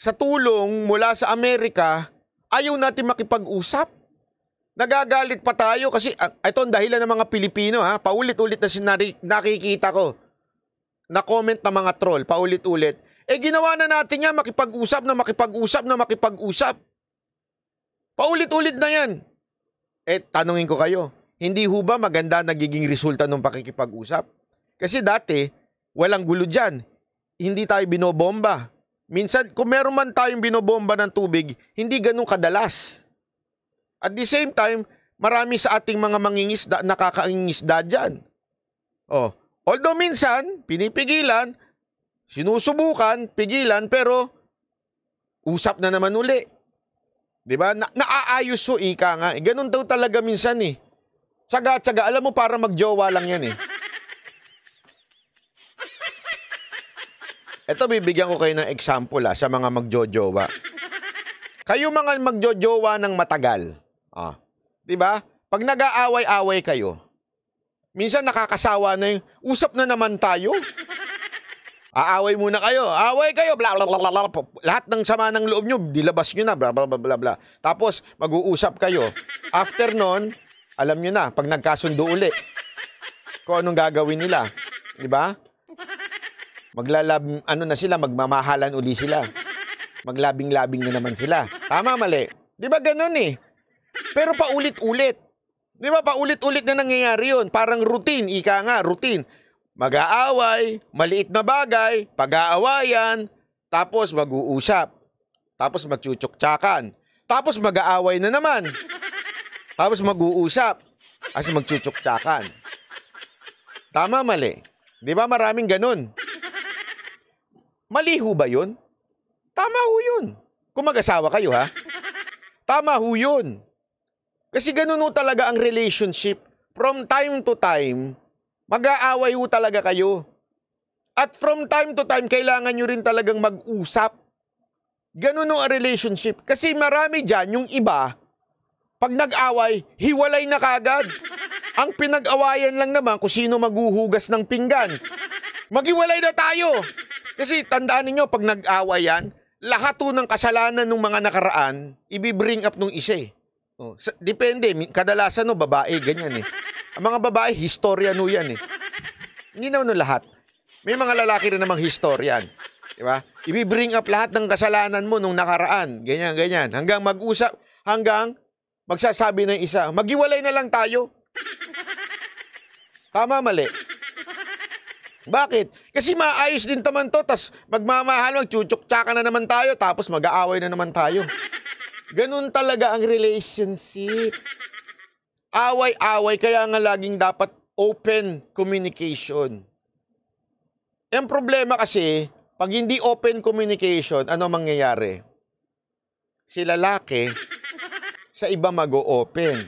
S2: sa tulong mula sa Amerika, ayaw natin makipag-usap. Nagagalit pa tayo kasi uh, ah, ito ang dahilan ng mga Pilipino ha. Paulit-ulit na sinari, nakikita ko na comment ng mga troll, paulit-ulit. Eh ginawa na natin yan, makipag-usap na makipag-usap na makipag-usap. Paulit-ulit na yan. Eh tanungin ko kayo, hindi ho ba maganda nagiging resulta ng pakikipag-usap? Kasi dati, walang gulo dyan. Hindi tayo binobomba Minsan, kung meron man tayong binobomba ng tubig, hindi ganun kadalas. At the same time, marami sa ating mga mangingisda, nakakaingisda dyan. Oh, although minsan, pinipigilan, sinusubukan, pigilan, pero usap na naman uli. 'Di ba? Na- naaayos so ika nga. Eh, ganun daw talaga minsan eh. Tsaga-tsaga, alam mo para magjowa lang 'yan eh. Ito, bibigyan ko kayo ng example ha, ah, sa mga magjojowa. Kayo mga magjojowa ng matagal. Ah, 'Di ba? Pag nag-aaway-away kayo, minsan nakakasawa na yung, usap na naman tayo. Aaway muna kayo. Away kayo. Bla, bla, bla, bla, bla. Lahat ng sama ng loob nyo, dilabas nyo na. Bla, bla, bla, bla, bla. Tapos, mag-uusap kayo. After nun, alam nyo na, pag nagkasundo uli, kung anong gagawin nila. Di ba? Maglalab, ano na sila, magmamahalan uli sila. Maglabing-labing na naman sila. Tama, mali. Di ba ganun eh? Pero paulit-ulit. Di ba paulit-ulit na nangyayari yon Parang routine, ika nga, routine. Mag-aaway, maliit na bagay, pag-aawayan, tapos mag-uusap, tapos magchuchukchakan, tapos mag-aaway na naman, tapos mag-uusap, tapos magchuchukchakan. Tama, mali. Di ba maraming ganun? Mali ho ba yun? Tama ho yun. Kung mag-asawa kayo ha. Tama ho yun. Kasi ganun ho talaga ang relationship. From time to time, mag-aaway ho talaga kayo. At from time to time, kailangan nyo rin talagang mag-usap. Ganun ho ang relationship. Kasi marami dyan, yung iba, pag nag-away, hiwalay na kagad. Ang pinag-awayan lang naman kung sino maghuhugas ng pinggan. Maghiwalay na tayo! Kasi tandaan niyo pag nag-away yan, lahat to ng kasalanan ng mga nakaraan, ibibring up nung isa eh. Oh, sa, depende, kadalasan no babae ganyan eh. Ang mga babae historia no yan eh. Hindi na no lahat. May mga lalaki rin namang historian. Di ba? Ibibring up lahat ng kasalanan mo nung nakaraan. Ganyan, ganyan. Hanggang mag-usap, hanggang magsasabi ng isa, magiwalay na lang tayo. Tama, mali. Bakit? Kasi maayos din naman to, tas magmamahal, magchuchuk-tsaka na naman tayo, tapos mag-aaway na naman tayo. Ganun talaga ang relationship. Away-away, kaya nga laging dapat open communication. Ang problema kasi, pag hindi open communication, ano mangyayari? Si lalaki, sa iba mag-o-open.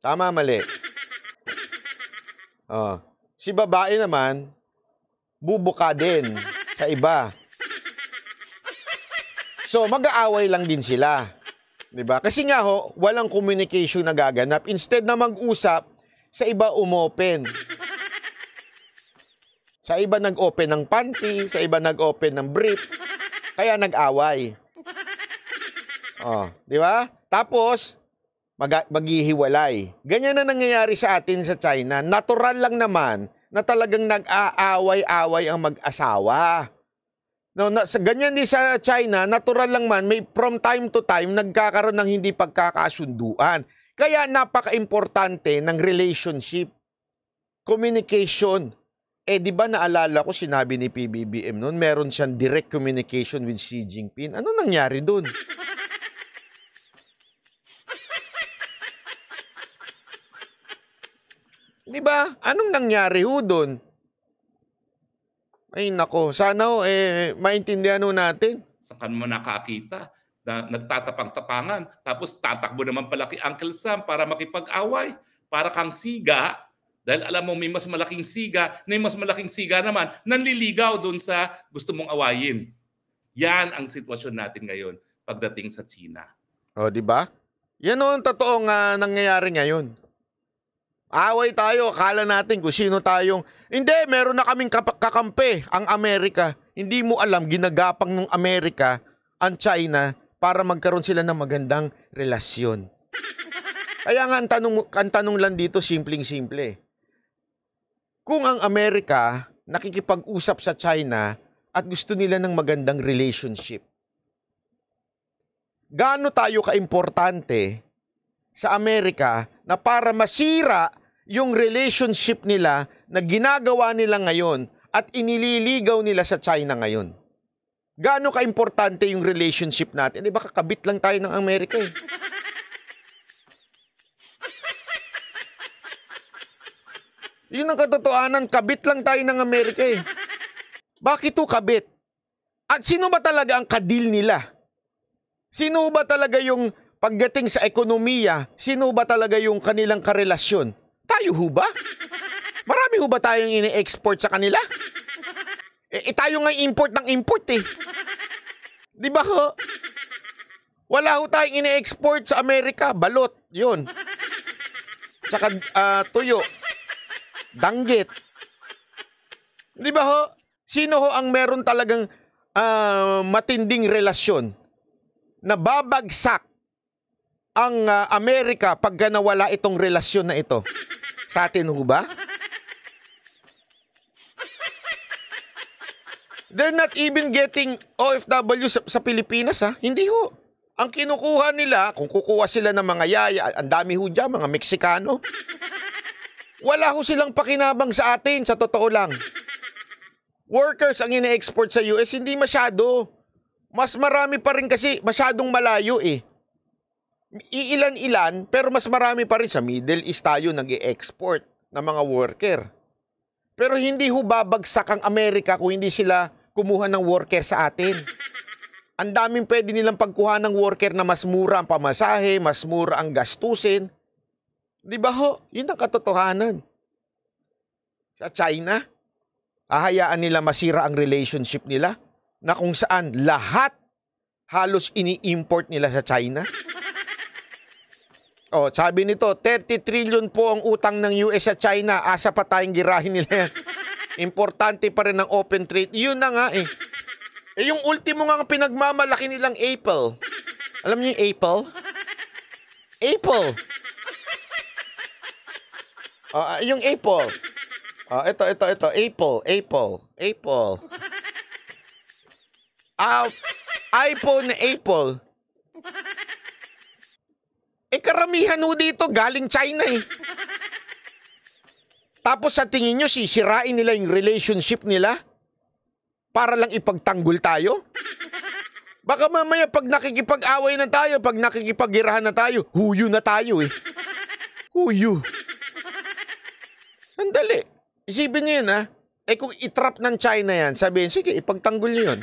S2: Tama, mali. Oh. Si babae naman, bubuka din sa iba. So, mag-aaway lang din sila. 'Di ba? Kasi nga ho, walang communication na gaganap. Instead na mag-usap, sa iba umopen. Sa iba nag-open ng panty, sa iba nag-open ng brief. Kaya nag aaway Oh, 'di ba? Tapos mag- maghihiwalay. Ganyan na nangyayari sa atin sa China. Natural lang naman na talagang nag-aaway-away ang mag-asawa. No, na, sa, ganyan din sa China, natural lang man, may from time to time, nagkakaroon ng hindi pagkakasunduan. Kaya napaka-importante ng relationship, communication. Eh, di ba naalala ko, sinabi ni PBBM noon, meron siyang direct communication with Xi Jinping. Ano nangyari doon? Di ba? Anong nangyari ho doon? Ay nako, sana ho eh, maintindihan ho natin.
S3: Saan mo nakakita? Na, nagtatapang-tapangan, tapos tatakbo naman pala kay Uncle Sam para makipag-away, para kang siga, dahil alam mo may mas malaking siga, na mas malaking siga naman, nanliligaw doon sa gusto mong awayin. Yan ang sitwasyon natin ngayon pagdating sa China.
S2: O, oh, di ba? Yan ang totoong uh, nangyayari ngayon. Away tayo, akala natin kung sino tayong... Hindi, meron na kaming kakampi, ang Amerika. Hindi mo alam, ginagapang ng Amerika ang China para magkaroon sila ng magandang relasyon. Kaya nga ang tanong, ang tanong lang dito, simpleng-simple. Kung ang Amerika nakikipag-usap sa China at gusto nila ng magandang relationship, gaano tayo kaimportante sa Amerika na para masira yung relationship nila na ginagawa nila ngayon at inililigaw nila sa China ngayon. Gaano ka-importante yung relationship natin? Di eh, ba kakabit lang tayo ng Amerika eh. Yun ang katotohanan, kabit lang tayo ng Amerika eh. Bakit to kabit? At sino ba talaga ang kadil nila? Sino ba talaga yung pagdating sa ekonomiya, sino ba talaga yung kanilang karelasyon? Tayo ho ba? Marami ho ba tayong ini-export sa kanila? E, e tayo nga import ng import eh. Di ba ho? Wala ho tayong ini-export sa Amerika. Balot, yun. Tsaka uh, tuyo. Danggit. Di ba ho? Sino ho ang meron talagang uh, matinding relasyon na babagsak ang uh, Amerika pag nawala itong relasyon na ito? Sa atin ho ba? They're not even getting OFW sa, sa Pilipinas ha. Hindi ho. Ang kinukuha nila, kung kukuha sila ng mga yaya, ang dami ho dyan, mga Meksikano. Wala ho silang pakinabang sa atin, sa totoo lang. Workers ang ine-export sa US, hindi masyado. Mas marami pa rin kasi masyadong malayo eh iilan-ilan, pero mas marami pa rin sa Middle East tayo nag export ng mga worker. Pero hindi ho babagsak ang Amerika kung hindi sila kumuha ng worker sa atin. Ang daming pwede nilang pagkuha ng worker na mas mura ang pamasahe, mas mura ang gastusin. Di ba ho? Yun ang katotohanan. Sa China, ahayaan nila masira ang relationship nila na kung saan lahat halos ini-import nila sa China. Oh, sabi nito, 30 trillion po ang utang ng US sa China. Asa pa tayong girahin nila yan. <laughs> Importante pa rin ang open trade. Yun na nga eh. Eh yung ultimo nga pinagmamalaki nilang Apple. Alam niyo yung Apple? Apple. Uh, yung Apple. Uh, ito, ito, ito. Apple, Apple, Apple. Uh, <laughs> iPhone na Apple karamihan ho dito galing China eh. Tapos sa tingin nyo, sisirain nila yung relationship nila para lang ipagtanggol tayo? Baka mamaya pag nakikipag-away na tayo, pag nakikipagirahan na tayo, huyo na tayo eh. Huyo. Sandali. Isipin nyo yun ah. Eh kung itrap ng China yan, sabihin, sige, ipagtanggol nyo yun.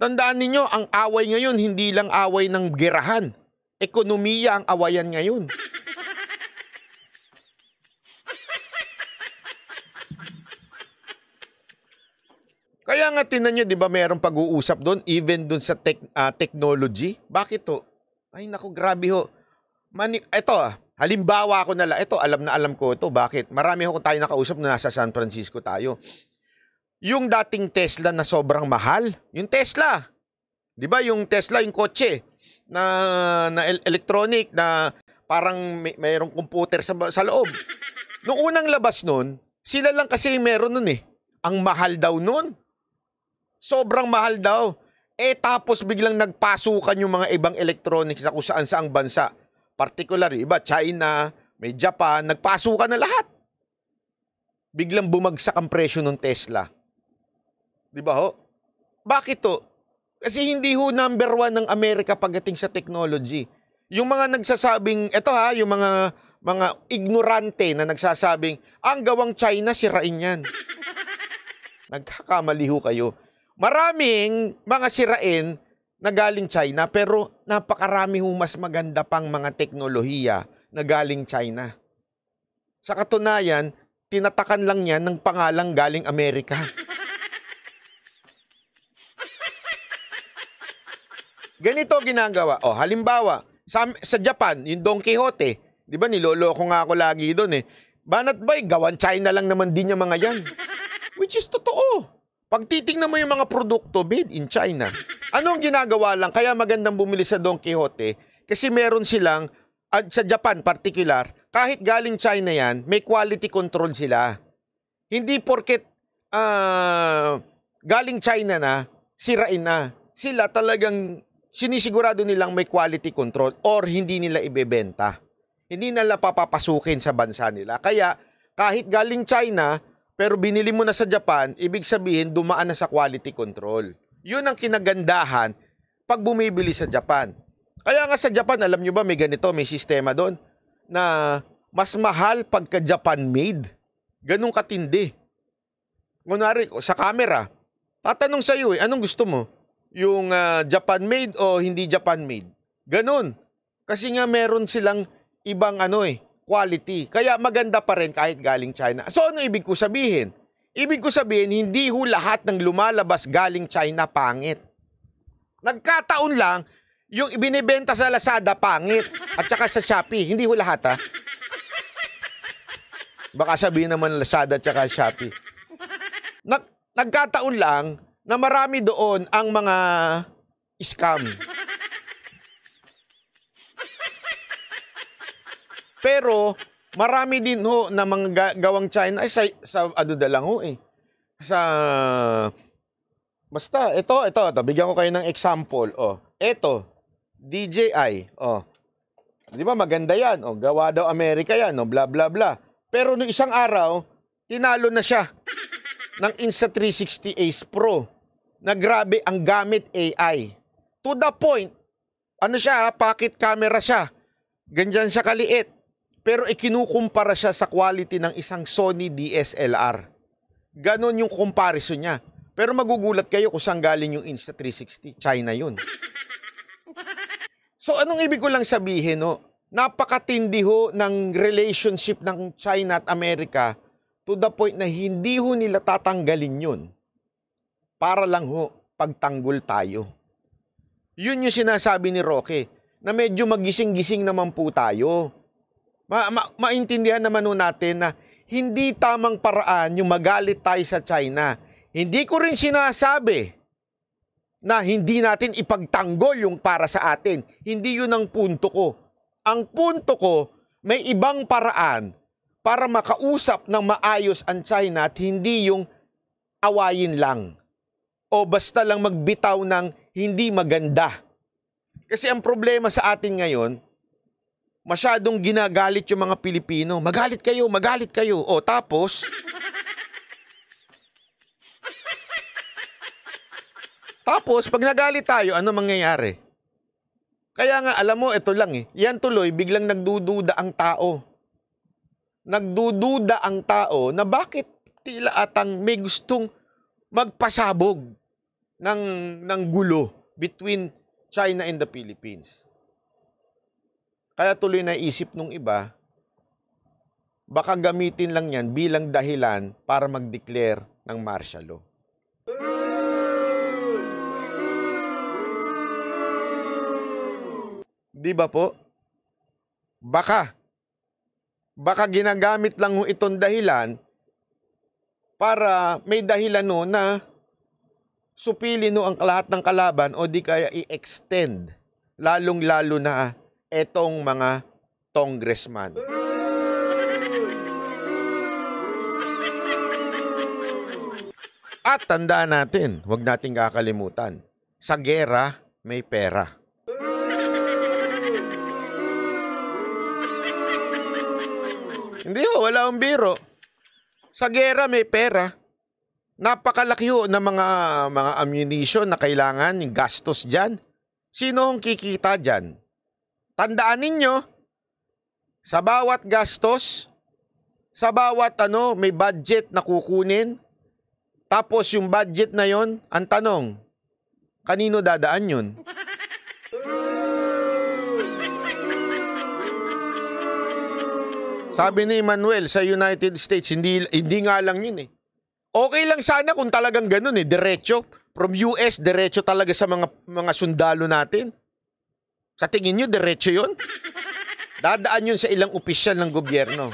S2: Tandaan ninyo, ang away ngayon, hindi lang away ng girahan ekonomiya ang awayan ngayon. Kaya nga tinan nyo, di ba mayroong pag-uusap doon, even doon sa tech, uh, technology? Bakit to? Ay nako, grabe ho. Mani, eto ah, halimbawa ako nala, eto alam na alam ko to bakit? Marami ho tayo nakausap na nasa San Francisco tayo. Yung dating Tesla na sobrang mahal, yung Tesla. Di ba yung Tesla, yung kotse, na, na electronic na parang may, mayroong computer sa, sa loob. Noong unang labas noon, sila lang kasi yung meron noon eh. Ang mahal daw noon. Sobrang mahal daw. Eh tapos biglang nagpasukan yung mga ibang electronics na kung saan ang bansa. Particular iba, China, may Japan, nagpasukan na lahat. Biglang bumagsak ang presyo ng Tesla. Di ba ho? Bakit to? Kasi hindi ho number one ng Amerika pagdating sa technology. Yung mga nagsasabing, eto ha, yung mga mga ignorante na nagsasabing, ang gawang China, sirain yan. <laughs> Nagkakamali ho kayo. Maraming mga sirain na galing China, pero napakarami ho mas maganda pang mga teknolohiya na galing China. Sa katunayan, tinatakan lang yan ng pangalang galing Amerika. <laughs> Ganito ginagawa. O, halimbawa, sa, sa Japan, yung Don Quixote, di ba niloloko nga ako lagi doon eh. Banat ba'y gawan China lang naman din yung mga yan? Which is totoo. Pag titingnan mo yung mga produkto made in China, anong ginagawa lang? Kaya magandang bumili sa Don Quixote kasi meron silang, at sa Japan particular, kahit galing China yan, may quality control sila. Hindi porket uh, galing China na, sirain na. Sila talagang sinisigurado nilang may quality control or hindi nila ibebenta. Hindi nila papapasukin sa bansa nila. Kaya kahit galing China, pero binili mo na sa Japan, ibig sabihin dumaan na sa quality control. Yun ang kinagandahan pag bumibili sa Japan. Kaya nga sa Japan, alam nyo ba may ganito, may sistema doon na mas mahal pagka Japan made. Ganong katindi. Kunwari, sa camera, tatanong sa iyo eh, anong gusto mo? yung uh, ah, Japan made o hindi Japan made. Ganun. Kasi nga meron silang ibang ano eh, quality. Kaya maganda pa rin kahit galing China. So ano ibig ko sabihin? Ibig ko sabihin, hindi ho lahat ng lumalabas galing China pangit. Nagkataon lang, yung ibinibenta sa Lazada pangit at saka sa Shopee. Hindi ho lahat ha. Ah. Baka sabihin naman Lazada at saka Shopee. Nag nagkataon lang, na marami doon ang mga scam. Pero marami din ho na mga gawang China ay sa, sa ano na lang ho eh. Sa basta ito ito ito bigyan ko kayo ng example oh. Ito DJI oh. 'Di ba maganda 'yan oh. Gawa daw Amerika 'yan oh bla bla bla. Pero nung isang araw tinalo na siya ng Insta360 Ace Pro na grabe ang gamit AI. To the point, ano siya, pocket camera siya. Ganyan siya kaliit. Pero ikinukumpara siya sa quality ng isang Sony DSLR. Ganon yung comparison niya. Pero magugulat kayo kung saan galing yung Insta360. China yun. So anong ibig ko lang sabihin, no? Napakatindi ho ng relationship ng China at Amerika to the point na hindi ho nila tatanggalin yun para lang ho pagtanggol tayo. Yun yung sinasabi ni Roque na medyo magising-gising naman po tayo. Ma- ma- maintindihan naman ho natin na hindi tamang paraan yung magalit tayo sa China. Hindi ko rin sinasabi na hindi natin ipagtanggol yung para sa atin. Hindi yun ang punto ko. Ang punto ko, may ibang paraan para makausap ng maayos ang China at hindi yung awayin lang o basta lang magbitaw ng hindi maganda. Kasi ang problema sa atin ngayon, masyadong ginagalit yung mga Pilipino. Magalit kayo, magalit kayo. O tapos, tapos pag nagalit tayo, ano mangyayari? Kaya nga, alam mo, ito lang eh. Yan tuloy, biglang nagdududa ang tao. Nagdududa ang tao na bakit tila atang may gustong magpasabog ng, ng gulo between China and the Philippines. Kaya tuloy naisip nung iba, baka gamitin lang yan bilang dahilan para mag-declare ng martial law. Di ba po? Baka. Baka ginagamit lang ho itong dahilan para may dahilan no na supili no ang lahat ng kalaban o di kaya i-extend lalong-lalo na etong mga congressman. At tandaan natin, huwag nating kakalimutan, sa gera may pera. Hindi ho, wala akong biro. Sa gera may pera. Napakalaki ho ng mga, mga ammunition na kailangan, yung gastos diyan. Sino ang kikita diyan? Tandaan ninyo, sa bawat gastos, sa bawat ano, may budget na kukunin. Tapos yung budget na yon, ang tanong, kanino dadaan 'yon? Sabi ni Manuel sa United States, hindi, hindi nga lang yun eh. Okay lang sana kung talagang ganun eh, diretso. From US, diretso talaga sa mga mga sundalo natin. Sa tingin nyo, diretso yun? Dadaan yun sa ilang opisyal ng gobyerno.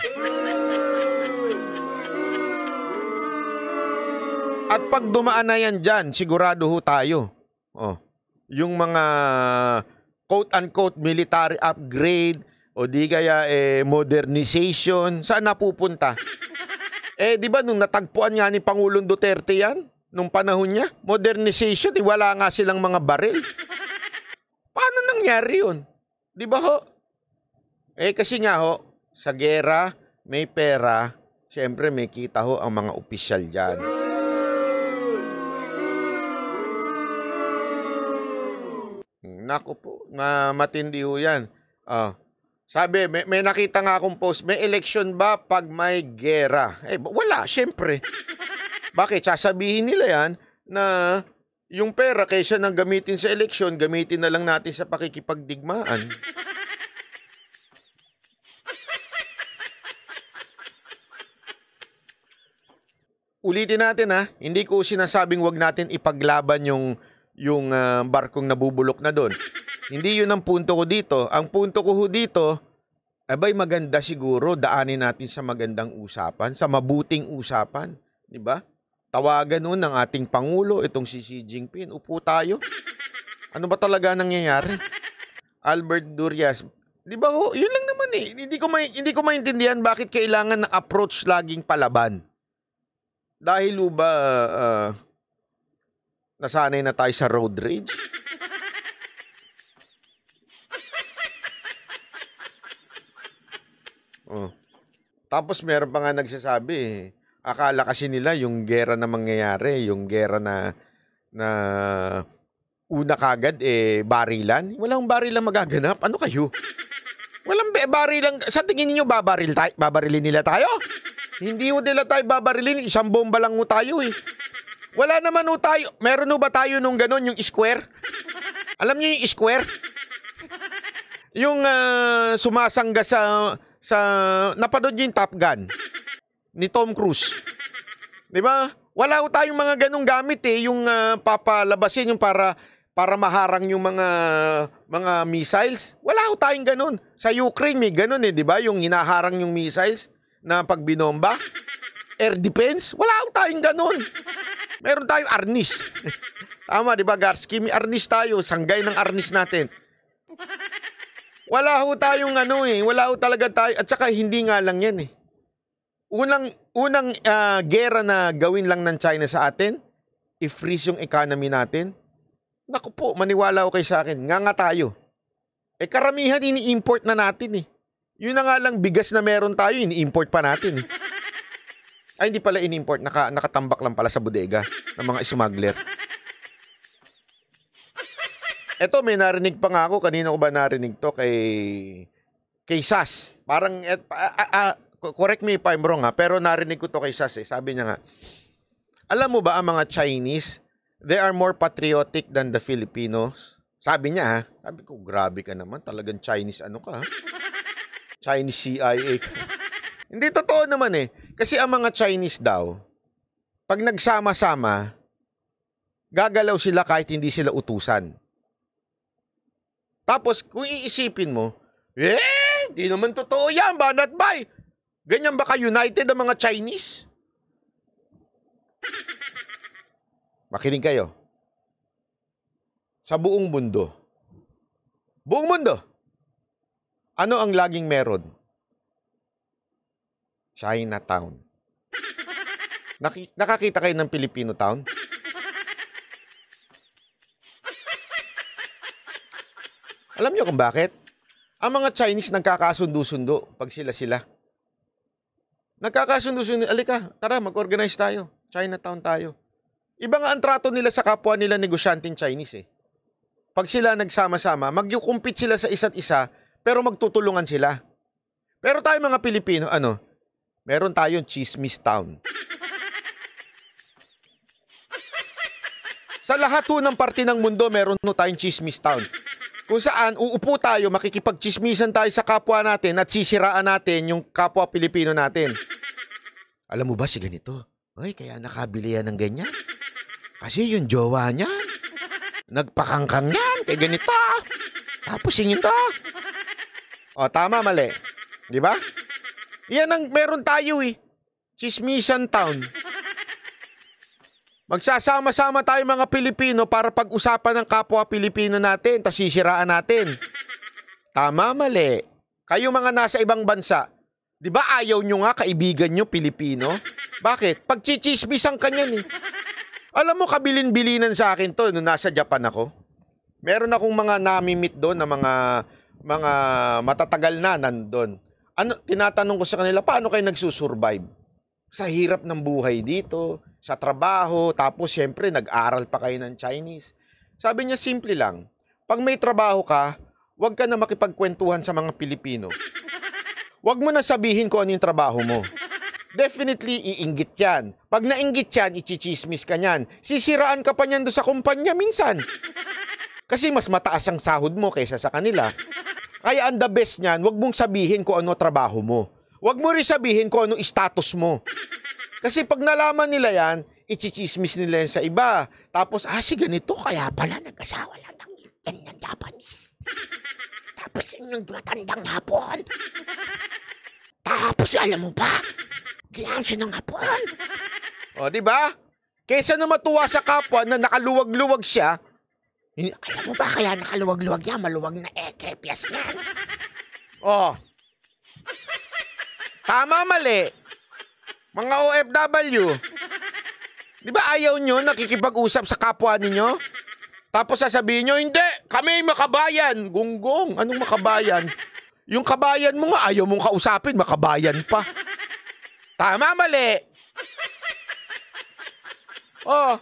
S2: At pag dumaan na yan dyan, sigurado ho tayo. Oh, yung mga quote-unquote military upgrade o di kaya eh, modernization, saan napupunta? Eh, di ba nung natagpuan nga ni Pangulong Duterte yan, nung panahon niya, modernization, di wala nga silang mga baril. Paano nangyari yun? Di ba ho? Eh kasi nga ho, sa gera, may pera, siyempre may kita ho ang mga opisyal dyan. Nako po, na matindi ho yan. Ah, sabi, may, may nakita nga akong post, may election ba pag may gera? Eh, wala, syempre. Bakit? Sasabihin nila yan na yung pera kaysa nang gamitin sa eleksyon, gamitin na lang natin sa pakikipagdigmaan. Ulitin natin ha, hindi ko sinasabing wag natin ipaglaban yung yung uh, barkong nabubulok na doon. Hindi yun ang punto ko dito. Ang punto ko ho dito, abay maganda siguro daanin natin sa magandang usapan, sa mabuting usapan. Di ba? Tawagan nun ng ating Pangulo, itong si Xi Jinping. Upo tayo. Ano ba talaga nangyayari? Albert Durias, Di ba ho? Yun lang naman eh. Hindi ko may, hindi ko maintindihan bakit kailangan ng approach laging palaban. Dahil ba uh, nasanay na tayo sa road rage? Tapos meron pa nga nagsasabi, eh, akala kasi nila yung gera na mangyayari, yung gera na na una kagad eh barilan. Walang barilan magaganap. Ano kayo? Walang be, barilan. Sa tingin niyo babaril tayo, babarilin nila tayo? Hindi mo nila tayo babarilin, isang bomba lang mo tayo eh. Wala naman mo tayo. Meron mo ba tayo nung ganun, yung square? Alam niyo yung square? Yung uh, sumasangga sa sa napanood yung Top Gun ni Tom Cruise. 'Di ba? Wala ho tayong mga ganong gamit eh, yung uh, papalabasin yung para para maharang yung mga mga missiles. Wala ho tayong ganun. Sa Ukraine may ganun eh, 'di ba? Yung hinaharang yung missiles na pagbinomba. Air defense, wala ho tayong ganun. Meron tayong arnis. <laughs> Tama, 'di ba, Garski? May arnis tayo, sanggay ng arnis natin. Wala ho tayong ano eh. Wala ho talaga tayo. At saka hindi nga lang yan eh. Unang, unang uh, gera na gawin lang ng China sa atin, i-freeze yung economy natin. Naku po, maniwala ko kayo sa akin. Nga nga tayo. Eh karamihan ini-import na natin eh. Yun na nga lang bigas na meron tayo, ini-import pa natin eh. Ay, hindi pala ini import Naka, nakatambak lang pala sa bodega ng mga smuggler. Ito, may narinig pa nga ako. Kanina ko ba narinig to? Kay, kay Sas. Parang, et, a, a, correct me if I'm wrong ha, pero narinig ko to kay Sas eh. Sabi niya nga, alam mo ba ang mga Chinese, they are more patriotic than the Filipinos? Sabi niya ha. Sabi ko, grabe ka naman. Talagang Chinese ano ka ha? <laughs> Chinese CIA ka. Hindi totoo naman eh. Kasi ang mga Chinese daw, pag nagsama-sama, gagalaw sila kahit hindi sila utusan. Tapos kung iisipin mo, eh, di naman totoo yan, banat bay. Ganyan ba ka-united ang mga Chinese? <laughs> Makinig kayo. Sa buong mundo. Buong mundo. Ano ang laging meron? Chinatown. <laughs> Naki- nakakita kayo ng Filipino town? Alam niyo kung bakit? Ang mga Chinese nagkakasundo-sundo pag sila-sila. Nagkakasundo-sundo, alika, tara mag-organize tayo. Chinatown tayo. Iba nga ang trato nila sa kapwa nila negosyanteng Chinese eh. Pag sila nagsama-sama, magyukumpit sila sa isa't isa, pero magtutulungan sila. Pero tayo mga Pilipino, ano, meron tayong chismis town. Sa lahat ho ng parte ng mundo, meron no tayong chismis town kung saan uupo tayo, makikipagchismisan tayo sa kapwa natin at sisiraan natin yung kapwa Pilipino natin. Alam mo ba si ganito? Ay, kaya nakabili yan ng ganyan. Kasi yung jowa niya, nagpakangkang yan kay ganito. Tapos yun to. O, tama, mali. Di ba? Yan ang meron tayo eh. Chismisan Town. Magsasama-sama tayo mga Pilipino para pag-usapan ng kapwa Pilipino natin, tas sisiraan natin. Tama, mali. Kayo mga nasa ibang bansa, di ba ayaw nyo nga kaibigan nyo Pilipino? Bakit? Pagchichismisan ang niyan eh. Alam mo, kabilin-bilinan sa akin to nung nasa Japan ako. Meron akong mga namimit doon na mga mga matatagal na nandun. Ano, tinatanong ko sa kanila, paano kayo nagsusurvive? Sa hirap ng buhay dito, sa trabaho, tapos siyempre nag-aral pa kayo ng Chinese. Sabi niya simple lang, pag may trabaho ka, huwag ka na makipagkwentuhan sa mga Pilipino. Huwag mo na sabihin kung ano yung trabaho mo. Definitely iinggit yan. Pag nainggit yan, ichichismis ka niyan. Sisiraan ka pa niyan doon sa kumpanya minsan. Kasi mas mataas ang sahod mo kaysa sa kanila. Kaya ang the best niyan, huwag mong sabihin kung ano trabaho mo. Huwag mo rin sabihin kung ano status mo. Kasi pag nalaman nila yan, ichichismis nila yan sa iba. Tapos, ah, si ganito, kaya pala nag-asawa lang ng yan ng Japanese. <laughs> Tapos yung matandang hapon. Tapos, alam mo ba, kailangan siya ng hapon. O, di ba? Kesa na matuwa sa kapwa na nakaluwag-luwag siya, eh, alam mo ba kaya nakaluwag-luwag yan, maluwag na eke, piyas na. <laughs> Oh. Tama, mali. Mga OFW. Di ba ayaw niyo nakikipag-usap sa kapwa ninyo? Tapos sasabihin niyo, hindi, kami makabayan. Gunggong, anong makabayan? Yung kabayan mo nga, ayaw mong kausapin, makabayan pa. Tama, mali. Oh,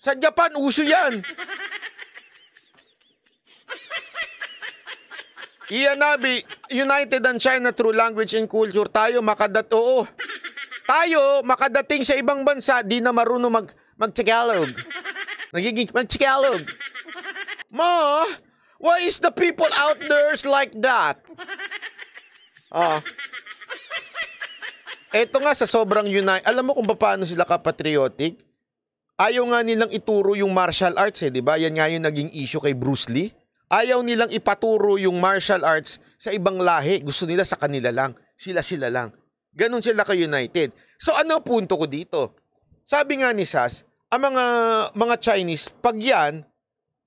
S2: sa Japan, uso yan. Iyan Nabi, United ang China through language and culture. Tayo makadat, oo. Tayo makadating sa ibang bansa, di na marunong mag, mag-Tagalog. Nagiging mag-Tagalog. Ma, why is the people out there's like that? Ah. Oh. Ito nga sa sobrang unite. Alam mo kung paano sila ka-patriotic? Ayaw nga nilang ituro yung martial arts eh, di ba? Yan nga yung naging issue kay Bruce Lee Ayaw nilang ipaturo yung martial arts sa ibang lahi. Gusto nila sa kanila lang. Sila-sila lang. Ganon sila ka-united. So ano punto ko dito? Sabi nga ni Sas, ang mga, mga Chinese, pag yan,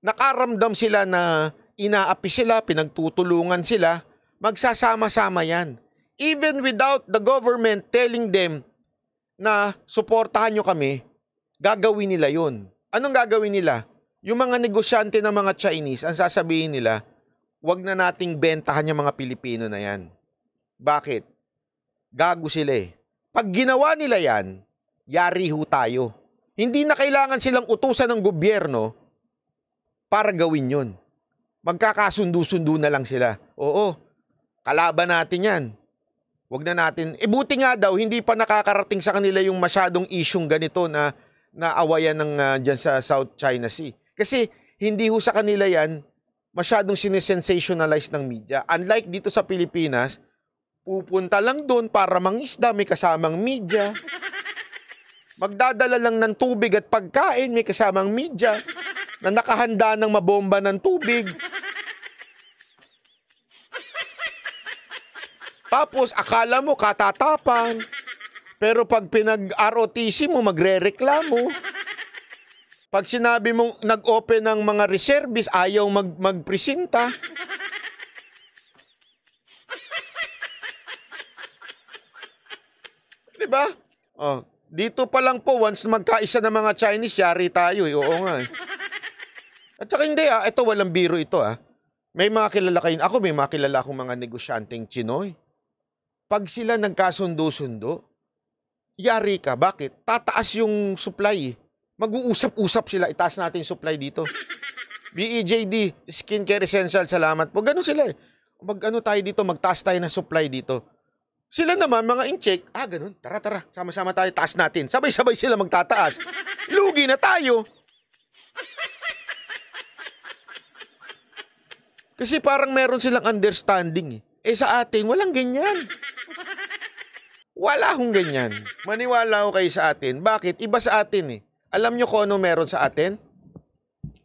S2: nakaramdam sila na inaapi sila, pinagtutulungan sila, magsasama-sama yan. Even without the government telling them na suportahan nyo kami, gagawin nila yun. Anong gagawin nila? Yung mga negosyante ng mga Chinese, ang sasabihin nila, wag na nating bentahan yung mga Pilipino na yan. Bakit? Gago sila eh. Pag ginawa nila yan, yari ho tayo. Hindi na kailangan silang utusan ng gobyerno para gawin yon. Magkakasundo-sundo na lang sila. Oo, kalaban natin yan. Huwag na natin. E buti nga daw, hindi pa nakakarating sa kanila yung masyadong isyong ganito na naawayan ng uh, dyan sa South China Sea. Kasi hindi ho sa kanila yan masyadong sinesensationalize ng media. Unlike dito sa Pilipinas, pupunta lang doon para mangisda, may kasamang media. Magdadala lang ng tubig at pagkain, may kasamang media na nakahanda ng mabomba ng tubig. Tapos akala mo katatapan. Pero pag pinag-ROTC mo, magre-reklamo. Pag sinabi mong nag-open ng mga reservice, ayaw mag magpresenta. <laughs> Di ba? Oh, dito pa lang po, once magkaisa ng mga Chinese, yari tayo. Eh. Oo nga. Eh. At saka hindi ah, ito walang biro ito ah. May mga kilala kayo. Ako may mga kilala akong mga negosyanteng Chinoy. Pag sila nagkasundo-sundo, yari ka. Bakit? Tataas yung supply eh. Mag-uusap-usap sila, itaas natin supply dito. BEJD, Skincare Essential, salamat po. Ganun sila eh. Mag ano tayo dito, magtaas tayo ng supply dito. Sila naman, mga in-check, ah ganun, tara tara, sama-sama tayo, taas natin. Sabay-sabay sila magtataas. Lugi na tayo. Kasi parang meron silang understanding eh. Eh sa atin, walang ganyan. Wala akong ganyan. Maniwala ko kayo sa atin. Bakit? Iba sa atin eh. Alam nyo kung ano meron sa atin?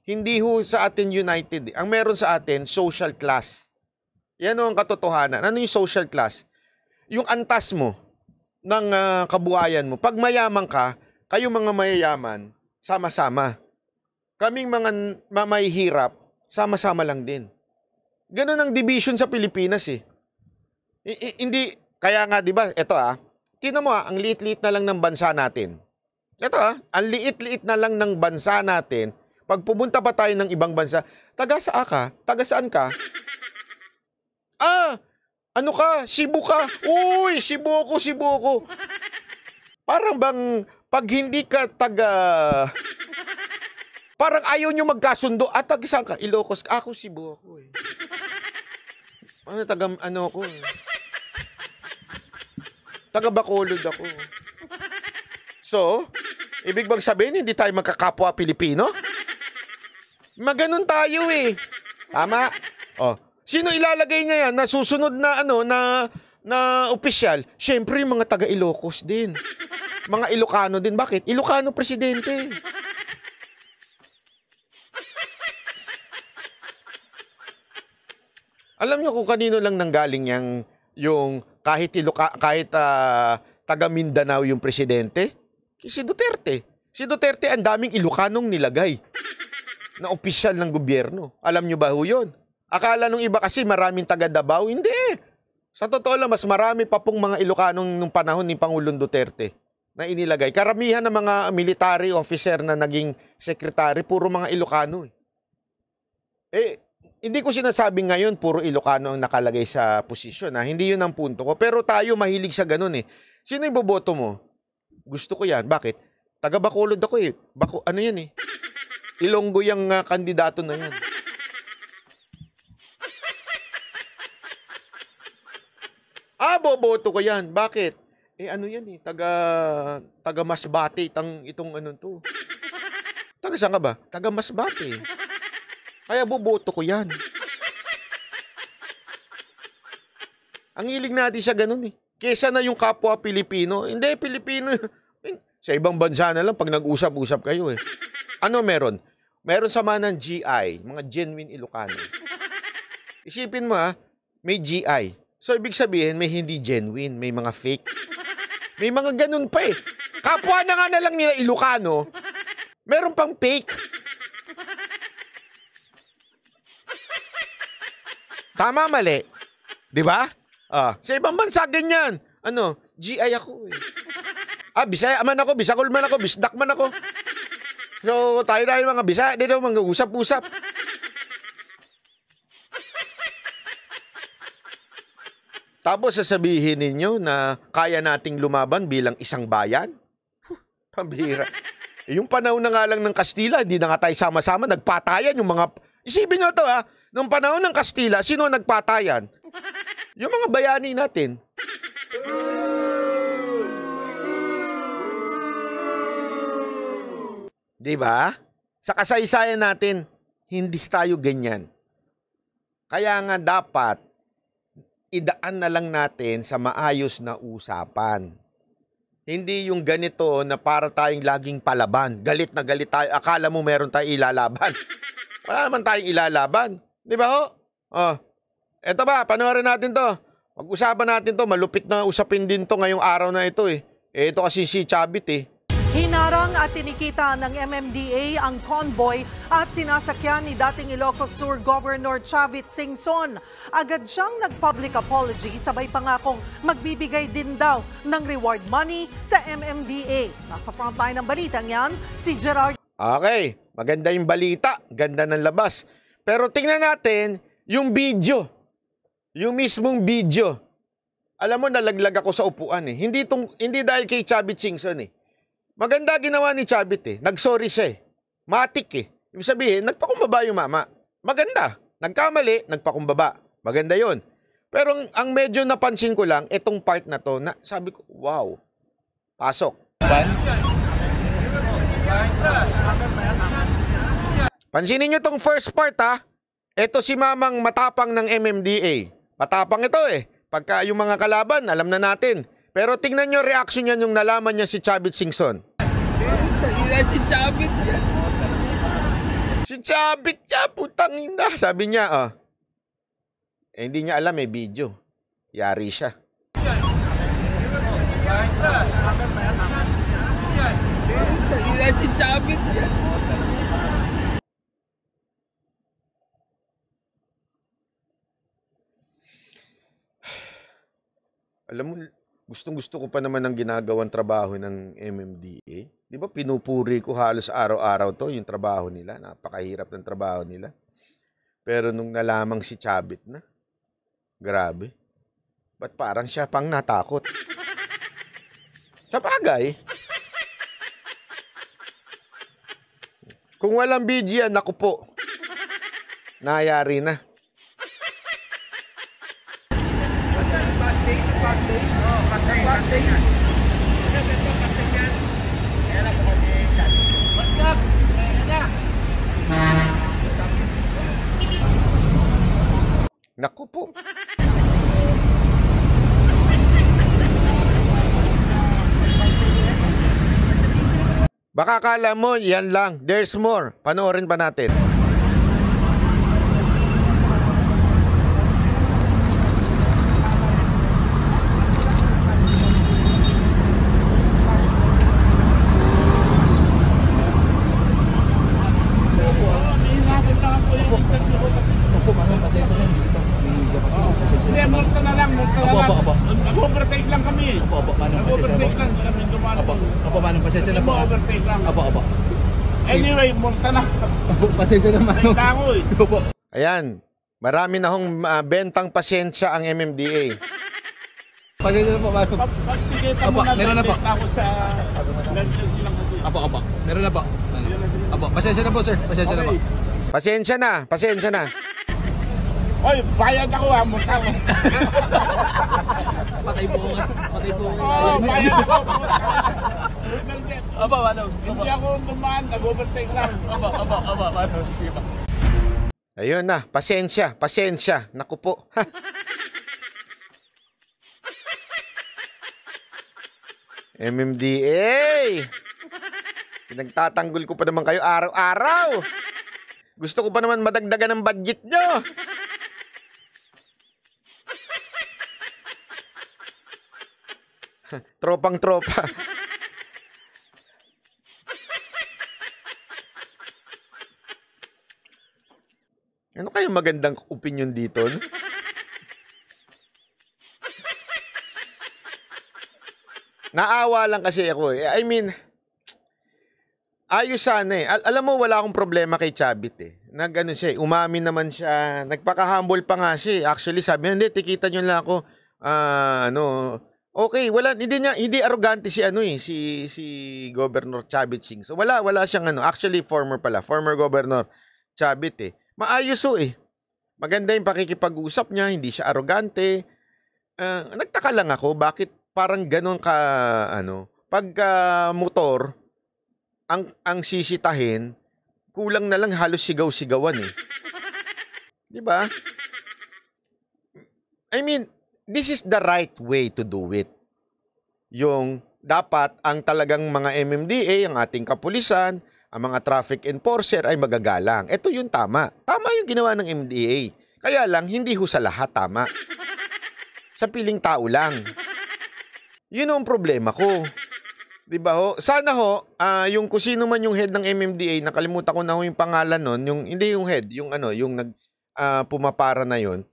S2: Hindi ho sa atin united. Eh. Ang meron sa atin, social class. Yan ang katotohanan. Ano yung social class? Yung antas mo ng uh, kabuhayan mo. Pag mayaman ka, kayo mga mayayaman, sama-sama. Kaming mga mamahihirap, sama-sama lang din. Ganun ang division sa Pilipinas eh. I- hindi, kaya nga 'di ba? Ito ah. Tingnan mo ah, ang liit-liit na lang ng bansa natin. Ito ah, ang liit-liit na lang ng bansa natin. Pag pumunta pa tayo ng ibang bansa, taga saan ka? Taga saan ka? <laughs> Ah, ano ka? Cebu ka? Uy, Cebu ako, Cebu ako. Parang bang pag hindi ka taga <laughs> Parang ayaw nyo magkasundo. At ah, taga saan ka? Ilocos. Ako Cebu ako eh. <laughs> Ano taga ano ako eh. Taga Bacolod ako. Eh. So, ibig bang sabihin, hindi tayo magkakapwa Pilipino? Maganon tayo eh. Tama? Oh. Sino ilalagay niya yan na susunod na ano na na official? Syempre mga taga Ilocos din. Mga Ilocano din. Bakit? Ilocano presidente. Alam niyo kung kanino lang nanggaling yang yung kahit Iloka, kahit uh, taga Mindanao yung presidente? Si Duterte. Si Duterte ang daming Ilocanong nilagay <laughs> na opisyal ng gobyerno. Alam nyo ba ho yun? Akala nung iba kasi maraming taga Davao. Hindi eh. Sa totoo lang, mas marami pa pong mga Ilocanong nung panahon ni Pangulong Duterte na inilagay. Karamihan ng mga military officer na naging sekretary, puro mga Ilocano. Eh, eh hindi ko sinasabi ngayon puro Ilocano ang nakalagay sa posisyon. Ha? Hindi yun ang punto ko. Pero tayo mahilig sa ganun eh. Sino yung boboto mo? Gusto ko yan. Bakit? Taga Bacolod ako eh. Bako, ano yan eh. Ilonggo yung uh, kandidato na yan. Ah, boboto ko yan. Bakit? Eh ano yan eh, taga, taga Masbate, tang itong anong to. Taga saan ka ba? Taga Masbate. Kaya boboto ko yan. Ang hilig natin siya ganun eh. Kesa na yung kapwa Pilipino. Hindi, Pilipino. Sa ibang bansa na lang pag nag-usap-usap kayo eh. Ano meron? Meron sama ng GI, mga genuine Ilocano. Isipin mo ha, ah, may GI. So ibig sabihin may hindi genuine, may mga fake. May mga ganun pa eh. Kapwa na nga na lang nila Ilocano, meron pang fake. Tama, mali. Di ba? Ah, sa ibang bansa ganyan. Ano, GI ako eh. Ah, Bisaya man ako, Bisakol man ako, Bisdak man ako. So, tayo tayo mga Bisaya, di daw mga usap-usap. Tapos sasabihin ninyo na kaya nating lumaban bilang isang bayan? Huh, Yung panahon na nga lang ng Kastila, hindi na nga tayo sama-sama, nagpatayan yung mga... Isipin nyo to ha, ah. nung panahon ng Kastila, sino nagpatayan? Yung mga bayani natin. Di ba? Sa kasaysayan natin, hindi tayo ganyan. Kaya nga dapat idaan na lang natin sa maayos na usapan. Hindi yung ganito na para tayong laging palaban. Galit na galit tayo. Akala mo meron tayong ilalaban. Wala naman tayong ilalaban. Di ba ho? Oh, Eto ba, panoorin natin to. Pag-usapan natin to, malupit na usapin din to ngayong araw na ito eh. Eh, ito kasi si Chabit eh.
S1: Hinarang at tinikita ng MMDA ang convoy at sinasakyan ni dating Ilocos Sur Governor Chavit Singson. Agad siyang nag-public apology sabay pangakong magbibigay din daw ng reward money sa MMDA. Nasa frontline ng balitang yan, si Gerard.
S2: Okay, maganda yung balita, ganda ng labas. Pero tingnan natin yung video. Yung mismong video. Alam mo, nalaglag ako sa upuan eh. Hindi, tong, hindi dahil kay Chabit Singson eh. Maganda ginawa ni Chabit eh. Nagsorry siya eh. Matik eh. Ibig sabihin, nagpakumbaba yung mama. Maganda. Nagkamali, nagpakumbaba. Maganda yon. Pero ang, ang medyo napansin ko lang, itong part na to, na sabi ko, wow. Pasok. Pansinin nyo tong first part ha. Ito si mamang matapang ng MMDA. Matapang ito eh. Pagka yung mga kalaban, alam na natin. Pero tingnan nyo reaction niya yung nalaman niya si Chavit Singson. si Chavit yan. Si Chavit niya, putang ina. Sabi niya, ah. Oh. Eh, hindi niya alam, may eh, video. Yari siya.
S4: si Chavit yan.
S2: Alam mo, gustong-gusto ko pa naman ang ginagawang trabaho ng MMDA. Di ba pinupuri ko halos araw-araw to yung trabaho nila. Napakahirap ng trabaho nila. Pero nung nalamang si Chabit na, grabe. Ba't parang siya pang natakot? Sa bagay. Kung walang BG yan, naku po. Nayari na.
S4: Plastic. Plastic yan. Kaya lang kung mag-iilan. What's up? Kaya na.
S2: Naku po. Baka akala mo, yan lang. There's more. Panoorin pa natin. Pasensya naman. Benta eh. Ayan. Marami na hong uh, bentang pasyensya ang MMDA. Pasensya na po, Marco.
S3: Pagpikita mo na, meron na po. Benta ko sa... Apo, eh. apo.
S2: Meron na po. Apo, pasensya na po, sir. Pasensya okay. na po. Pasensya na, pasensya na.
S3: Hoy, bayad ako ha, ah, mukha mo. <laughs> patay bunga. Patay bunga. Oo, oh, bayad ako.
S9: Aba, ano? Hindi ako dumaan, nag-overtake lang. Aba, aba, aba, ano?
S2: Ayun na, pasensya, pasensya. Naku po. MMDA! Pinagtatanggol ko pa naman kayo araw-araw! Gusto ko pa naman madagdagan ng budget nyo! <laughs> Tropang tropa. <laughs> ano kayong magandang opinion dito? No? Naawa lang kasi ako eh. I mean, ayos sana eh. Al- alam mo, wala akong problema kay Chabit eh. Nagano siya eh. Umamin naman siya. Nagpaka-humble pa nga siya eh. Actually, sabi niya, hindi, tikitan niyo lang ako. Uh, ano, Okay, wala hindi niya hindi arrogante si ano eh si si Governor Chavit Singh. So wala wala siyang ano, actually former pala, former governor Chavit eh. Maayos oh eh. Maganda yung pakikipag-usap niya, hindi siya arrogante. Uh, nagtaka lang ako bakit parang ganun ka ano, pagka motor ang ang sisitahin, kulang na lang halos sigaw-sigawan eh. 'Di ba? I mean, this is the right way to do it. Yung dapat ang talagang mga MMDA, ang ating kapulisan, ang mga traffic enforcer ay magagalang. Ito yung tama. Tama yung ginawa ng MDA. Kaya lang, hindi ho sa lahat tama. Sa piling tao lang. Yun ang problema ko. Di ba ho? Sana ho, uh, yung kusino man yung head ng MMDA, nakalimutan ko na ho yung pangalan nun, yung, hindi yung head, yung ano, yung nag, uh, pumapara na yon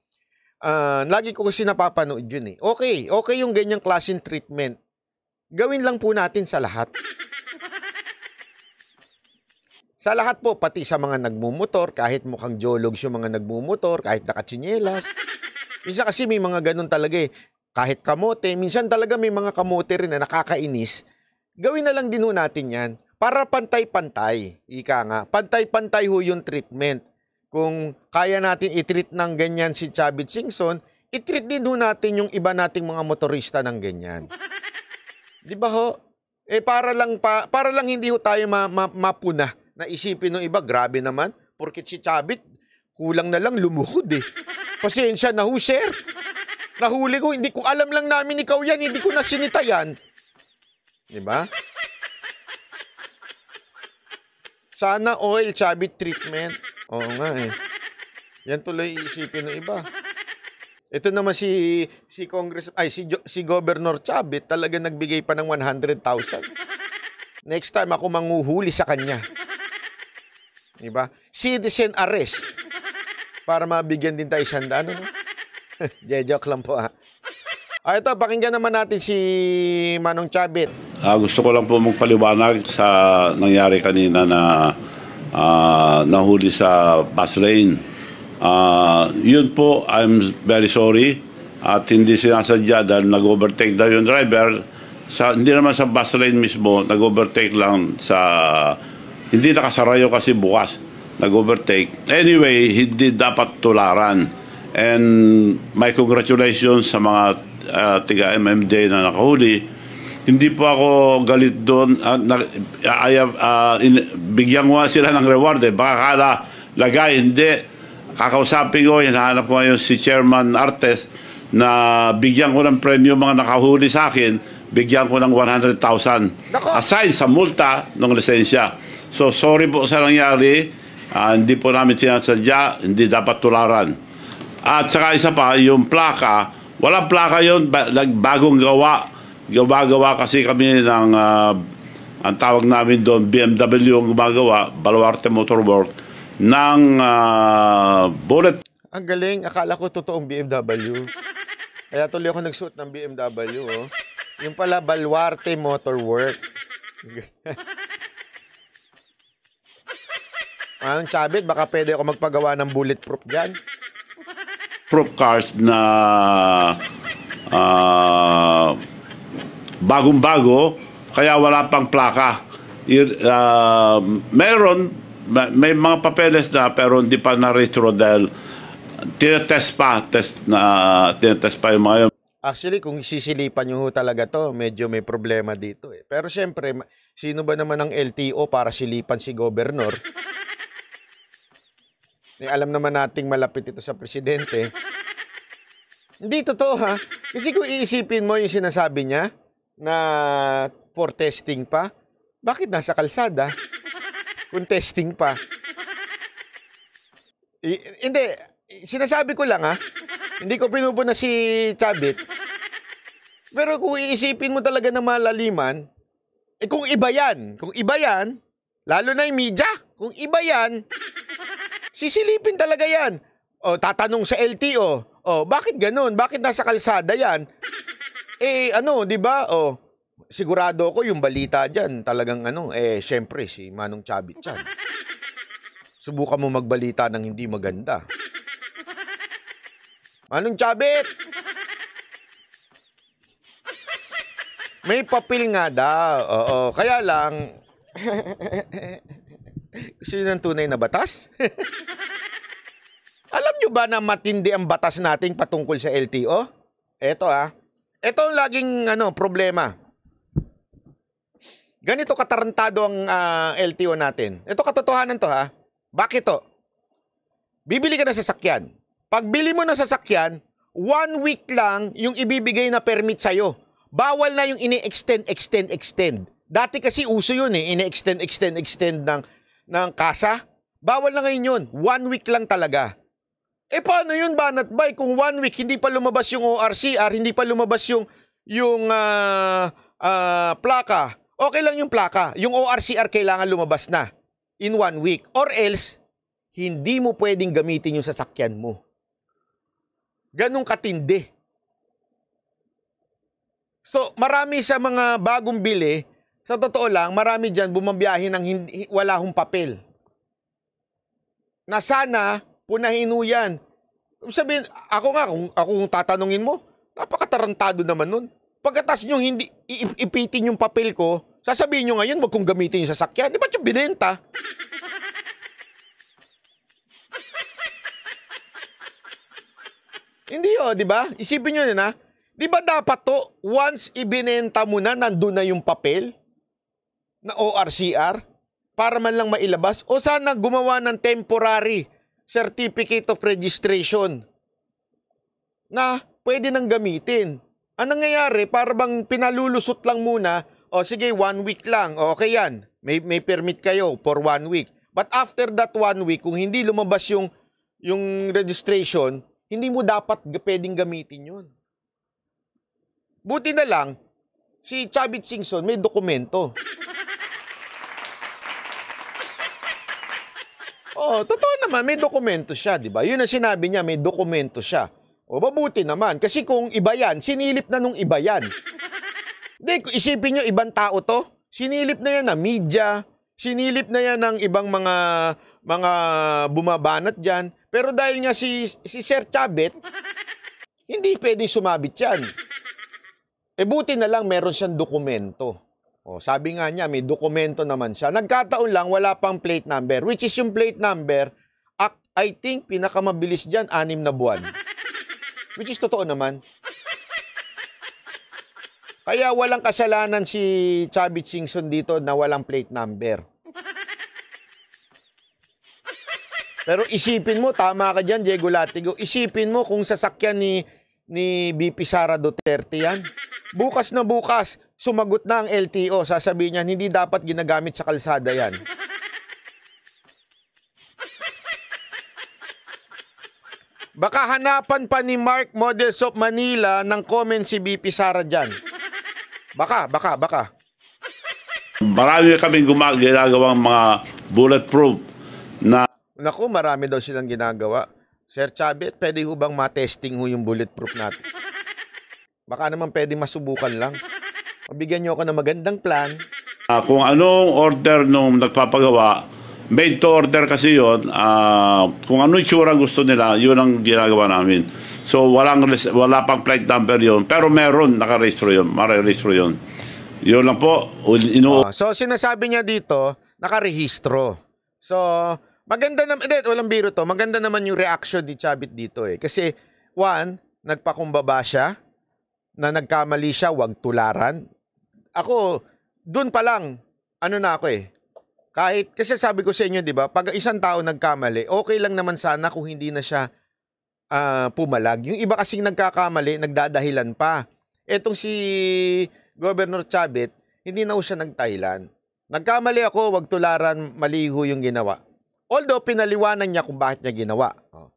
S2: Uh, lagi ko kasi napapanood yun eh. Okay, okay yung ganyang klaseng treatment. Gawin lang po natin sa lahat. Sa lahat po, pati sa mga nagmumotor, kahit mukhang geologs yung mga nagmumotor, kahit nakatsinyelas. Minsan kasi may mga ganun talaga eh. Kahit kamote, minsan talaga may mga kamote rin na nakakainis. Gawin na lang din ho natin yan. Para pantay-pantay. Ika nga, pantay-pantay ho yung treatment kung kaya natin itreat ng ganyan si Chavit Singson, itreat din natin yung iba nating mga motorista ng ganyan. <laughs> Di ba ho? Eh para lang pa, para lang hindi ho tayo ma, ma, mapuna na isipin ng iba, grabe naman, porkit si Chavit kulang na lang lumuhod eh. <laughs> Pasensya na ho, sir. Nahuli ko, hindi ko alam lang namin ikaw yan, hindi ko na sinita yan. Di ba? <laughs> Sana oil chubby treatment. Oo nga eh. Yan tuloy isipin ng iba. Ito naman si si Congress ay si si Governor Chavit talaga nagbigay pa ng 100,000. Next time ako manghuhuli sa kanya. 'Di ba? Citizen arrest. Para mabigyan din tayo sanda ano. no? <laughs> joke lang po ha. Ah. ah, ito, pakinggan naman natin si Manong Chabit.
S9: Ah, gusto ko lang po magpaliwanag sa nangyari kanina na uh, nahuli sa bus lane. Uh, yun po, I'm very sorry at hindi sinasadya dahil nag-overtake daw yung driver. Sa, hindi naman sa bus lane mismo, nag-overtake lang sa... Hindi nakasarayo kasi bukas, nag-overtake. Anyway, hindi dapat tularan. And my congratulations sa mga uh, ah, tiga-MMJ na nakahuli hindi po ako galit doon at ah, na, I have, uh, in, bigyan ko sila ng reward eh. Baka kala lagay, hindi. Kakausapin ko, hinahanap ko ngayon si Chairman Artes na bigyan ko ng premyo mga nakahuli sa akin, bigyan ko ng 100,000. Aside sa multa ng lisensya. So sorry po sa nangyari, uh, hindi po namin sinasadya, hindi dapat tularan. At saka isa pa, yung plaka, walang plaka yun, ba- bagong gawa gumagawa kasi kami ng uh, ang tawag namin doon BMW ang gumagawa Baluarte Motorwork ng uh, bullet
S2: ang galing akala ko totoong BMW kaya tuloy ako nagsuot ng BMW oh. yung pala Baluarte Motorwork <laughs> ah, Ang chabit, baka pwede ako magpagawa ng bulletproof dyan.
S9: Proof cars na uh, bagong-bago, kaya wala pang plaka. Uh, meron, may mga papeles na pero hindi pa na-retro dahil tinetest pa, test na, tinetest pa yung mga yun.
S2: Actually, kung sisilipan nyo talaga to, medyo may problema dito eh. Pero siyempre, sino ba naman ang LTO para silipan si governor? Eh, alam naman nating malapit ito sa presidente. Hindi totoo ha. Kasi kung iisipin mo yung sinasabi niya, na for testing pa? Bakit nasa kalsada? Kung testing pa. I, hindi, sinasabi ko lang ha. Hindi ko pinupo na si Chabit. Pero kung iisipin mo talaga ng malaliman, eh kung iba yan, kung iba yan, lalo na yung media, kung iba yan, sisilipin talaga yan. O tatanong sa LTO, o bakit ganun? Bakit nasa kalsada yan? Eh ano, 'di ba? Oh, sigurado ko yung balita diyan, talagang ano, eh syempre si Manong Chavit yan. Subukan mo magbalita ng hindi maganda. Manong Chavit! May papel nga daw. Oo, kaya lang Gusto nyo ng tunay na batas? Alam nyo ba na matindi ang batas nating patungkol sa LTO? Eto ah. Ito ang laging ano, problema. Ganito katarantado ang uh, ah, LTO natin. Ito katotohanan to ha. Bakit to? Bibili ka ng sasakyan. Pagbili mo ng sasakyan, one week lang yung ibibigay na permit sa'yo. Bawal na yung ini-extend, extend, extend. Dati kasi uso yun eh, ini-extend, extend, extend ng, ng kasa. Bawal na ngayon yun. One week lang talaga. Eh paano yun banat bay kung one week hindi pa lumabas yung ORCR, hindi pa lumabas yung yung uh, uh, plaka. Okay lang yung plaka. Yung ORCR kailangan lumabas na in one week or else hindi mo pwedeng gamitin yung sasakyan mo. Ganong katindi. So, marami sa mga bagong bili, sa totoo lang, marami dyan bumabiyahin ng hindi, wala hong papel. Na sana, punahin ho yan. Sabihin, ako nga, kung ako kung tatanungin mo, napakatarantado naman nun. Pagkatas nyo hindi ipitin yung papel ko, sasabihin nyo ngayon, wag kong gamitin yung sasakyan. Di ba't yung binenta? <laughs> hindi o, di ba? Isipin nyo na, na. Di ba dapat to, once ibinenta mo na, nandun na yung papel na ORCR para man lang mailabas o sana gumawa ng temporary certificate of registration na pwede nang gamitin. Ang nangyayari, para bang pinalulusot lang muna, o sige, one week lang, o, okay yan, may, may permit kayo for one week. But after that one week, kung hindi lumabas yung, yung registration, hindi mo dapat pwedeng gamitin yun. Buti na lang, si Chavit Singson may dokumento. Oh, totoo naman, may dokumento siya, di ba? Yun ang sinabi niya, may dokumento siya. O, mabuti naman. Kasi kung iba yan, sinilip na nung iba yan. Hindi, isipin niyo ibang tao to. Sinilip na yan ng media, sinilip na yan ng ibang mga mga bumabanat diyan. Pero dahil nga si, si Sir Chabet, hindi pwedeng sumabit yan. E buti na lang meron siyang dokumento. Oh, sabi nga niya, may dokumento naman siya. Nagkataon lang, wala pang plate number, which is yung plate number, I think pinakamabilis dyan, anim na buwan. <laughs> Which is totoo naman. Kaya walang kasalanan si Chavit Singson dito na walang plate number. Pero isipin mo, tama ka dyan, Diego Latigo. Isipin mo kung sasakyan ni, ni BP Sara Duterte yan. Bukas na bukas, sumagot na ang LTO, sasabihin niya, hindi dapat ginagamit sa kalsada yan. Baka hanapan pa ni Mark Models of Manila ng comment si BP Sara dyan. Baka, baka, baka.
S9: Marami kaming ginagawang mga bulletproof na... Naku, marami daw silang ginagawa. Sir
S2: Chabit, pwede ho bang matesting ho yung bulletproof natin? Baka naman pwede masubukan lang. Bigyan niyo ako ng magandang plan.
S9: Uh, kung anong order nung nagpapagawa, made to order kasi yon uh, ah, kung ano itsura gusto nila yun ang ginagawa namin so walang wala pang flight number yon pero meron nakarehistro yon marerehistro yon yun lang po ino uh, ah,
S2: so sinasabi niya dito nakarehistro so maganda naman hindi walang biro to maganda naman yung reaction ni Chabit dito eh kasi one nagpakumbaba siya na nagkamali siya, wag tularan. Ako, dun pa lang, ano na ako eh. Kahit, kasi sabi ko sa inyo, di ba, pag isang tao nagkamali, okay lang naman sana kung hindi na siya uh, pumalag. Yung iba kasing nagkakamali, nagdadahilan pa. Etong si Governor Chabit, hindi na siya nagtahilan. Nagkamali ako, wag tularan, maliho yung ginawa. Although pinaliwanag niya kung bakit niya ginawa. Oh.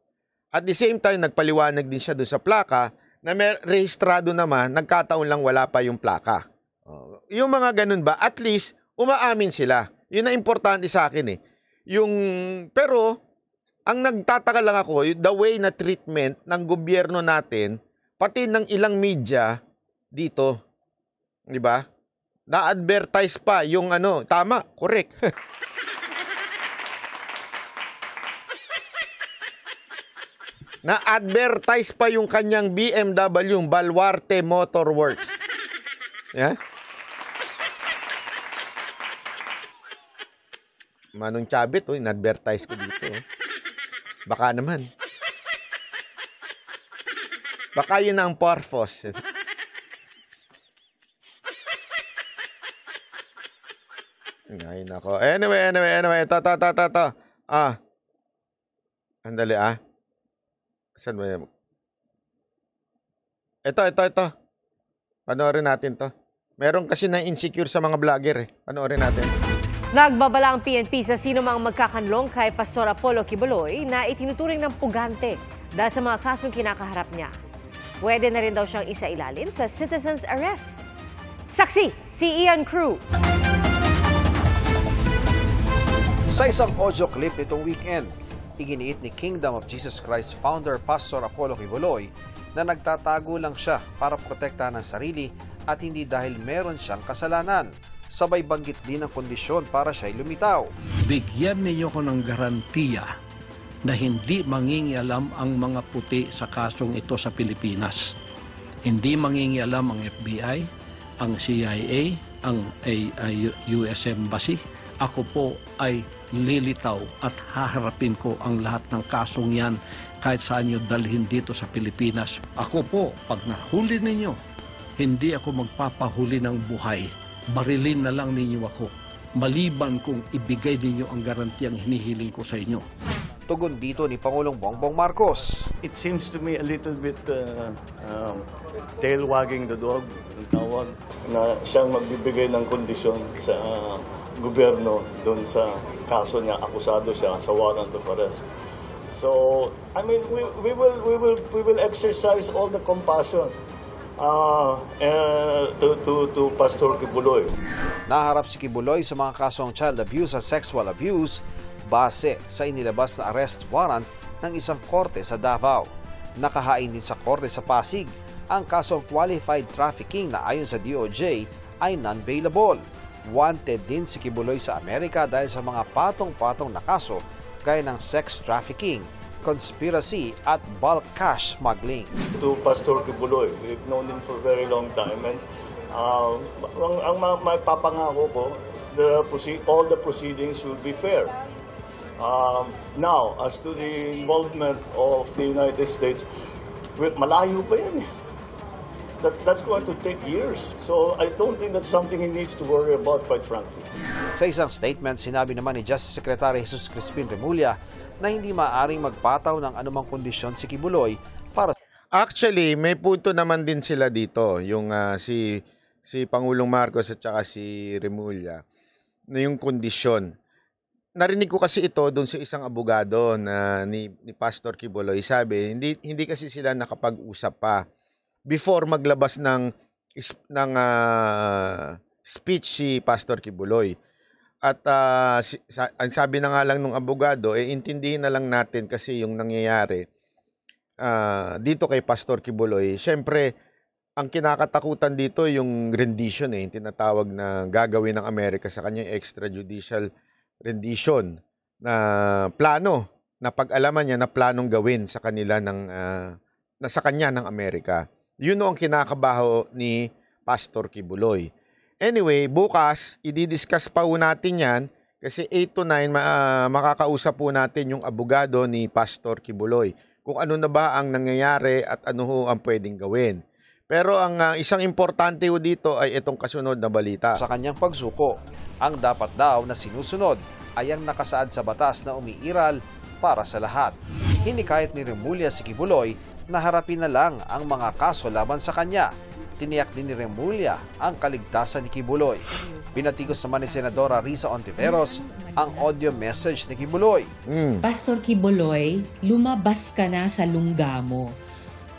S2: At the same time, nagpaliwanag din siya doon sa plaka na mer- rehistrado naman, nagkataon lang wala pa yung plaka. Uh, yung mga ganun ba, at least umaamin sila. Yun na importante sa akin eh. Yung, pero, ang nagtataka lang ako, the way na treatment ng gobyerno natin, pati ng ilang media dito. 'Di ba? Na-advertise pa yung ano, tama, correct. <laughs> Na-advertise pa yung kanyang BMW, Balwarte Works. Yeah? Manong Chabit, oh, in-advertise ko dito. Oh. Baka naman. Baka yun ang purpose. Ay, nako. Anyway, anyway, anyway. Ito, ito, ito, ito. Ah. Andali, ah. Saan ba yan? Ito, ito, ito. Panoorin natin to. Meron kasi na insecure sa mga vlogger eh. Panoorin natin.
S7: Nagbabala ang PNP sa sino mang magkakanlong kay Pastor Apollo Kibuloy na itinuturing ng pugante dahil sa mga kasong kinakaharap niya. Pwede na rin daw siyang isa ilalim sa citizen's arrest. Saksi, si Ian Crew.
S5: Sa isang audio clip nitong weekend, iginiit ni Kingdom of Jesus Christ founder Pastor Apollo Kibuloy na nagtatago lang siya para protektahan ang sarili at hindi dahil meron siyang kasalanan. Sabay banggit din ang kondisyon para siya'y lumitaw. Bigyan ninyo ko ng garantiya na hindi mangingialam ang mga puti sa kasong ito sa Pilipinas. Hindi mangingialam ang FBI, ang CIA, ang US Embassy, ako po ay lilitaw at haharapin ko ang lahat ng kasong yan kahit saan nyo dalhin dito sa Pilipinas. Ako po, pag nahuli ninyo, hindi ako magpapahuli ng buhay. Barilin na lang ninyo ako. Maliban kung ibigay ninyo ang garantiyang hinihiling ko sa inyo. Tugon dito ni Pangulong Bongbong Marcos.
S8: It seems to me a little bit uh, um, tail wagging the dog, ang
S9: tawag, na siyang magbibigay ng kondisyon sa uh, gobyerno doon sa kaso niya, akusado siya sa warrant of arrest. So, I mean, we,
S8: we, will, we, will, we will exercise all the compassion uh, uh, to, to, to Pastor Kibuloy.
S5: Naharap si Kibuloy sa mga kasong child abuse at sexual abuse base sa inilabas na arrest warrant ng isang korte sa Davao. Nakahain din sa korte sa Pasig ang kasong qualified trafficking na ayon sa DOJ ay non-bailable. Wanted din si Kibuloy sa Amerika dahil sa mga patong-patong na kaso gaya ng sex trafficking, conspiracy at bulk cash smuggling.
S8: To Pastor Kibuloy, we've known him for a very long time and uh, ang, ang magpapangako ko, the, all the proceedings will be fair. Uh, now, as to the involvement of the United States, malayo pa yan eh that, that's going to take years. So I don't think that's something he needs to worry about, quite frankly.
S5: Sa isang statement, sinabi naman ni Justice Secretary Jesus Crispin Remulla na hindi maaaring magpataw ng anumang kondisyon si
S2: Kibuloy para Actually, may punto naman din sila dito, yung uh, si si Pangulong Marcos at saka si Remulla na yung kondisyon. Narinig ko kasi ito doon sa isang abogado na ni, ni Pastor Kibuloy. Sabi, hindi hindi kasi sila nakapag-usap pa before maglabas ng ng uh, speech si Pastor Kibuloy. At uh, si, sa, ang sabi na nga lang ng abogado, eh, intindihin na lang natin kasi yung nangyayari uh, dito kay Pastor Kibuloy, syempre, ang kinakatakutan dito yung rendition eh, yung tinatawag na gagawin ng Amerika sa kanya extrajudicial rendition na plano na pag-alaman niya na planong gawin sa kanila ng uh, na sa kanya ng Amerika. Yun ang kinakabaho ni Pastor Kibuloy. Anyway, bukas, i-discuss pa po natin yan kasi 8 to 9 uh, ah, makakausap po natin yung abogado ni Pastor Kibuloy kung ano na ba ang nangyayari at ano ho ang pwedeng gawin. Pero ang uh, isang importante ho dito ay itong kasunod na balita. Sa kanyang pagsuko, ang dapat daw na sinusunod
S5: ay ang nakasaad sa batas na umiiral para sa lahat. Hinikayat ni Remulia si Kibuloy na harapin na lang ang mga kaso laban sa kanya. Tiniyak din ni Remulla ang kaligtasan ni Kibuloy. Pinatikos naman ni Senadora Risa Ontiveros ang audio message ni Kibuloy.
S7: Mm. Pastor Kibuloy, lumabas ka na sa lungga mo.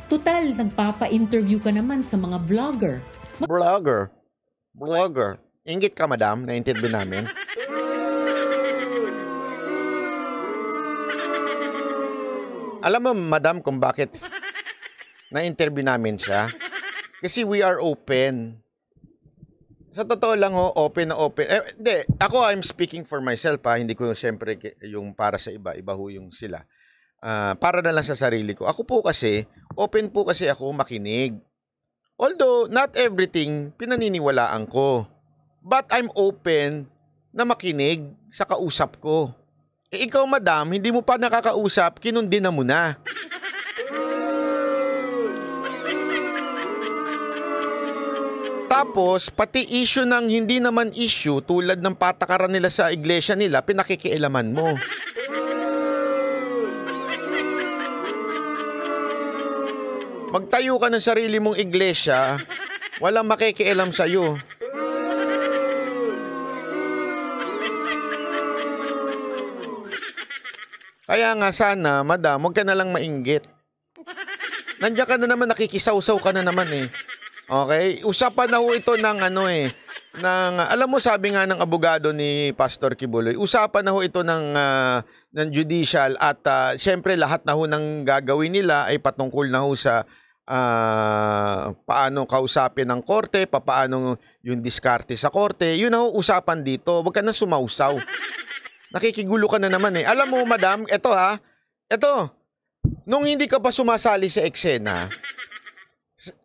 S7: Tutal, nagpapa-interview ka naman sa mga vlogger.
S2: vlogger? Vlogger? Ingit ka, madam, na-interview namin. Alam mo, madam, kung bakit na-interview namin siya? Kasi we are open. Sa totoo lang ho, oh, open na open. Eh, hindi, ako I'm speaking for myself ha. Ah. Hindi ko yung siyempre yung para sa iba. Iba ho yung sila. Uh, para na lang sa sarili ko. Ako po kasi, open po kasi ako makinig. Although, not everything pinaniniwalaan ko. But I'm open na makinig sa kausap ko. Eh, ikaw madam, hindi mo pa nakakausap, kinundi na mo na. Tapos, pati issue ng hindi naman issue tulad ng patakaran nila sa iglesia nila, pinakikialaman mo. Magtayo ka ng sarili mong iglesia, walang makikialam sa'yo. Kaya nga sana, madam, huwag ka na lang mainggit. Nandiyan ka na naman, nakikisawsaw ka na naman eh. Okay? Usapan na ho ito ng ano eh. Ng, alam mo sabi nga ng abogado ni Pastor Kibuloy, usapan na ho ito ng, uh, ng judicial at uh, ah, syempre lahat na ho ng gagawin nila ay patungkol na ho sa uh, paano kausapin ng korte, paano yung diskarte sa korte. Yun na ho usapan dito. Huwag ka na sumausaw. Nakikigulo ka na naman eh. Alam mo, madam, eto ha. Eto. Nung hindi ka pa sumasali sa eksena,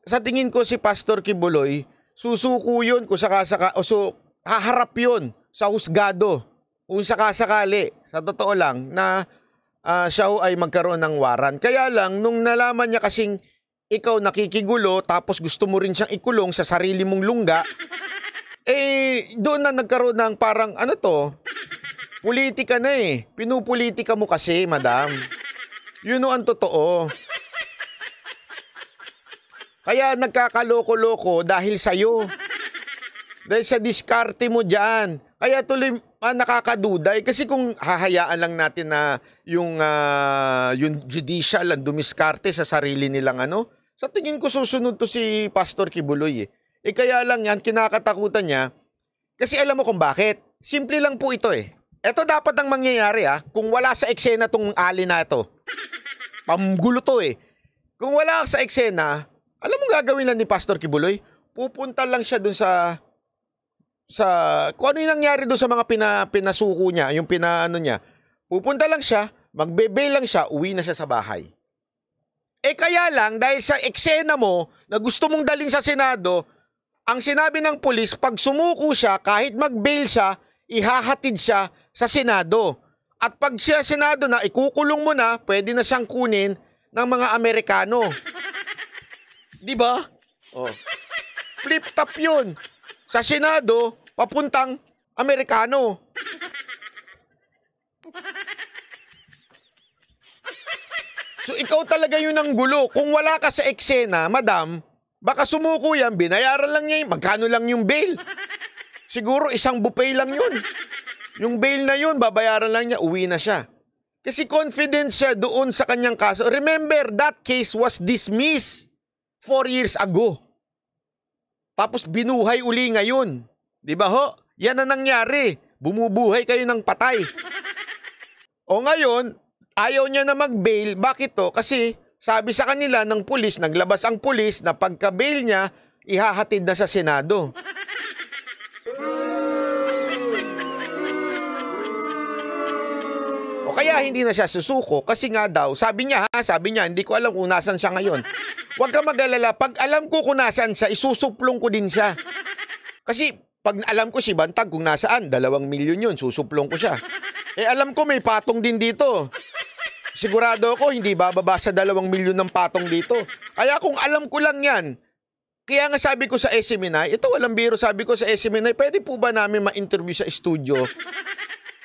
S2: sa tingin ko si Pastor Kibuloy, susuko yun kung sakasaka, o so, haharap yun sa husgado. Kung sakasakali, sa totoo lang, na uh, siya ay magkaroon ng waran. Kaya lang, nung nalaman niya kasing ikaw nakikigulo tapos gusto mo rin siyang ikulong sa sarili mong lungga, eh doon na nagkaroon ng parang ano to, Politika na eh. Pinupolitika mo kasi, madam. Yun know, ang totoo. Kaya nagkakaloko-loko dahil sa'yo. Dahil sa diskarte mo dyan. Kaya tuloy ah, nakakaduda Kasi kung hahayaan lang natin na yung, uh, yung judicial ang dumiskarte sa sarili nilang ano, sa tingin ko susunod to si Pastor Kibuloy eh. Eh kaya lang yan, kinakatakutan niya. Kasi alam mo kung bakit. Simple lang po ito eh. Ito dapat ang mangyayari ah, kung wala sa eksena tong ali na ito. Pamgulo to eh. Kung wala sa eksena, alam mo gagawin lang ni Pastor Kibuloy? Pupunta lang siya dun sa sa kung ano yung nangyari dun sa mga pina, pinasuko niya, yung pinaano niya. Pupunta lang siya, magbe-bail lang siya, uwi na siya sa bahay. Eh kaya lang dahil sa eksena mo na gusto mong dalhin sa Senado, ang sinabi ng pulis, pag sumuko siya, kahit mag-bail siya, ihahatid siya sa Senado. At pag siya Senado na, ikukulong mo na, pwede na siyang kunin ng mga Amerikano. Di ba? Oh. Flip-top yun. Sa Senado, papuntang Amerikano. So ikaw talaga yun ang gulo. Kung wala ka sa eksena, madam, baka sumuko yan, binayaran lang niya yung, magkano lang yung bail. Siguro isang buffet lang yun. Yung bail na yun, babayaran lang niya, uwi na siya. Kasi confident siya doon sa kanyang kaso. Remember, that case was dismissed four years ago. Tapos binuhay uli ngayon. Di ba ho? Yan na nangyari. Bumubuhay kayo ng patay. O ngayon, ayaw niya na mag-bail. Bakit to? Kasi sabi sa kanila ng pulis, naglabas ang pulis na pagka-bail niya, ihahatid na sa Senado. Kaya hindi na siya susuko kasi nga daw, sabi niya ha, sabi niya, hindi ko alam kung nasan siya ngayon. Huwag ka mag pag alam ko kung nasan siya, isusuplong ko din siya. Kasi pag alam ko si Bantag kung nasaan, dalawang milyon yun, susuplong ko siya. Eh alam ko may patong din dito. Sigurado ako hindi bababa sa dalawang milyon ng patong dito. Kaya kung alam ko lang yan, kaya nga sabi ko sa SMNI, ito walang biro sabi ko sa SMNI, pwede po ba namin ma-interview sa studio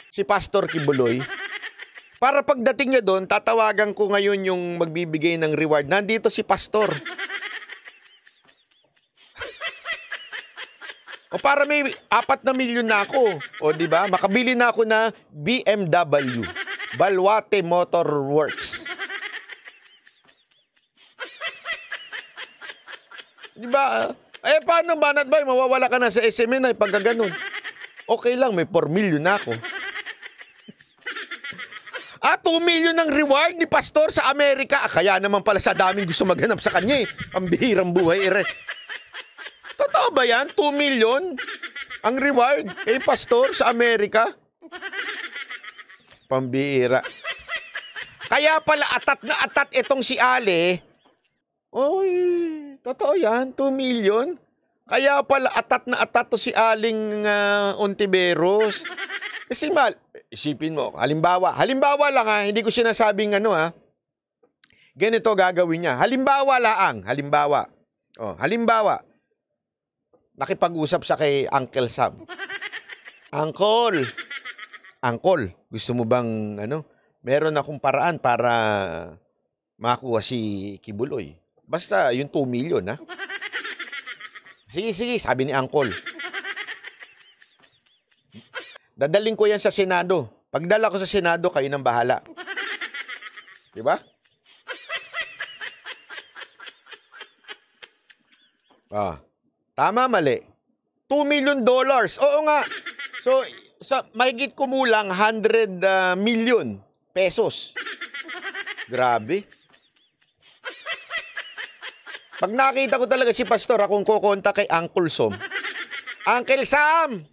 S2: si Pastor Kibuloy? Para pagdating niya doon, tatawagan ko ngayon yung magbibigay ng reward. Nandito si pastor. O para may apat na milyon na ako. O di ba? Makabili na ako na BMW. Balwate Motor Works. Di ba? Eh paano ba, Natbay? Mawawala ka na sa SMN ay pagka Okay lang, may 4 million na ako. At ah, 2 million ng reward ni Pastor sa Amerika. Ah, kaya naman pala sa daming gusto maghanap sa kanya eh. Ang bihirang buhay, ere. Totoo ba yan? 2 million? Ang reward kay Pastor sa Amerika? Pambihira. Kaya pala atat na atat itong si Ali. Oy, totoo yan, 2 million. Kaya pala atat na atat to si Aling uh, Ontiveros. Kasi mal, isipin mo, halimbawa, halimbawa lang ha, hindi ko sinasabing ano ha, ganito gagawin niya. Halimbawa laang, halimbawa. Oh, halimbawa, nakipag-usap sa kay Uncle Sam. Uncle, Uncle, gusto mo bang ano, meron akong paraan para makuha si Kibuloy. Basta yung 2 million ha. Sige, sige, sabi ni Uncle. Dadaling ko yan sa Senado. Pagdala ko sa Senado, kayo nang bahala. Di ba? Ah. Tama, mali. 2 million dollars. Oo nga. So, sa mahigit kumulang 100 uh, ah, million pesos. Grabe. Pag nakita ko talaga si Pastor, akong kukonta kay Uncle Som. Uncle Sam!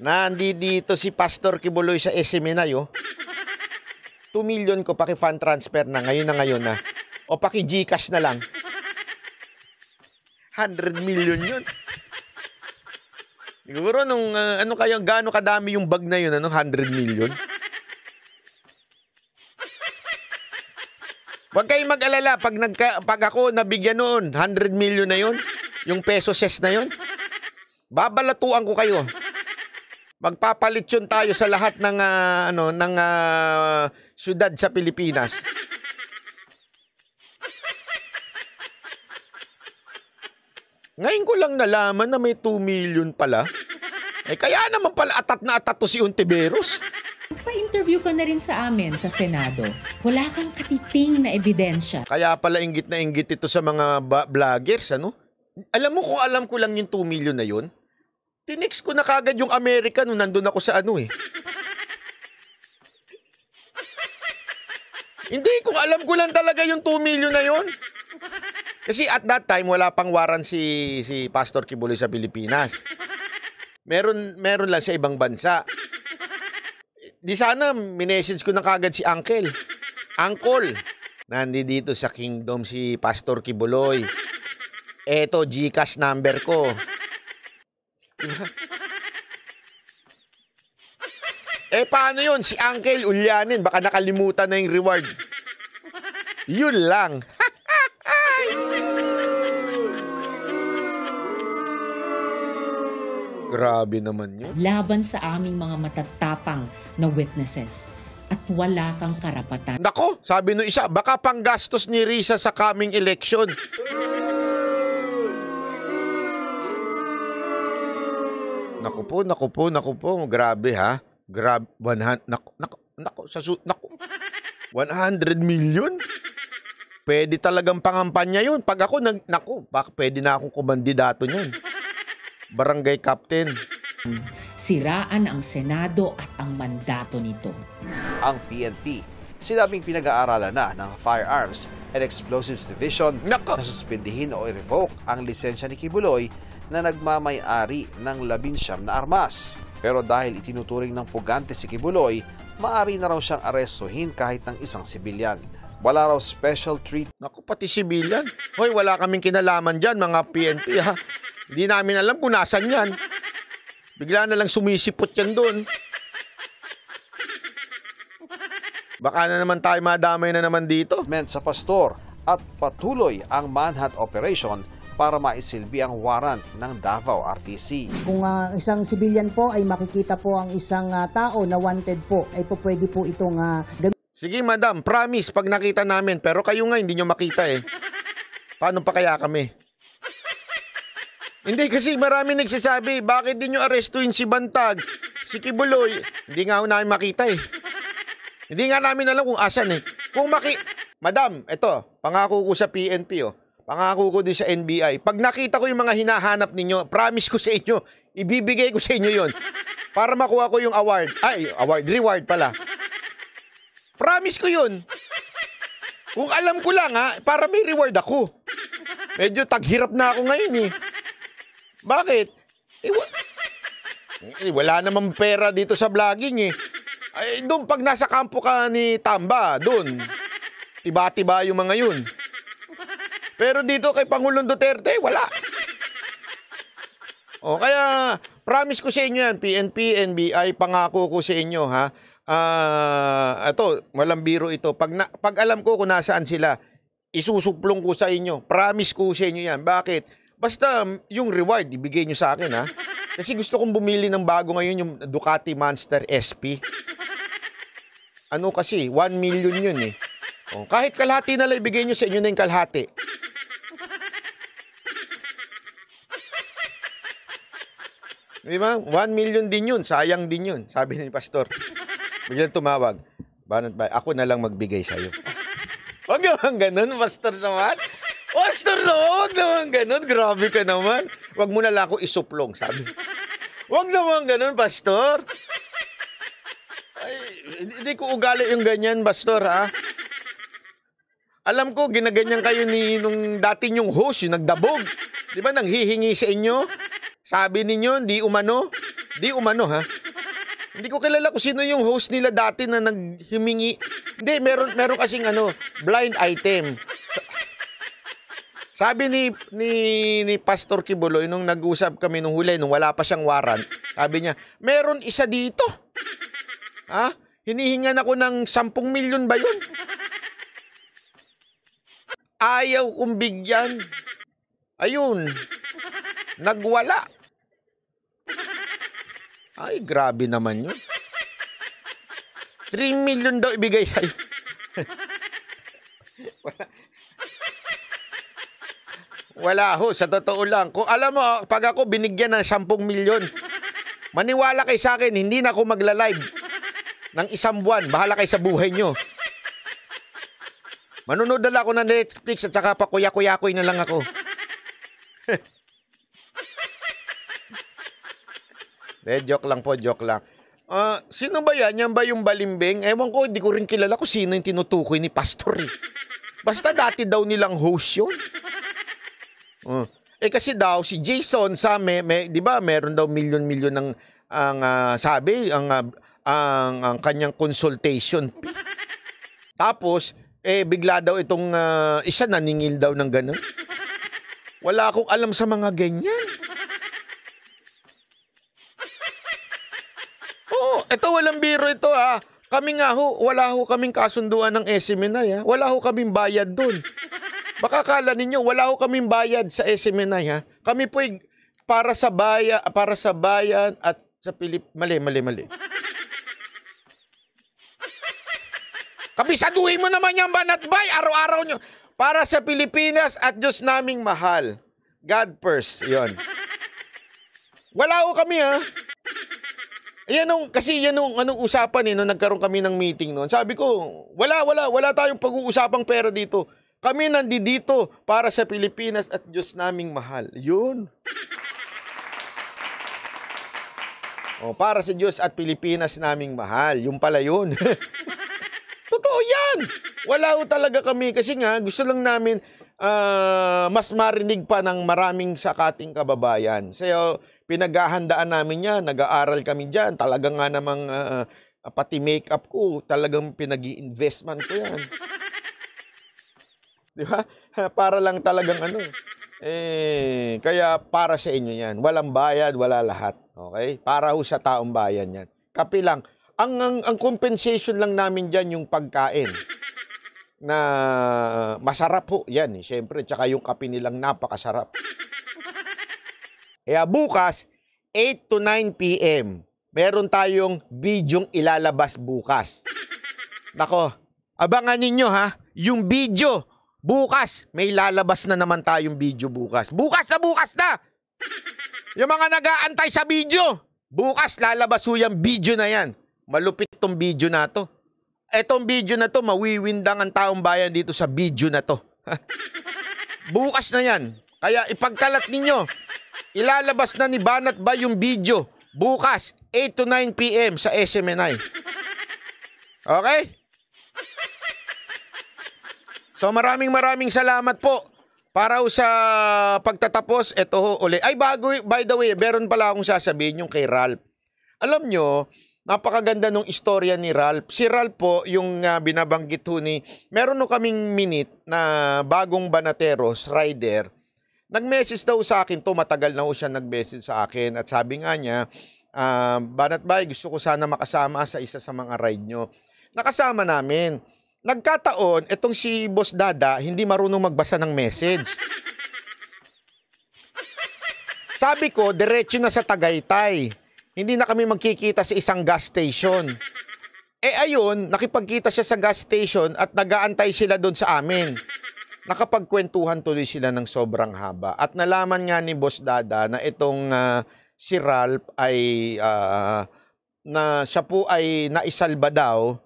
S2: na dito si Pastor Kibuloy sa SM e na yo. 2 million ko paki-fund transfer na ngayon na ngayon na. O paki-Gcash na lang. 100 million yun. Siguro nung uh, ano kayo, gaano kadami yung bag na yun, ano, 100 million? Huwag kayong mag-alala pag, nagka, pag ako nabigyan noon, 100 million na yun, yung peso ses na yun, babalatuan ko kayo. Magpapalit yun tayo sa lahat ng uh, ano ng uh, syudad sa Pilipinas. Ngayon ko lang nalaman na may 2 million pala. Eh kaya naman pala atat na atat to si Untiveros.
S7: Pa-interview ka na rin sa amin sa Senado. Wala kang katiting na ebidensya.
S2: Kaya pala inggit na inggit ito sa mga vloggers, ano? Alam mo kung alam ko lang yung 2 million na yun, Tinext ko na kagad yung Amerika nung nandun ako sa ano eh. Hindi, kung alam ko lang talaga yung 2 million na yon. Kasi at that time, wala pang waran si, si Pastor Kibuloy sa Pilipinas. Meron, meron lang sa ibang bansa. Di sana, minessage ko na kagad si Uncle. Uncle, dito sa kingdom si Pastor Kibuloy. Eto, Gcash number ko eh, paano yun? Si Uncle ulyanin. Baka nakalimutan na yung reward. Yun lang. <laughs> Grabe naman yun. Laban sa aming
S7: mga matatapang na witnesses at wala kang karapatan.
S2: Nako, sabi no isa, baka panggastos ni Risa sa coming election. Naku po, naku po, naku po. Grabe ha. Grab 100, naku, naku, naku, sa su, naku. 100 million? Pwede talagang pangampanya yun. Pag ako, nag, naku, baka pwede na akong kumandidato niyan. Barangay Captain. Siraan ang
S7: Senado at ang mandato
S2: nito. Ang PNP, sinabing pinag-aaralan
S5: na ng Firearms and Explosives Division Naku. na suspindihin o i-revoke ang lisensya ni Kibuloy na nagmamayari ng labinsyam na armas. Pero dahil itinuturing ng pugante si Kibuloy, maari na raw siyang arestuhin kahit ng isang sibilyan.
S2: Wala raw special treat. Naku, pati sibilyan. Hoy, wala kaming kinalaman dyan, mga PNP ha. Hindi namin alam kung nasan yan. Bigla na lang sumisipot yan doon. Baka na naman tayo madamay na naman
S5: dito. Meant sa pastor at patuloy ang manhunt operation para maisilbi ang warrant ng Davao RTC.
S6: Kung uh, isang civilian po ay makikita po ang isang uh, tao na wanted po, ay po pwede po itong uh,
S2: Sige madam, promise pag nakita namin pero kayo nga hindi nyo makita eh. Paano pa kaya kami? Hindi kasi marami nagsasabi, bakit din nyo arestuin si Bantag, si Kibuloy? Hindi nga ho namin makita eh. Hindi nga namin alam kung asan eh. Kung maki... Madam, eto, pangako ko sa PNP oh. Pangako ko din sa NBI. Pag nakita ko yung mga hinahanap ninyo, promise ko sa inyo, ibibigay ko sa inyo yon para makuha ko yung award. Ay, award, reward pala. Promise ko yun. Kung alam ko lang ha, para may reward ako. Medyo taghirap na ako ngayon eh. Bakit? Eh, wa- eh wala namang pera dito sa vlogging eh. Ay, doon pag nasa kampo ka ni Tamba, doon. Tiba-tiba yung mga yun. Pero dito kay Pangulong Duterte, wala. O kaya promise ko sa inyo yan, PNP, NBI, pangako ko sa inyo ha. Ah, uh, ito, walang biro ito. Pag, na, pag alam ko kung nasaan sila, isusuplong ko sa inyo. Promise ko sa inyo yan. Bakit? Basta um, yung reward, ibigay nyo sa akin ha. Kasi gusto kong bumili ng bago ngayon yung Ducati Monster SP. Ano kasi, 1 million yun eh. O, kahit kalhati na lang ibigay nyo sa inyo na yung kalahati. Di ba? 1 million din yun. Sayang din yun. Sabi ni Pastor. Biglang tumawag. Banat ba? Ako na lang magbigay sa'yo. Huwag naman ganun, Pastor naman. Pastor na, huwag naman ganun. Grabe ka naman. Huwag mo na lang ako isuplong, sabi. Huwag naman ganun, Pastor. Ay, hindi ko ugali yung ganyan, Pastor, ha? Alam ko, ginaganyan kayo ni nung dati yung host, yung nagdabog. Di ba, nang hihingi sa inyo? Sabi ninyo, di umano. Di umano ha. Hindi ko kilala kung sino yung host nila dati na naghimingi. Hindi, meron, meron kasing ano, blind item. Sabi ni, ni, ni Pastor Kibuloy, nung nag-usap kami nung huli, nung wala pa siyang warrant, sabi niya, meron isa dito. Ha? Hinihingan ako ng 10 milyon ba yun? Ayaw kong bigyan. Ayun. Nagwala. Ay, grabe naman yun. 3 million daw ibigay sa'yo. wala, wala ho, sa totoo lang. Kung alam mo, pag ako binigyan ng 10 milyon, maniwala kay sa akin, hindi na ako magla-live ng isang buwan. Bahala kay sa buhay nyo. Manunood na ako ng Netflix at saka pa kuya-kuyakoy na lang ako. Eh, joke lang po, joke lang. Uh, sino ba yan? Yan ba yung balimbing? Ewan ko, hindi ko rin kilala kung sino yung tinutukoy ni Pastor eh. Basta dati daw nilang host yun. Uh, eh kasi daw si Jason sa may, may 'di ba, meron daw milyon-milyon ng ang uh, sabi ang, uh, ang ang kanyang consultation. Tapos eh bigla daw itong uh, isa naningil daw ng ganun. Wala akong alam sa mga ganyan. Ito walang biro ito ah. Kami nga ho, wala ho kaming kasunduan ng SMNI ha. Wala ho kaming bayad doon. Baka kala ninyo, wala ho kaming bayad sa SMNI ha. Kami po para sa bayan, para sa bayan at sa Pilip... Mali, mali, mali. Kabisaduhin mo naman yung banat bay, araw-araw nyo. Para sa Pilipinas at Diyos naming mahal. God first, yon. Wala ho kami ha. Yan nung, kasi yan nung anong usapan eh, nung nagkaroon kami ng meeting noon. Sabi ko, wala, wala, wala tayong pag-uusapang pera dito. Kami dito para sa Pilipinas at Diyos naming mahal. Yun. O, oh, para sa Diyos at Pilipinas naming mahal. Yung pala yun. <laughs> Totoo yan. Wala ho talaga kami. Kasi nga, gusto lang namin uh, mas marinig pa ng maraming sa kating kababayan. So, pinaghahandaan namin yan, nag-aaral kami dyan, talaga nga namang uh, pati makeup ko, talagang pinag investment ko yan. Di ba? <laughs> Para lang talagang ano. Eh, kaya para sa inyo yan. Walang bayad, wala lahat. Okay? Para ho sa taong bayan yan. Kapi lang. Ang, ang, ang compensation lang namin dyan yung pagkain na ah, masarap ho. Yan, eh, syempre. Tsaka yung kape nilang napakasarap. Kaya bukas, 8 to 9 p.m., meron tayong bidyong ilalabas bukas. <laughs> Nako, abangan ninyo ha, yung video bukas, may lalabas na naman tayong video bukas. Bukas na bukas na! <laughs> Yung mga nagaantay sa video, bukas lalabas ho yung video na yan. Malupit tong video na to. Etong video na to, mawiwindang ang taong bayan dito sa video na to. <laughs> bukas na yan. Kaya ipagkalat ninyo Ilalabas na ni Banat ba yung video bukas 8 to 9 p.m. sa SMNI. Okay? So maraming maraming salamat po para sa pagtatapos. Ito ho uli. Ay bago, by the way, meron pala akong sasabihin yung kay Ralph. Alam nyo, napakaganda nung istorya ni Ralph. Si Ralph po, yung uh, binabanggit ho ni, meron no kaming minute na bagong Banateros rider Nag-message daw sa akin to, matagal na ho siya nag-message sa akin at sabi nga niya, uh, Banat Bay, gusto ko sana makasama sa isa sa mga ride nyo. Nakasama namin. Nagkataon, itong si Boss Dada, hindi marunong magbasa ng message. Sabi ko, diretso na sa Tagaytay. Hindi na kami magkikita sa isang gas station. Eh ayun, nakipagkita siya sa gas station at nagaantay sila doon sa amin nakapagkwentuhan tuloy sila ng sobrang haba. At nalaman nga ni Boss Dada na itong uh, si Ralph ay uh, na siya po ay naisalba daw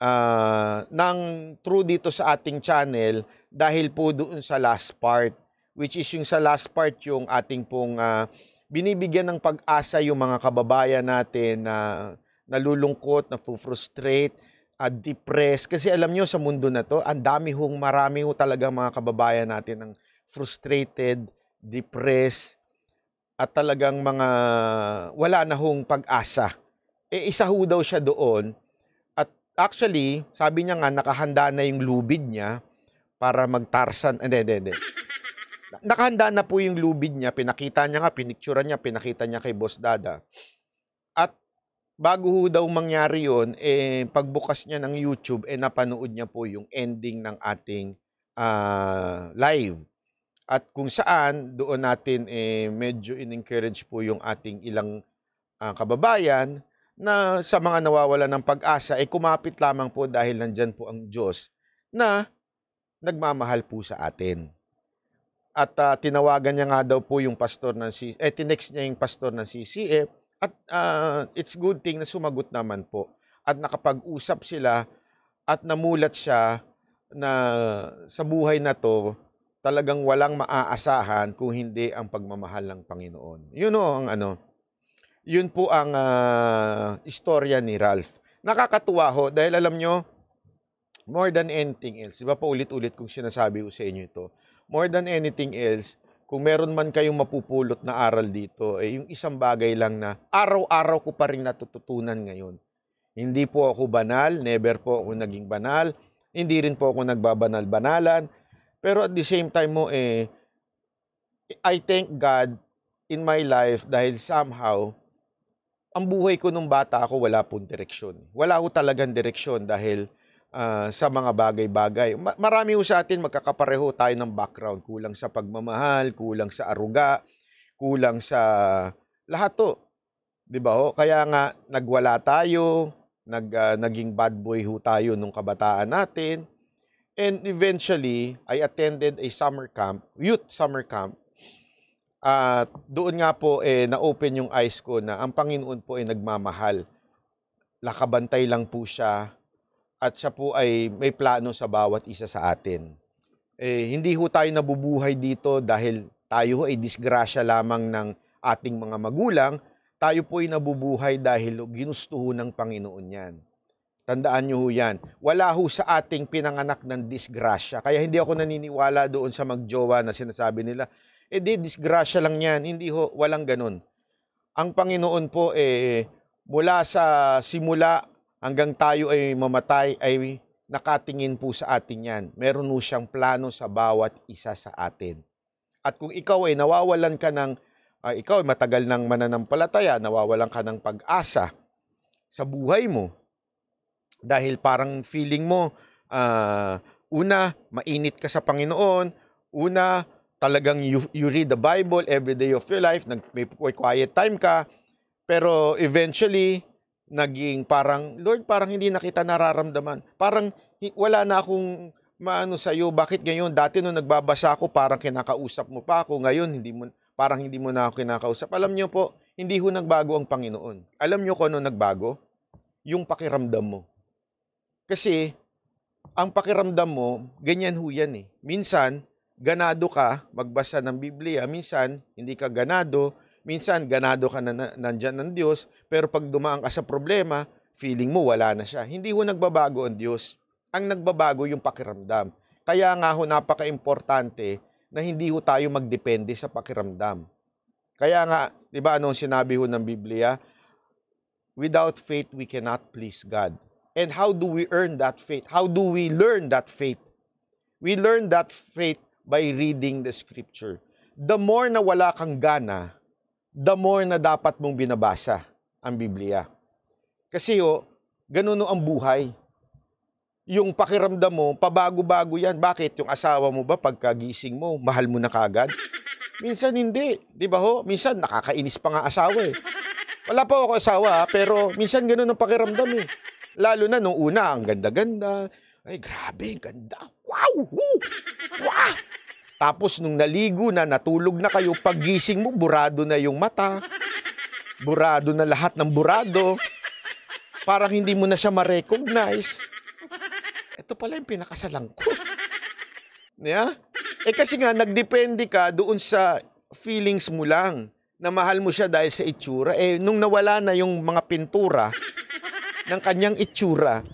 S2: uh, ng true dito sa ating channel dahil po doon sa last part which is yung sa last part yung ating pong uh, binibigyan ng pag-asa yung mga kababayan natin na uh, nalulungkot, na frustrate uh, depressed. Kasi alam nyo, sa mundo na to, ang dami hong marami ho talaga mga kababayan natin ang frustrated, depressed, at talagang mga wala na hong pag-asa. E isa ho daw siya doon. At actually, sabi niya nga, nakahanda na yung lubid niya para magtarsan. Hindi, hindi, hindi. Nakahanda na po yung lubid niya. Pinakita niya nga, pinicturan niya, pinakita niya kay Boss Dada bago ho daw mangyari yon eh, pagbukas niya ng YouTube, eh, napanood niya po yung ending ng ating uh, live. At kung saan, doon natin eh, medyo in-encourage po yung ating ilang uh, kababayan na sa mga nawawala ng pag-asa, eh, kumapit lamang po dahil nandyan po ang Diyos na nagmamahal po sa atin. At uh, tinawagan niya nga daw po yung pastor ng CCF, eh, tinext niya yung pastor ng CCF at uh, it's good thing na sumagot naman po at nakapag-usap sila at namulat siya na sa buhay na to talagang walang maaasahan kung hindi ang pagmamahal ng Panginoon. Yun o ang ano. Yun po ang uh, istorya ni Ralph. Nakakatuwa ho dahil alam nyo, more than anything else, iba pa ulit ulit kong sinasabi ko sa inyo ito, more than anything else, kung meron man kayong mapupulot na aral dito, eh, yung isang bagay lang na araw-araw ko pa rin natututunan ngayon. Hindi po ako banal, never po ako naging banal, hindi rin po ako nagbabanal-banalan, pero at the same time mo, eh, I thank God in my life dahil somehow, ang buhay ko nung bata ako wala pong direksyon. Wala ko talagang direksyon dahil Ah, sa mga bagay-bagay. Marami ho sa atin magkakapareho tayo ng background. Kulang sa pagmamahal, kulang sa aruga, kulang sa lahat to. 'Di ba ho? Kaya nga nagwala tayo, nag uh, naging bad boy ho tayo nung kabataan natin. And eventually, I attended a summer camp, youth summer camp. At uh, doon nga po eh na-open yung eyes ko na ang Panginoon po ay eh, nagmamahal. Lakabantay lang po siya at siya po ay may plano sa bawat isa sa atin. Eh, hindi ho tayo nabubuhay dito dahil tayo ho ay disgrasya lamang ng ating mga magulang. Tayo po ay nabubuhay dahil ginusto ho ng Panginoon yan. Tandaan nyo ho yan. Wala ho sa ating pinanganak ng disgrasya. Kaya hindi ako naniniwala doon sa magjowa na sinasabi nila, eh di, disgrasya lang yan. Hindi ho, walang ganun. Ang Panginoon po, eh, mula sa simula hanggang tayo ay mamatay ay nakatingin po sa atin yan. Meron po siyang plano sa bawat isa sa atin. At kung ikaw ay nawawalan ka ng, uh, ikaw ay matagal ng mananampalataya, nawawalan ka ng pag-asa sa buhay mo, dahil parang feeling mo, uh, una, mainit ka sa Panginoon, una, talagang you, you read the Bible every day of your life, nag, may quiet time ka, pero eventually, naging parang, Lord, parang hindi na kita nararamdaman. Parang wala na akong maano sa iyo, bakit ngayon? Dati nung nagbabasa ako, parang kinakausap mo pa ako. Ngayon, hindi mo, parang hindi mo na ako kinakausap. Alam niyo po, hindi ho nagbago ang Panginoon. Alam niyo kung ano nagbago? Yung pakiramdam mo. Kasi, ang pakiramdam mo, ganyan ho yan eh. Minsan, ganado ka, magbasa ng Biblia. Minsan, hindi ka ganado, Minsan, ganado ka na, nandyan ng Diyos, pero pag dumaan ka sa problema, feeling mo wala na siya. Hindi ho nagbabago ang Diyos. Ang nagbabago yung pakiramdam. Kaya nga ho napaka-importante na hindi ho tayo magdepende sa pakiramdam. Kaya nga, 'di ba anong sinabi ho ng Biblia? Without faith we cannot please God. And how do we earn that faith? How do we learn that faith? We learn that faith by reading the scripture. The more na wala kang gana, the more na dapat mong binabasa ang Biblia. Kasi o, oh, ganun oh, ang buhay. Yung pakiramdam mo, pabago-bago yan. Bakit? Yung asawa mo ba pagkagising mo, mahal mo na kagad? Minsan hindi, di ba ho? Minsan nakakainis pa nga asawa eh. Wala pa ako asawa, ah, pero minsan ganun ang pakiramdam eh. Lalo na nung una, ang ganda-ganda. Ay, grabe, ganda. Wow! Woo! Wow! Tapos nung naligo na, natulog na kayo, paggising mo, burado na yung mata. Burado na lahat ng burado. Parang hindi mo na siya ma-recognize. Ito pala yung pinakasalang ko. Yeah? Eh kasi nga, nagdepende ka doon sa feelings mo lang na mahal mo siya dahil sa itsura. Eh, nung nawala na yung mga pintura ng kanyang itsura,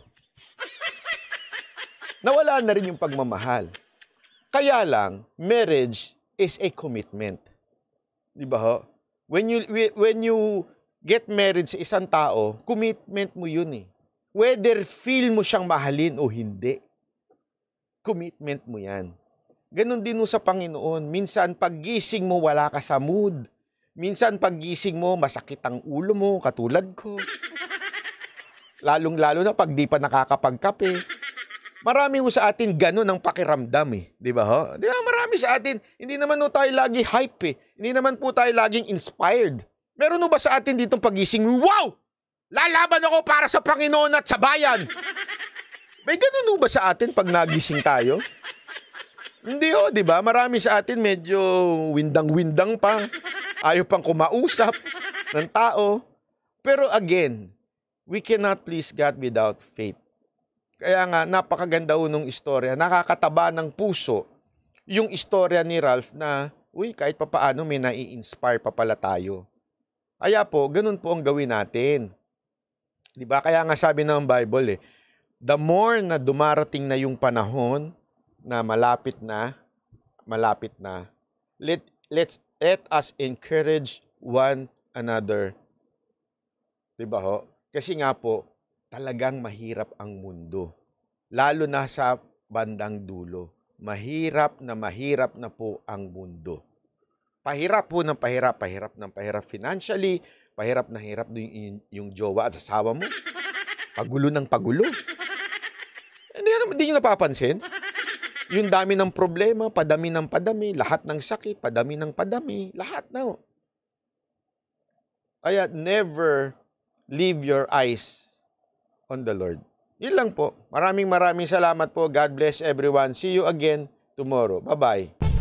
S2: nawala na rin yung pagmamahal. Kaya lang, marriage is a commitment. Di ba ho? When you, when you get married sa isang tao, commitment mo yun eh. Whether feel mo siyang mahalin o hindi, commitment mo yan. Ganon din mo sa Panginoon. Minsan paggising mo, wala ka sa mood. Minsan paggising mo, masakit ang ulo mo, katulad ko. Lalong-lalo na pag di pa nakakapagkape. Marami ho sa atin ganun ang pakiramdam eh. Di ba ho? Di ba? Marami sa atin. Hindi naman ho tayo lagi hype eh. Hindi naman po tayo laging inspired. Meron ho ba sa atin ditong pagising, Wow! Lalaban ako para sa Panginoon at sa bayan! May ganun ho ba sa atin pag nagising tayo? Hindi ho, di ba? Marami sa atin medyo windang-windang pa. Ayaw pang kumausap ng tao. Pero again, we cannot please God without faith. Kaya nga, napakaganda unong istorya. Nakakataba ng puso yung istorya ni Ralph na, uy, kahit papaano may nai-inspire pa pala tayo. Kaya po, ganun po ang gawin natin. ba diba? Kaya nga sabi ng Bible eh, the more na dumarating na yung panahon na malapit na, malapit na, let, let's, let us encourage one another. Diba ho? Kasi nga po, talagang mahirap ang mundo. Lalo na sa bandang dulo. Mahirap na mahirap na po ang mundo. Pahirap po ng pahirap, pahirap ng pahirap financially, pahirap na hirap yung, yung jowa at asawa mo. Pagulo ng pagulo. Hindi, hindi nyo napapansin? Yung dami ng problema, padami ng padami, lahat ng sakit, padami ng padami, lahat na. Oh. Kaya never leave your eyes on the Lord. Yun lang po. Maraming maraming salamat po. God bless everyone. See you again tomorrow. Bye-bye.